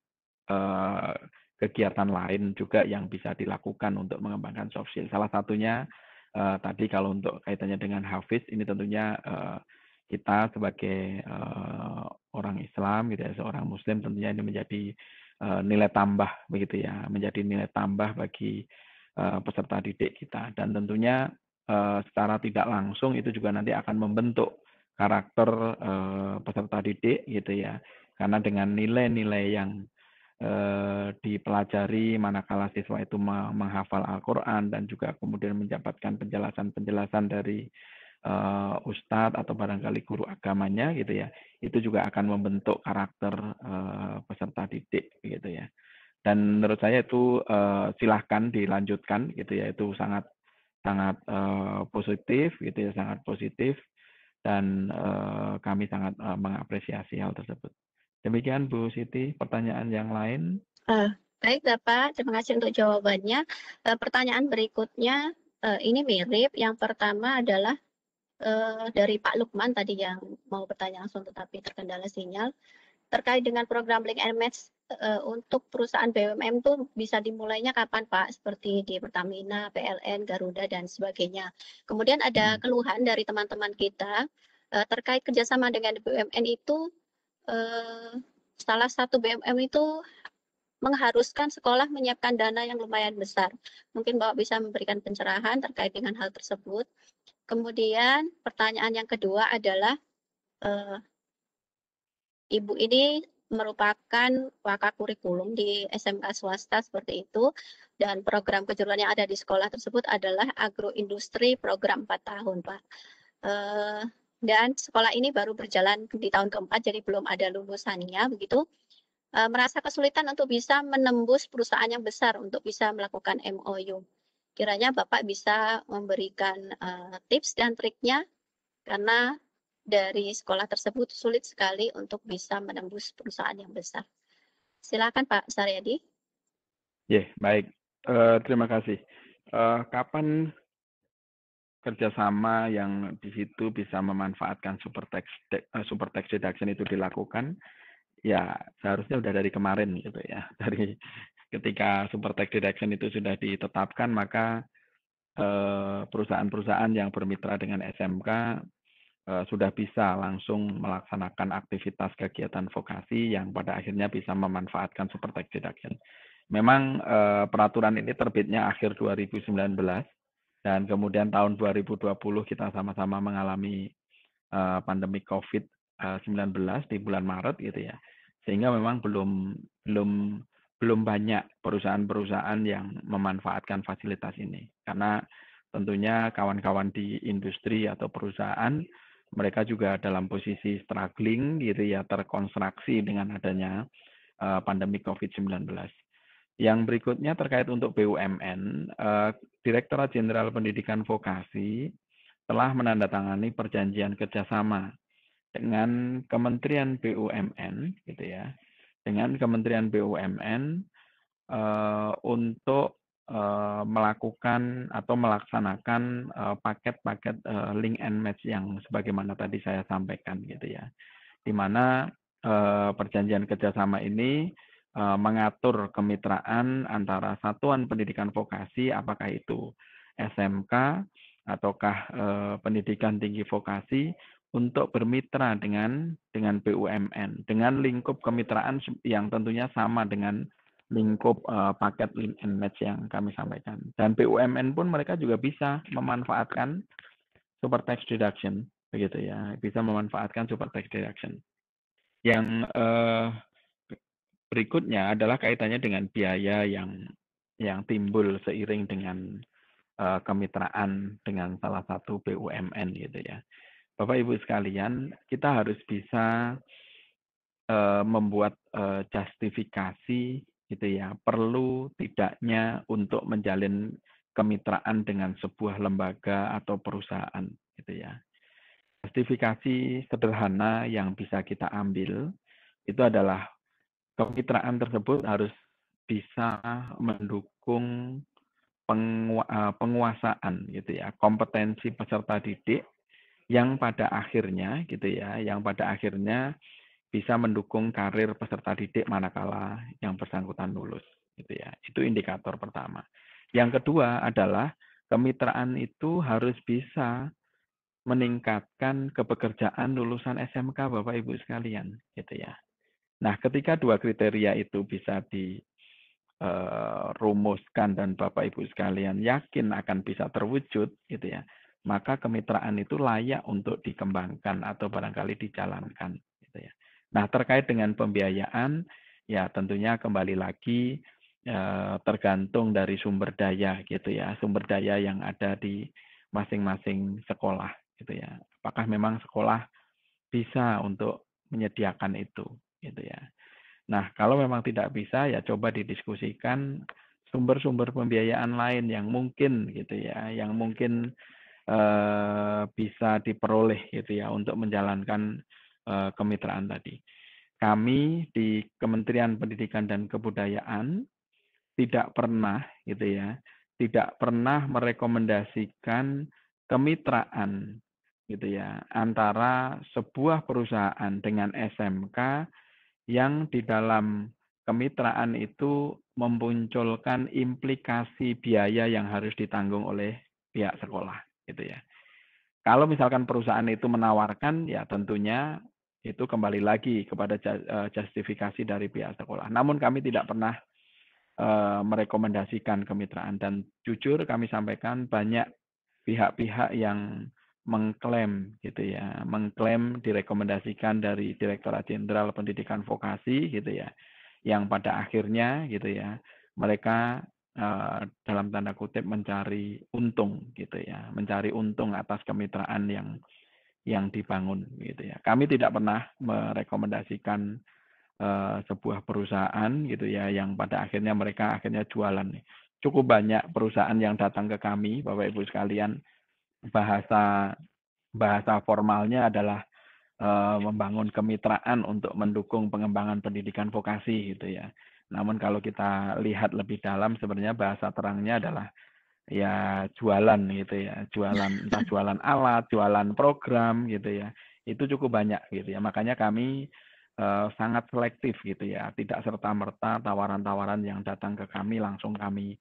kegiatan lain juga yang bisa dilakukan untuk mengembangkan soft skill. Salah satunya uh, tadi kalau untuk kaitannya dengan hafiz ini tentunya uh, kita sebagai uh, orang Islam gitu ya, seorang muslim tentunya ini menjadi uh, nilai tambah begitu ya, menjadi nilai tambah bagi uh, peserta didik kita dan tentunya uh, secara tidak langsung itu juga nanti akan membentuk karakter uh, peserta didik gitu ya. Karena dengan nilai-nilai yang Eh, dipelajari manakala siswa itu menghafal Al-Quran dan juga kemudian mendapatkan penjelasan-penjelasan dari uh, ustadz atau barangkali guru agamanya gitu ya itu juga akan membentuk karakter uh, peserta didik gitu ya dan menurut saya itu uh, silahkan dilanjutkan gitu ya itu sangat sangat uh, positif gitu ya sangat positif dan uh, kami sangat uh, mengapresiasi hal tersebut. Demikian Bu Siti, pertanyaan yang lain. Uh, baik Bapak, terima kasih untuk jawabannya. Uh, pertanyaan berikutnya uh, ini mirip. Yang pertama adalah uh, dari Pak Lukman tadi yang mau bertanya langsung tetapi terkendala sinyal. Terkait dengan program Link and Match uh, untuk perusahaan BUMN itu bisa dimulainya kapan Pak? Seperti di Pertamina, PLN, Garuda, dan sebagainya. Kemudian ada hmm. keluhan dari teman-teman kita uh, terkait kerjasama dengan BUMN itu eh, salah satu BMM itu mengharuskan sekolah menyiapkan dana yang lumayan besar. Mungkin Bapak bisa memberikan pencerahan terkait dengan hal tersebut. Kemudian pertanyaan yang kedua adalah eh, Ibu ini merupakan wakak kurikulum di SMK swasta seperti itu dan program kejuruan yang ada di sekolah tersebut adalah agroindustri program 4 tahun Pak. Eh, dan sekolah ini baru berjalan di tahun keempat jadi belum ada lulusannya begitu e, merasa kesulitan untuk bisa menembus perusahaan yang besar untuk bisa melakukan MOU kiranya bapak bisa memberikan e, tips dan triknya karena dari sekolah tersebut sulit sekali untuk bisa menembus perusahaan yang besar silakan Pak Saryadi ya yeah, baik uh, terima kasih uh, kapan kerjasama yang di situ bisa memanfaatkan super tax eh, super tax deduction itu dilakukan ya seharusnya sudah dari kemarin gitu ya dari ketika super tax deduction itu sudah ditetapkan maka eh, perusahaan-perusahaan yang bermitra dengan SMK eh, sudah bisa langsung melaksanakan aktivitas kegiatan vokasi yang pada akhirnya bisa memanfaatkan super tax deduction. Memang peraturan ini terbitnya akhir 2019 dan kemudian tahun 2020 kita sama-sama mengalami uh, pandemi COVID-19 eh, di bulan Maret gitu ya. Sehingga memang belum belum belum banyak perusahaan-perusahaan yang memanfaatkan fasilitas ini. Karena tentunya kawan-kawan di industri atau perusahaan mereka juga dalam posisi struggling gitu ya terkonstruksi dengan adanya uh, pandemi COVID-19. Yang berikutnya terkait untuk BUMN, eh, Direktorat Jenderal Pendidikan Vokasi telah menandatangani perjanjian kerjasama dengan Kementerian BUMN, gitu ya, dengan Kementerian BUMN eh, untuk eh, melakukan atau melaksanakan paket-paket link and match yang sebagaimana tadi saya sampaikan, gitu ya, di mana perjanjian kerjasama ini Eh, mengatur kemitraan antara satuan pendidikan vokasi apakah itu SMK ataukah eh, pendidikan tinggi vokasi untuk bermitra dengan dengan BUMN dengan lingkup kemitraan yang tentunya sama dengan lingkup uh, paket link and match yang kami sampaikan dan BUMN pun mereka juga bisa memanfaatkan super tax deduction begitu ya bisa memanfaatkan super tax deduction yang uh, berikutnya adalah kaitannya dengan biaya yang yang timbul seiring dengan uh, kemitraan dengan salah satu BUMN gitu ya. Bapak Ibu sekalian, kita harus bisa uh, membuat uh, justifikasi gitu ya, perlu tidaknya untuk menjalin kemitraan dengan sebuah lembaga atau perusahaan gitu ya. Justifikasi sederhana yang bisa kita ambil itu adalah kemitraan tersebut harus bisa mendukung pengu eh, penguasaan gitu ya kompetensi peserta didik yang pada akhirnya gitu ya yang pada akhirnya bisa mendukung karir peserta didik manakala yang bersangkutan lulus gitu ya itu indikator pertama yang kedua adalah kemitraan itu harus bisa meningkatkan kepekerjaan lulusan SMK Bapak Ibu sekalian gitu ya Nah, ketika dua kriteria itu bisa dirumuskan eh, dan Bapak Ibu sekalian yakin akan bisa terwujud, gitu ya, maka kemitraan itu layak untuk dikembangkan atau barangkali dijalankan, gitu ya. Nah, terkait dengan pembiayaan, ya tentunya kembali lagi eh, tergantung dari sumber daya, gitu ya, sumber daya yang ada di masing-masing sekolah, gitu ya. Apakah memang sekolah bisa untuk menyediakan itu gitu ya. Nah, kalau memang tidak bisa ya coba didiskusikan sumber-sumber pembiayaan lain yang mungkin gitu ya, yang mungkin eh, bisa diperoleh gitu ya untuk menjalankan eh, kemitraan tadi. Kami di Kementerian Pendidikan dan Kebudayaan tidak pernah gitu ya, tidak pernah merekomendasikan kemitraan gitu ya antara sebuah perusahaan dengan SMK yang di dalam kemitraan itu memunculkan implikasi biaya yang harus ditanggung oleh pihak sekolah gitu ya. Kalau misalkan perusahaan itu menawarkan ya tentunya itu kembali lagi kepada e, justifikasi dari pihak sekolah. Namun kami tidak pernah e, merekomendasikan kemitraan dan jujur kami sampaikan banyak pihak-pihak yang mengklaim gitu ya, mengklaim direkomendasikan dari Direktorat Jenderal Pendidikan Vokasi gitu ya, yang pada akhirnya gitu ya, mereka eh, dalam tanda kutip mencari untung gitu ya, mencari untung atas kemitraan yang yang dibangun gitu ya. Kami tidak pernah merekomendasikan eh, sebuah perusahaan gitu ya, yang pada akhirnya mereka akhirnya jualan. Cukup banyak perusahaan yang datang ke kami, Bapak Ibu sekalian bahasa bahasa formalnya adalah uh, membangun kemitraan untuk mendukung pengembangan pendidikan vokasi gitu ya. Namun kalau kita lihat lebih dalam sebenarnya bahasa terangnya adalah ya jualan gitu ya, jualan entah jualan alat, jualan program gitu ya. Itu cukup banyak gitu ya. Makanya kami uh, sangat selektif gitu ya, tidak serta merta tawaran-tawaran yang datang ke kami langsung kami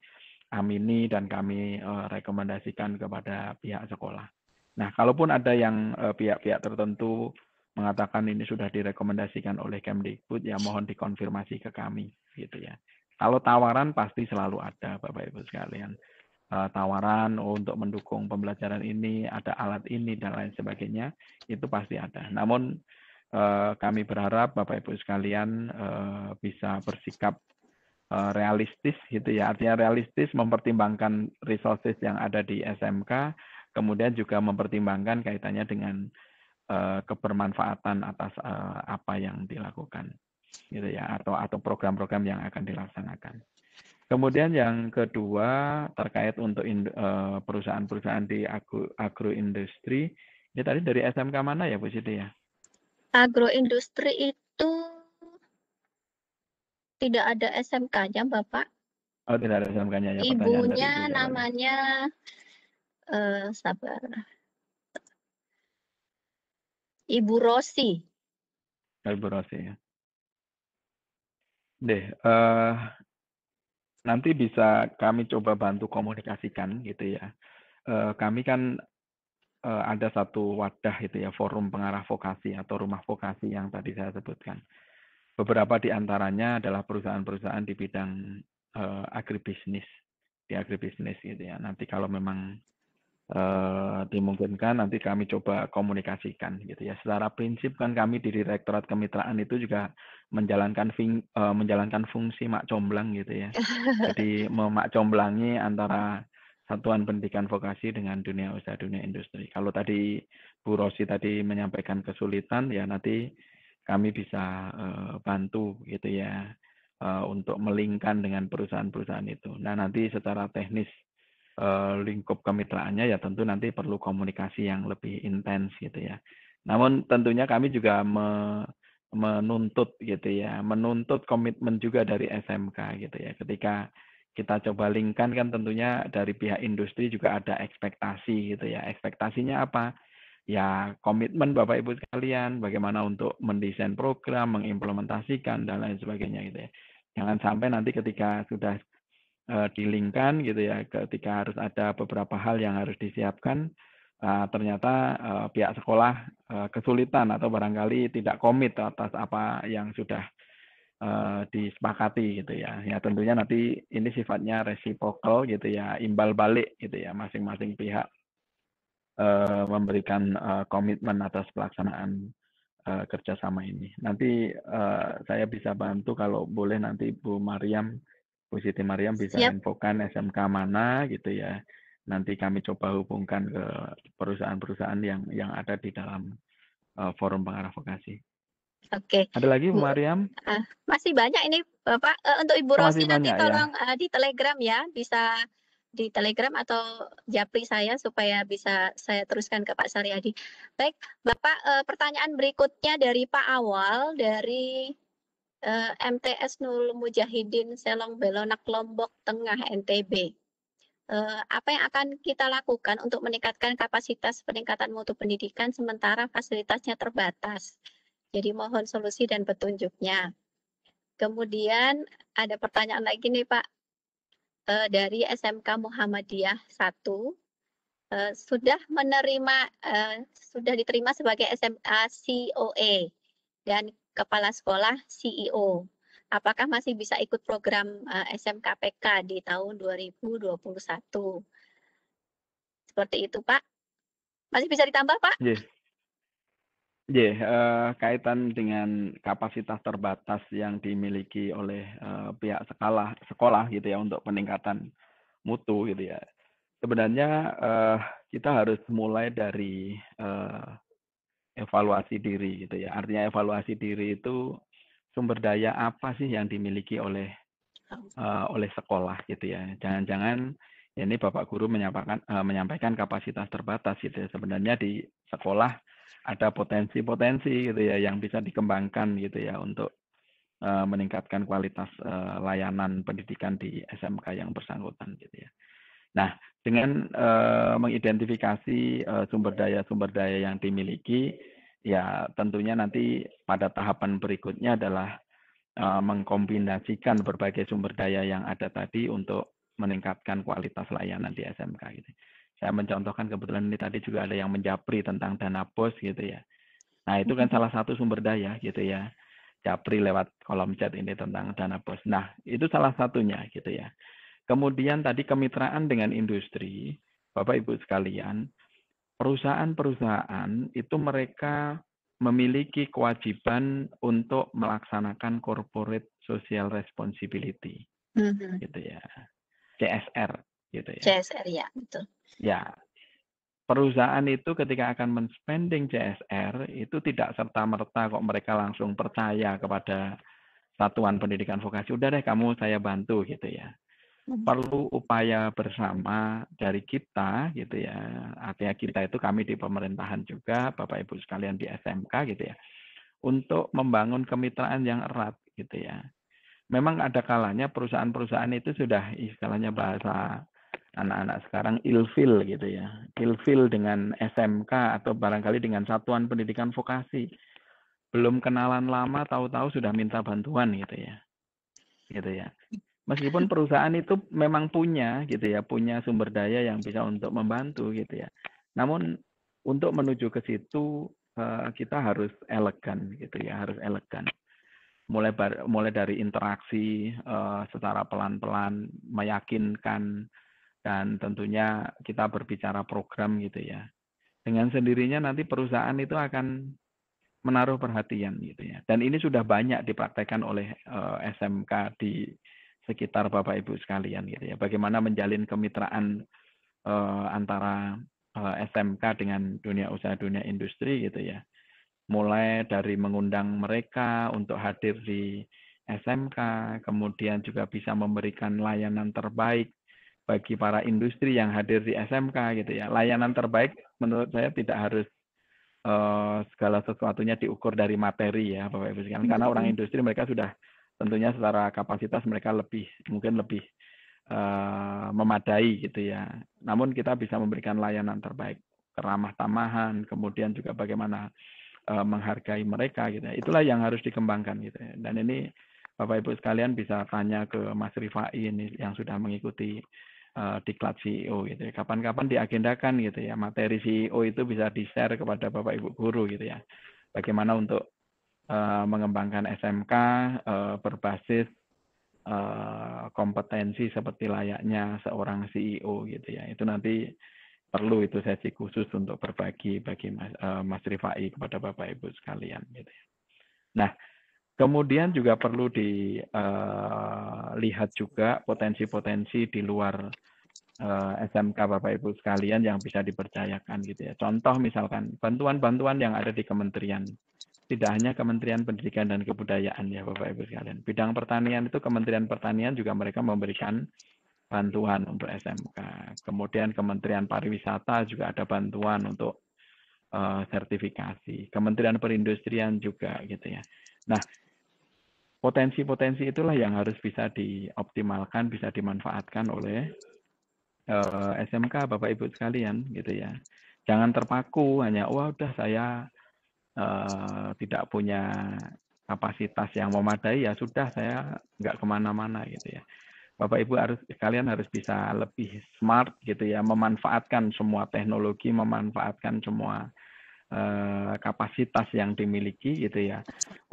amini dan kami eh, rekomendasikan kepada pihak sekolah. Nah, kalaupun ada yang eh, pihak-pihak tertentu mengatakan ini sudah direkomendasikan oleh Kemdikbud, ya mohon dikonfirmasi ke kami, gitu ya. Kalau tawaran pasti selalu ada, Bapak Ibu sekalian. Eh, tawaran untuk mendukung pembelajaran ini, ada alat ini dan lain sebagainya, itu pasti ada. Namun kami berharap Bapak Ibu sekalian bisa bersikap Eh, realistis gitu ya. Artinya realistis mempertimbangkan resources yang ada di SMK, kemudian juga mempertimbangkan kaitannya dengan eh, kebermanfaatan atas eh, apa yang dilakukan gitu ya atau atau program-program yang akan dilaksanakan. Kemudian yang kedua terkait untuk perusahaan-perusahaan di agro, industri ini tadi dari SMK mana ya Bu Siti ya? Agroindustri itu tidak ada SMK-nya, Bapak. Oh, tidak ada SMK-nya ya. Ibunya ya, namanya uh, sabar. Ibu Rosi. Ibu Rosi ya. Deh, uh, nanti bisa kami coba bantu komunikasikan gitu ya. Uh, kami kan ada satu wadah itu ya forum pengarah vokasi atau rumah vokasi yang tadi saya sebutkan. Beberapa di antaranya adalah perusahaan-perusahaan di bidang uh, agribisnis, di agribisnis gitu ya. Nanti kalau memang uh, dimungkinkan, nanti kami coba komunikasikan gitu ya. Secara prinsip kan kami di Direktorat Kemitraan itu juga menjalankan fing, uh, menjalankan fungsi mak comblang gitu ya. Jadi memak comblangi antara satuan pendidikan vokasi dengan dunia usaha dunia industri. Kalau tadi Bu Rosi tadi menyampaikan kesulitan, ya nanti kami bisa uh, bantu gitu ya uh, untuk melingkan dengan perusahaan-perusahaan itu. Nah nanti secara teknis uh, lingkup kemitraannya ya tentu nanti perlu komunikasi yang lebih intens gitu ya. Namun tentunya kami juga me, menuntut gitu ya, menuntut komitmen juga dari SMK gitu ya. Ketika kita coba lingkan kan tentunya dari pihak industri juga ada ekspektasi gitu ya. Ekspektasinya apa? ya komitmen Bapak Ibu sekalian bagaimana untuk mendesain program, mengimplementasikan dan lain sebagainya gitu ya. Jangan sampai nanti ketika sudah uh, eh, dilingkan gitu ya, ketika harus ada beberapa hal yang harus disiapkan uh, ternyata uh, pihak sekolah uh, kesulitan atau barangkali tidak komit atas apa yang sudah uh, disepakati gitu ya. Ya tentunya nanti ini sifatnya reciprocal gitu ya, imbal balik gitu ya masing-masing pihak Eh, memberikan eh, komitmen atas pelaksanaan uh, kerjasama ini. Nanti saya bisa bantu kalau boleh nanti Bu Mariam, Bu Siti Mariam bisa Siap. infokan SMK mana gitu ya. Nanti kami coba hubungkan ke perusahaan-perusahaan yang yang ada di dalam forum pengarah vokasi. Oke. Okay. Ada lagi Bu Mariam? masih banyak ini Bapak. untuk Ibu oh, Rosi nanti banyak, ya. tolong ya? di Telegram ya bisa di Telegram atau japri saya supaya bisa saya teruskan ke Pak Saryadi. Baik, Bapak e, pertanyaan berikutnya dari Pak Awal dari e, eh, MTS Nurul Mujahidin Selong Belonak Lombok Tengah NTB. E, eh, apa yang akan kita lakukan untuk meningkatkan kapasitas peningkatan mutu pendidikan sementara fasilitasnya terbatas? Jadi mohon solusi dan petunjuknya. Kemudian ada pertanyaan lagi nih Pak uh, dari SMK Muhammadiyah 1 uh, eh, sudah menerima uh, sudah diterima sebagai SMA COE dan kepala sekolah CEO. Apakah masih bisa ikut program uh, SMKPK di tahun 2021? Seperti itu, Pak. Masih bisa ditambah, Pak? Yes. Ya, yeah, eh, uh, kaitan dengan kapasitas terbatas yang dimiliki oleh uh, pihak sekolah, sekolah gitu ya untuk peningkatan mutu gitu ya. Sebenarnya uh, kita harus mulai dari uh, evaluasi diri gitu ya. Artinya evaluasi diri itu sumber daya apa sih yang dimiliki oleh uh, oleh sekolah gitu ya. Jangan-jangan ini Bapak guru menyampaikan uh, menyampaikan kapasitas terbatas gitu ya. Sebenarnya di sekolah ada potensi-potensi gitu ya yang bisa dikembangkan gitu ya untuk eh, meningkatkan kualitas eh, layanan pendidikan di SMK yang bersangkutan gitu ya. Nah, dengan eh, mengidentifikasi sumber daya sumber daya yang dimiliki, ya tentunya nanti pada tahapan berikutnya adalah mengkombinasikan berbagai sumber daya yang ada tadi untuk meningkatkan kualitas layanan di SMK gitu saya mencontohkan kebetulan ini tadi juga ada yang menjapri tentang dana bos gitu ya. Nah itu kan salah satu sumber daya gitu ya. Japri lewat kolom chat ini tentang dana bos. Nah itu salah satunya gitu ya. Kemudian tadi kemitraan dengan industri, Bapak Ibu sekalian, perusahaan-perusahaan itu mereka memiliki kewajiban untuk melaksanakan corporate social responsibility, mm-hmm. gitu ya, CSR gitu ya. CSR ya, itu. Ya. Perusahaan itu ketika akan men-spending CSR itu tidak serta-merta kok mereka langsung percaya kepada satuan pendidikan vokasi, udah deh kamu saya bantu gitu ya. Hmm. Perlu upaya bersama dari kita gitu ya. Artinya kita itu kami di pemerintahan juga, Bapak Ibu sekalian di SMK gitu ya. Untuk membangun kemitraan yang erat gitu ya memang ada kalanya perusahaan-perusahaan itu sudah istilahnya bahasa anak-anak sekarang ilfil gitu ya. Ilfil dengan SMK atau barangkali dengan satuan pendidikan vokasi. Belum kenalan lama tahu-tahu sudah minta bantuan gitu ya. Gitu ya. Meskipun perusahaan itu memang punya gitu ya, punya sumber daya yang bisa untuk membantu gitu ya. Namun untuk menuju ke situ eh, kita harus elegan gitu ya, harus elegan mulai mulai dari interaksi eh, secara pelan-pelan meyakinkan dan tentunya kita berbicara program gitu ya. Dengan sendirinya nanti perusahaan itu akan menaruh perhatian gitu ya. Dan ini sudah banyak dipraktekkan oleh eh, SMK di sekitar Bapak Ibu sekalian gitu ya. Bagaimana menjalin kemitraan eh, antara eh, SMK dengan dunia usaha dunia industri gitu ya. Mulai dari mengundang mereka untuk hadir di SMK, kemudian juga bisa memberikan layanan terbaik bagi para industri yang hadir di SMK gitu ya. Layanan terbaik menurut saya tidak harus uh, segala sesuatunya diukur dari materi ya Bapak Ibu sekalian. Karena orang industri mereka sudah tentunya secara kapasitas mereka lebih mungkin lebih uh, memadai gitu ya. Namun kita bisa memberikan layanan terbaik, keramah tamahan, kemudian juga bagaimana eh, menghargai mereka gitu. Ya. Itulah yang harus dikembangkan gitu. Ya. Dan ini Bapak Ibu sekalian bisa tanya ke Mas Rifai ini yang sudah mengikuti uh, diklat CEO gitu. ya Kapan-kapan diagendakan gitu ya materi CEO itu bisa di share kepada bapak ibu guru gitu ya. Bagaimana untuk uh, mengembangkan SMK uh, eh, berbasis uh, kompetensi seperti layaknya seorang CEO gitu ya. Itu nanti perlu itu sesi khusus untuk berbagi bagi Mas, uh, Mas Rifai kepada bapak ibu sekalian gitu ya. Nah, Kemudian juga perlu dilihat eh, uh, juga potensi-potensi di luar uh, eh, SMK Bapak Ibu sekalian yang bisa dipercayakan gitu ya. Contoh misalkan bantuan-bantuan yang ada di kementerian. Tidak hanya Kementerian Pendidikan dan Kebudayaan ya Bapak Ibu sekalian. Bidang pertanian itu Kementerian Pertanian juga mereka memberikan bantuan untuk SMK. Kemudian Kementerian Pariwisata juga ada bantuan untuk uh, sertifikasi. Kementerian Perindustrian juga gitu ya. Nah, potensi-potensi itulah yang harus bisa dioptimalkan, bisa dimanfaatkan oleh uh, eh, SMK Bapak Ibu sekalian gitu ya. Jangan terpaku hanya wah udah saya uh, tidak punya kapasitas yang memadai ya sudah saya nggak kemana-mana gitu ya. Bapak Ibu harus kalian harus bisa lebih smart gitu ya, memanfaatkan semua teknologi, memanfaatkan semua Eh, kapasitas yang dimiliki gitu ya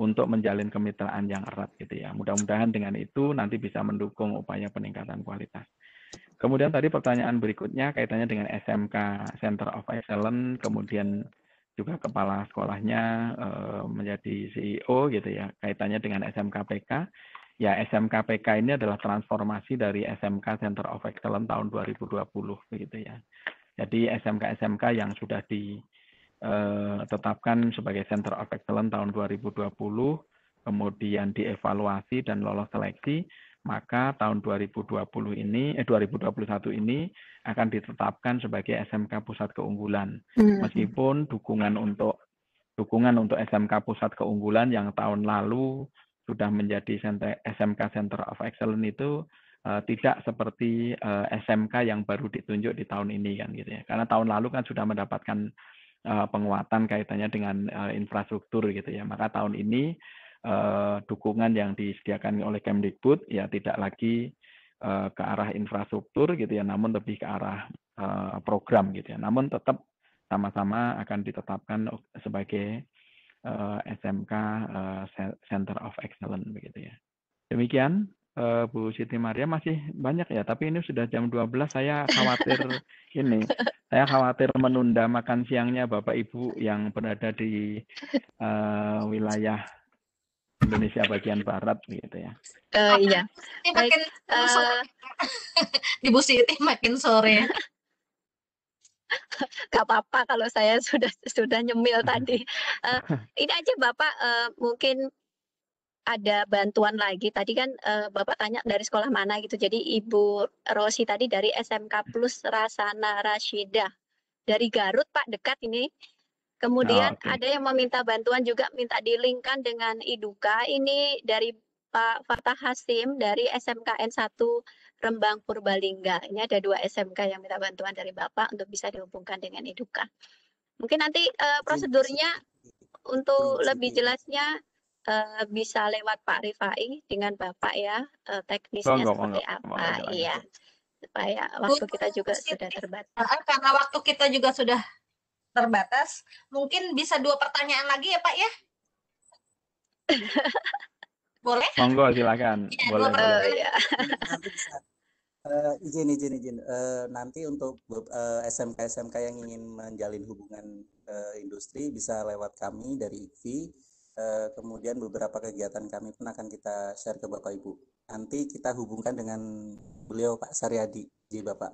untuk menjalin kemitraan yang erat gitu ya. Mudah-mudahan dengan itu nanti bisa mendukung upaya peningkatan kualitas. Kemudian tadi pertanyaan berikutnya kaitannya dengan SMK Center of Excellence, kemudian juga kepala sekolahnya eh, menjadi CEO gitu ya. Kaitannya dengan SMKPK ya SMKPK ini adalah transformasi dari SMK Center of Excellence tahun 2020 gitu ya. Jadi SMK-SMK yang sudah di Eh, tetapkan sebagai Center of Excellence tahun 2020, kemudian dievaluasi dan lolos seleksi, maka tahun 2020 ini eh 2021 ini akan ditetapkan sebagai SMK Pusat Keunggulan. Hmm. Meskipun dukungan untuk dukungan untuk SMK Pusat Keunggulan yang tahun lalu sudah menjadi center, SMK Center of Excellence itu uh, tidak seperti uh, eh, SMK yang baru ditunjuk di tahun ini kan gitu ya. Karena tahun lalu kan sudah mendapatkan Eh, penguatan kaitannya dengan eh, infrastruktur gitu ya. Maka tahun ini eh, dukungan yang disediakan oleh Kemdikbud ya tidak lagi ke arah infrastruktur gitu ya, namun lebih ke arah program gitu ya. Namun tetap sama-sama akan ditetapkan sebagai SMK Center of Excellence begitu ya. Demikian uh, Bu Siti Maria masih banyak ya, tapi ini sudah jam 12 saya khawatir ini. Saya khawatir menunda makan siangnya Bapak Ibu yang berada di uh, wilayah Indonesia bagian barat gitu ya. Uh, iya. makin Baik, uh, di Bu Siti makin sore. Gak apa-apa kalau saya sudah sudah nyemil tadi. Uh, ini aja Bapak uh, mungkin ada bantuan lagi. Tadi kan uh, Bapak tanya dari sekolah mana gitu. Jadi Ibu Rosi tadi dari SMK Plus Rasana Rashidah dari Garut Pak dekat ini. Kemudian oh, ah, okay. ada yang meminta bantuan juga minta di dilingkan dengan Iduka. Ini dari Pak Fatah Hasim dari SMKN 1 Rembang Purbalingga. Ini ada dua SMK yang minta bantuan dari Bapak untuk bisa dihubungkan dengan Iduka. Mungkin nanti uh, prosedurnya untuk lebih jelasnya Eh, bisa lewat Pak Rifai dengan Bapak ya uh, teknisnya monggo, seperti enggak, apa enggak. iya supaya waktu kita juga sudah terbatas karena waktu kita juga sudah terbatas mungkin bisa dua pertanyaan lagi ya Pak ya boleh monggo silakan ya, boleh, boleh. Ya. Uh, izin izin izin uh, nanti untuk uh, SMK SMK yang ingin menjalin hubungan uh, industri bisa lewat kami dari IKVI Eh, kemudian beberapa kegiatan kami pun akan kita share ke Bapak Ibu. Nanti kita hubungkan dengan beliau Pak Saryadi, di Bapak.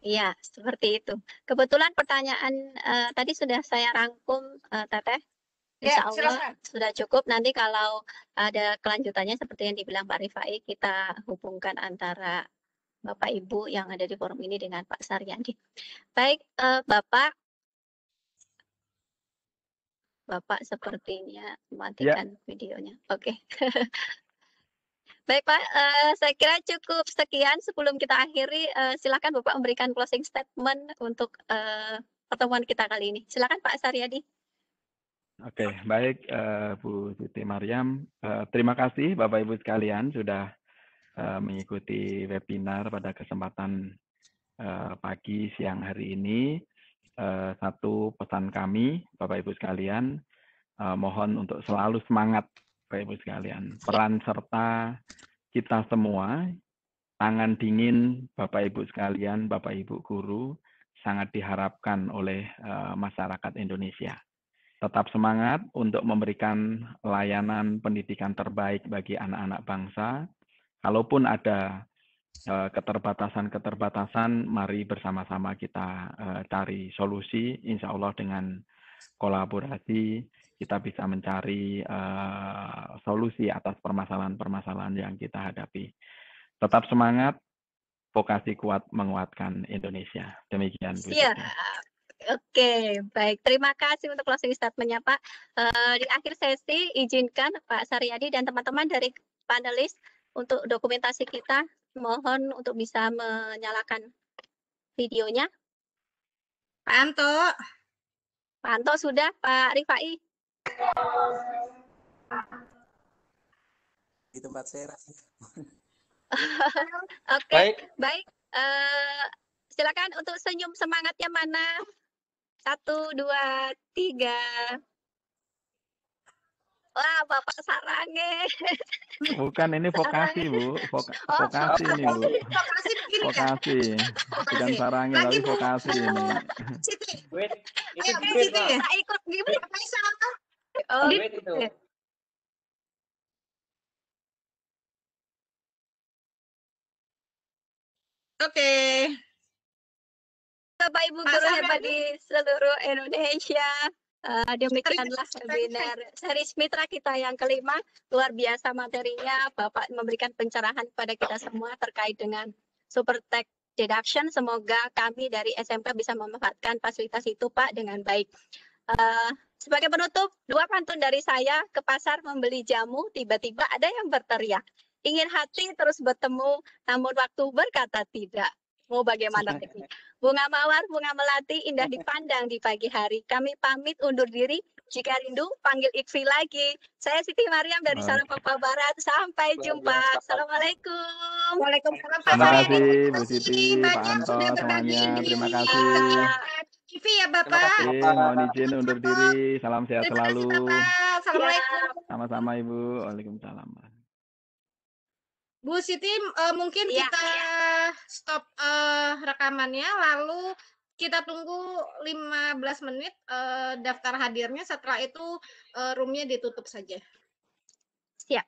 Iya, seperti itu. Kebetulan pertanyaan uh, tadi sudah saya rangkum, uh, Teteh. Ya, Insya ya, Allah sudah cukup. Nanti kalau ada kelanjutannya seperti yang dibilang Pak Rifai, kita hubungkan antara Bapak Ibu yang ada di forum ini dengan Pak Saryadi. Baik, uh, Bapak, Bapak sepertinya ya. matikan ya. videonya. Oke. Okay. Baik Pak, uh, saya kira cukup sekian sebelum kita akhiri. Uh, silakan Bapak memberikan closing statement untuk uh, pertemuan kita kali ini. Silakan Pak Saryadi. Oke, okay, baik uh, Bu Siti Mariam. Uh, terima kasih Bapak Ibu sekalian sudah uh, mengikuti webinar pada kesempatan uh, pagi siang hari ini. Eh, satu pesan kami, Bapak Ibu sekalian, eh, mohon untuk selalu semangat, Bapak Ibu sekalian. Peran serta kita semua, tangan dingin Bapak Ibu sekalian, Bapak Ibu guru, sangat diharapkan oleh eh, masyarakat Indonesia. Tetap semangat untuk memberikan layanan pendidikan terbaik bagi anak-anak bangsa. Kalaupun ada Eh, keterbatasan-keterbatasan mari bersama-sama kita eh, cari solusi insya Allah dengan kolaborasi kita bisa mencari eh, solusi atas permasalahan-permasalahan yang kita hadapi. Tetap semangat, vokasi kuat menguatkan Indonesia. Demikian. Iya. Oke, baik. Terima kasih untuk closing statementnya Pak. di akhir sesi, izinkan Pak Saryadi dan teman-teman dari panelis untuk dokumentasi kita mohon untuk bisa menyalakan videonya. Pak Anto. Pak Anto sudah, Pak Rifai. Di tempat saya. Oke, okay. baik. baik. Uh, silakan untuk senyum semangatnya mana? Satu, dua, tiga. Wah, Bapak sarange. Bukan ini vokasi, Bu. oh, vokasi ini, Bu. Vokasi begini vokasi. kan? Bukan sarange, tapi vokasi ini. Siti. Duit. Itu duit, Tak ikut gimana, Kaisa? Oh, duit oh, itu. Oke. Okay. Bapak Ibu guru hebat di seluruh Indonesia. Uh, eh, demikianlah webinar series mitra kita yang kelima luar biasa materinya Bapak memberikan pencerahan kepada kita semua terkait dengan super tech deduction semoga kami dari SMP bisa memanfaatkan fasilitas itu Pak dengan baik uh, sebagai penutup dua pantun dari saya ke pasar membeli jamu tiba-tiba ada yang berteriak ingin hati terus bertemu namun waktu berkata tidak mau oh, bagaimana teknik. Iya, iya. Bunga mawar, bunga melati indah dipandang di pagi hari. Kami pamit undur diri. Jika rindu, panggil Iqvi lagi. Saya Siti Mariam dari Sarang Papua Barat. Sampai jumpa. Assalamualaikum. Waalaikumsalam. Terima kasih Bu Siti, Pak Anto, semuanya. Terima iya. kasih. Kivi ya Bapak. Terima kasih. Mohon izin undur diri. Salam sehat selalu. Assalamualaikum. Sama-sama Ibu. Waalaikumsalam. Bu Siti, uh, mungkin ya, kita ya. stop uh, rekamannya, lalu kita tunggu 15 menit uh, daftar hadirnya, setelah itu uh, roomnya ditutup saja. Siap.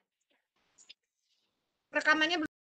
Rekamannya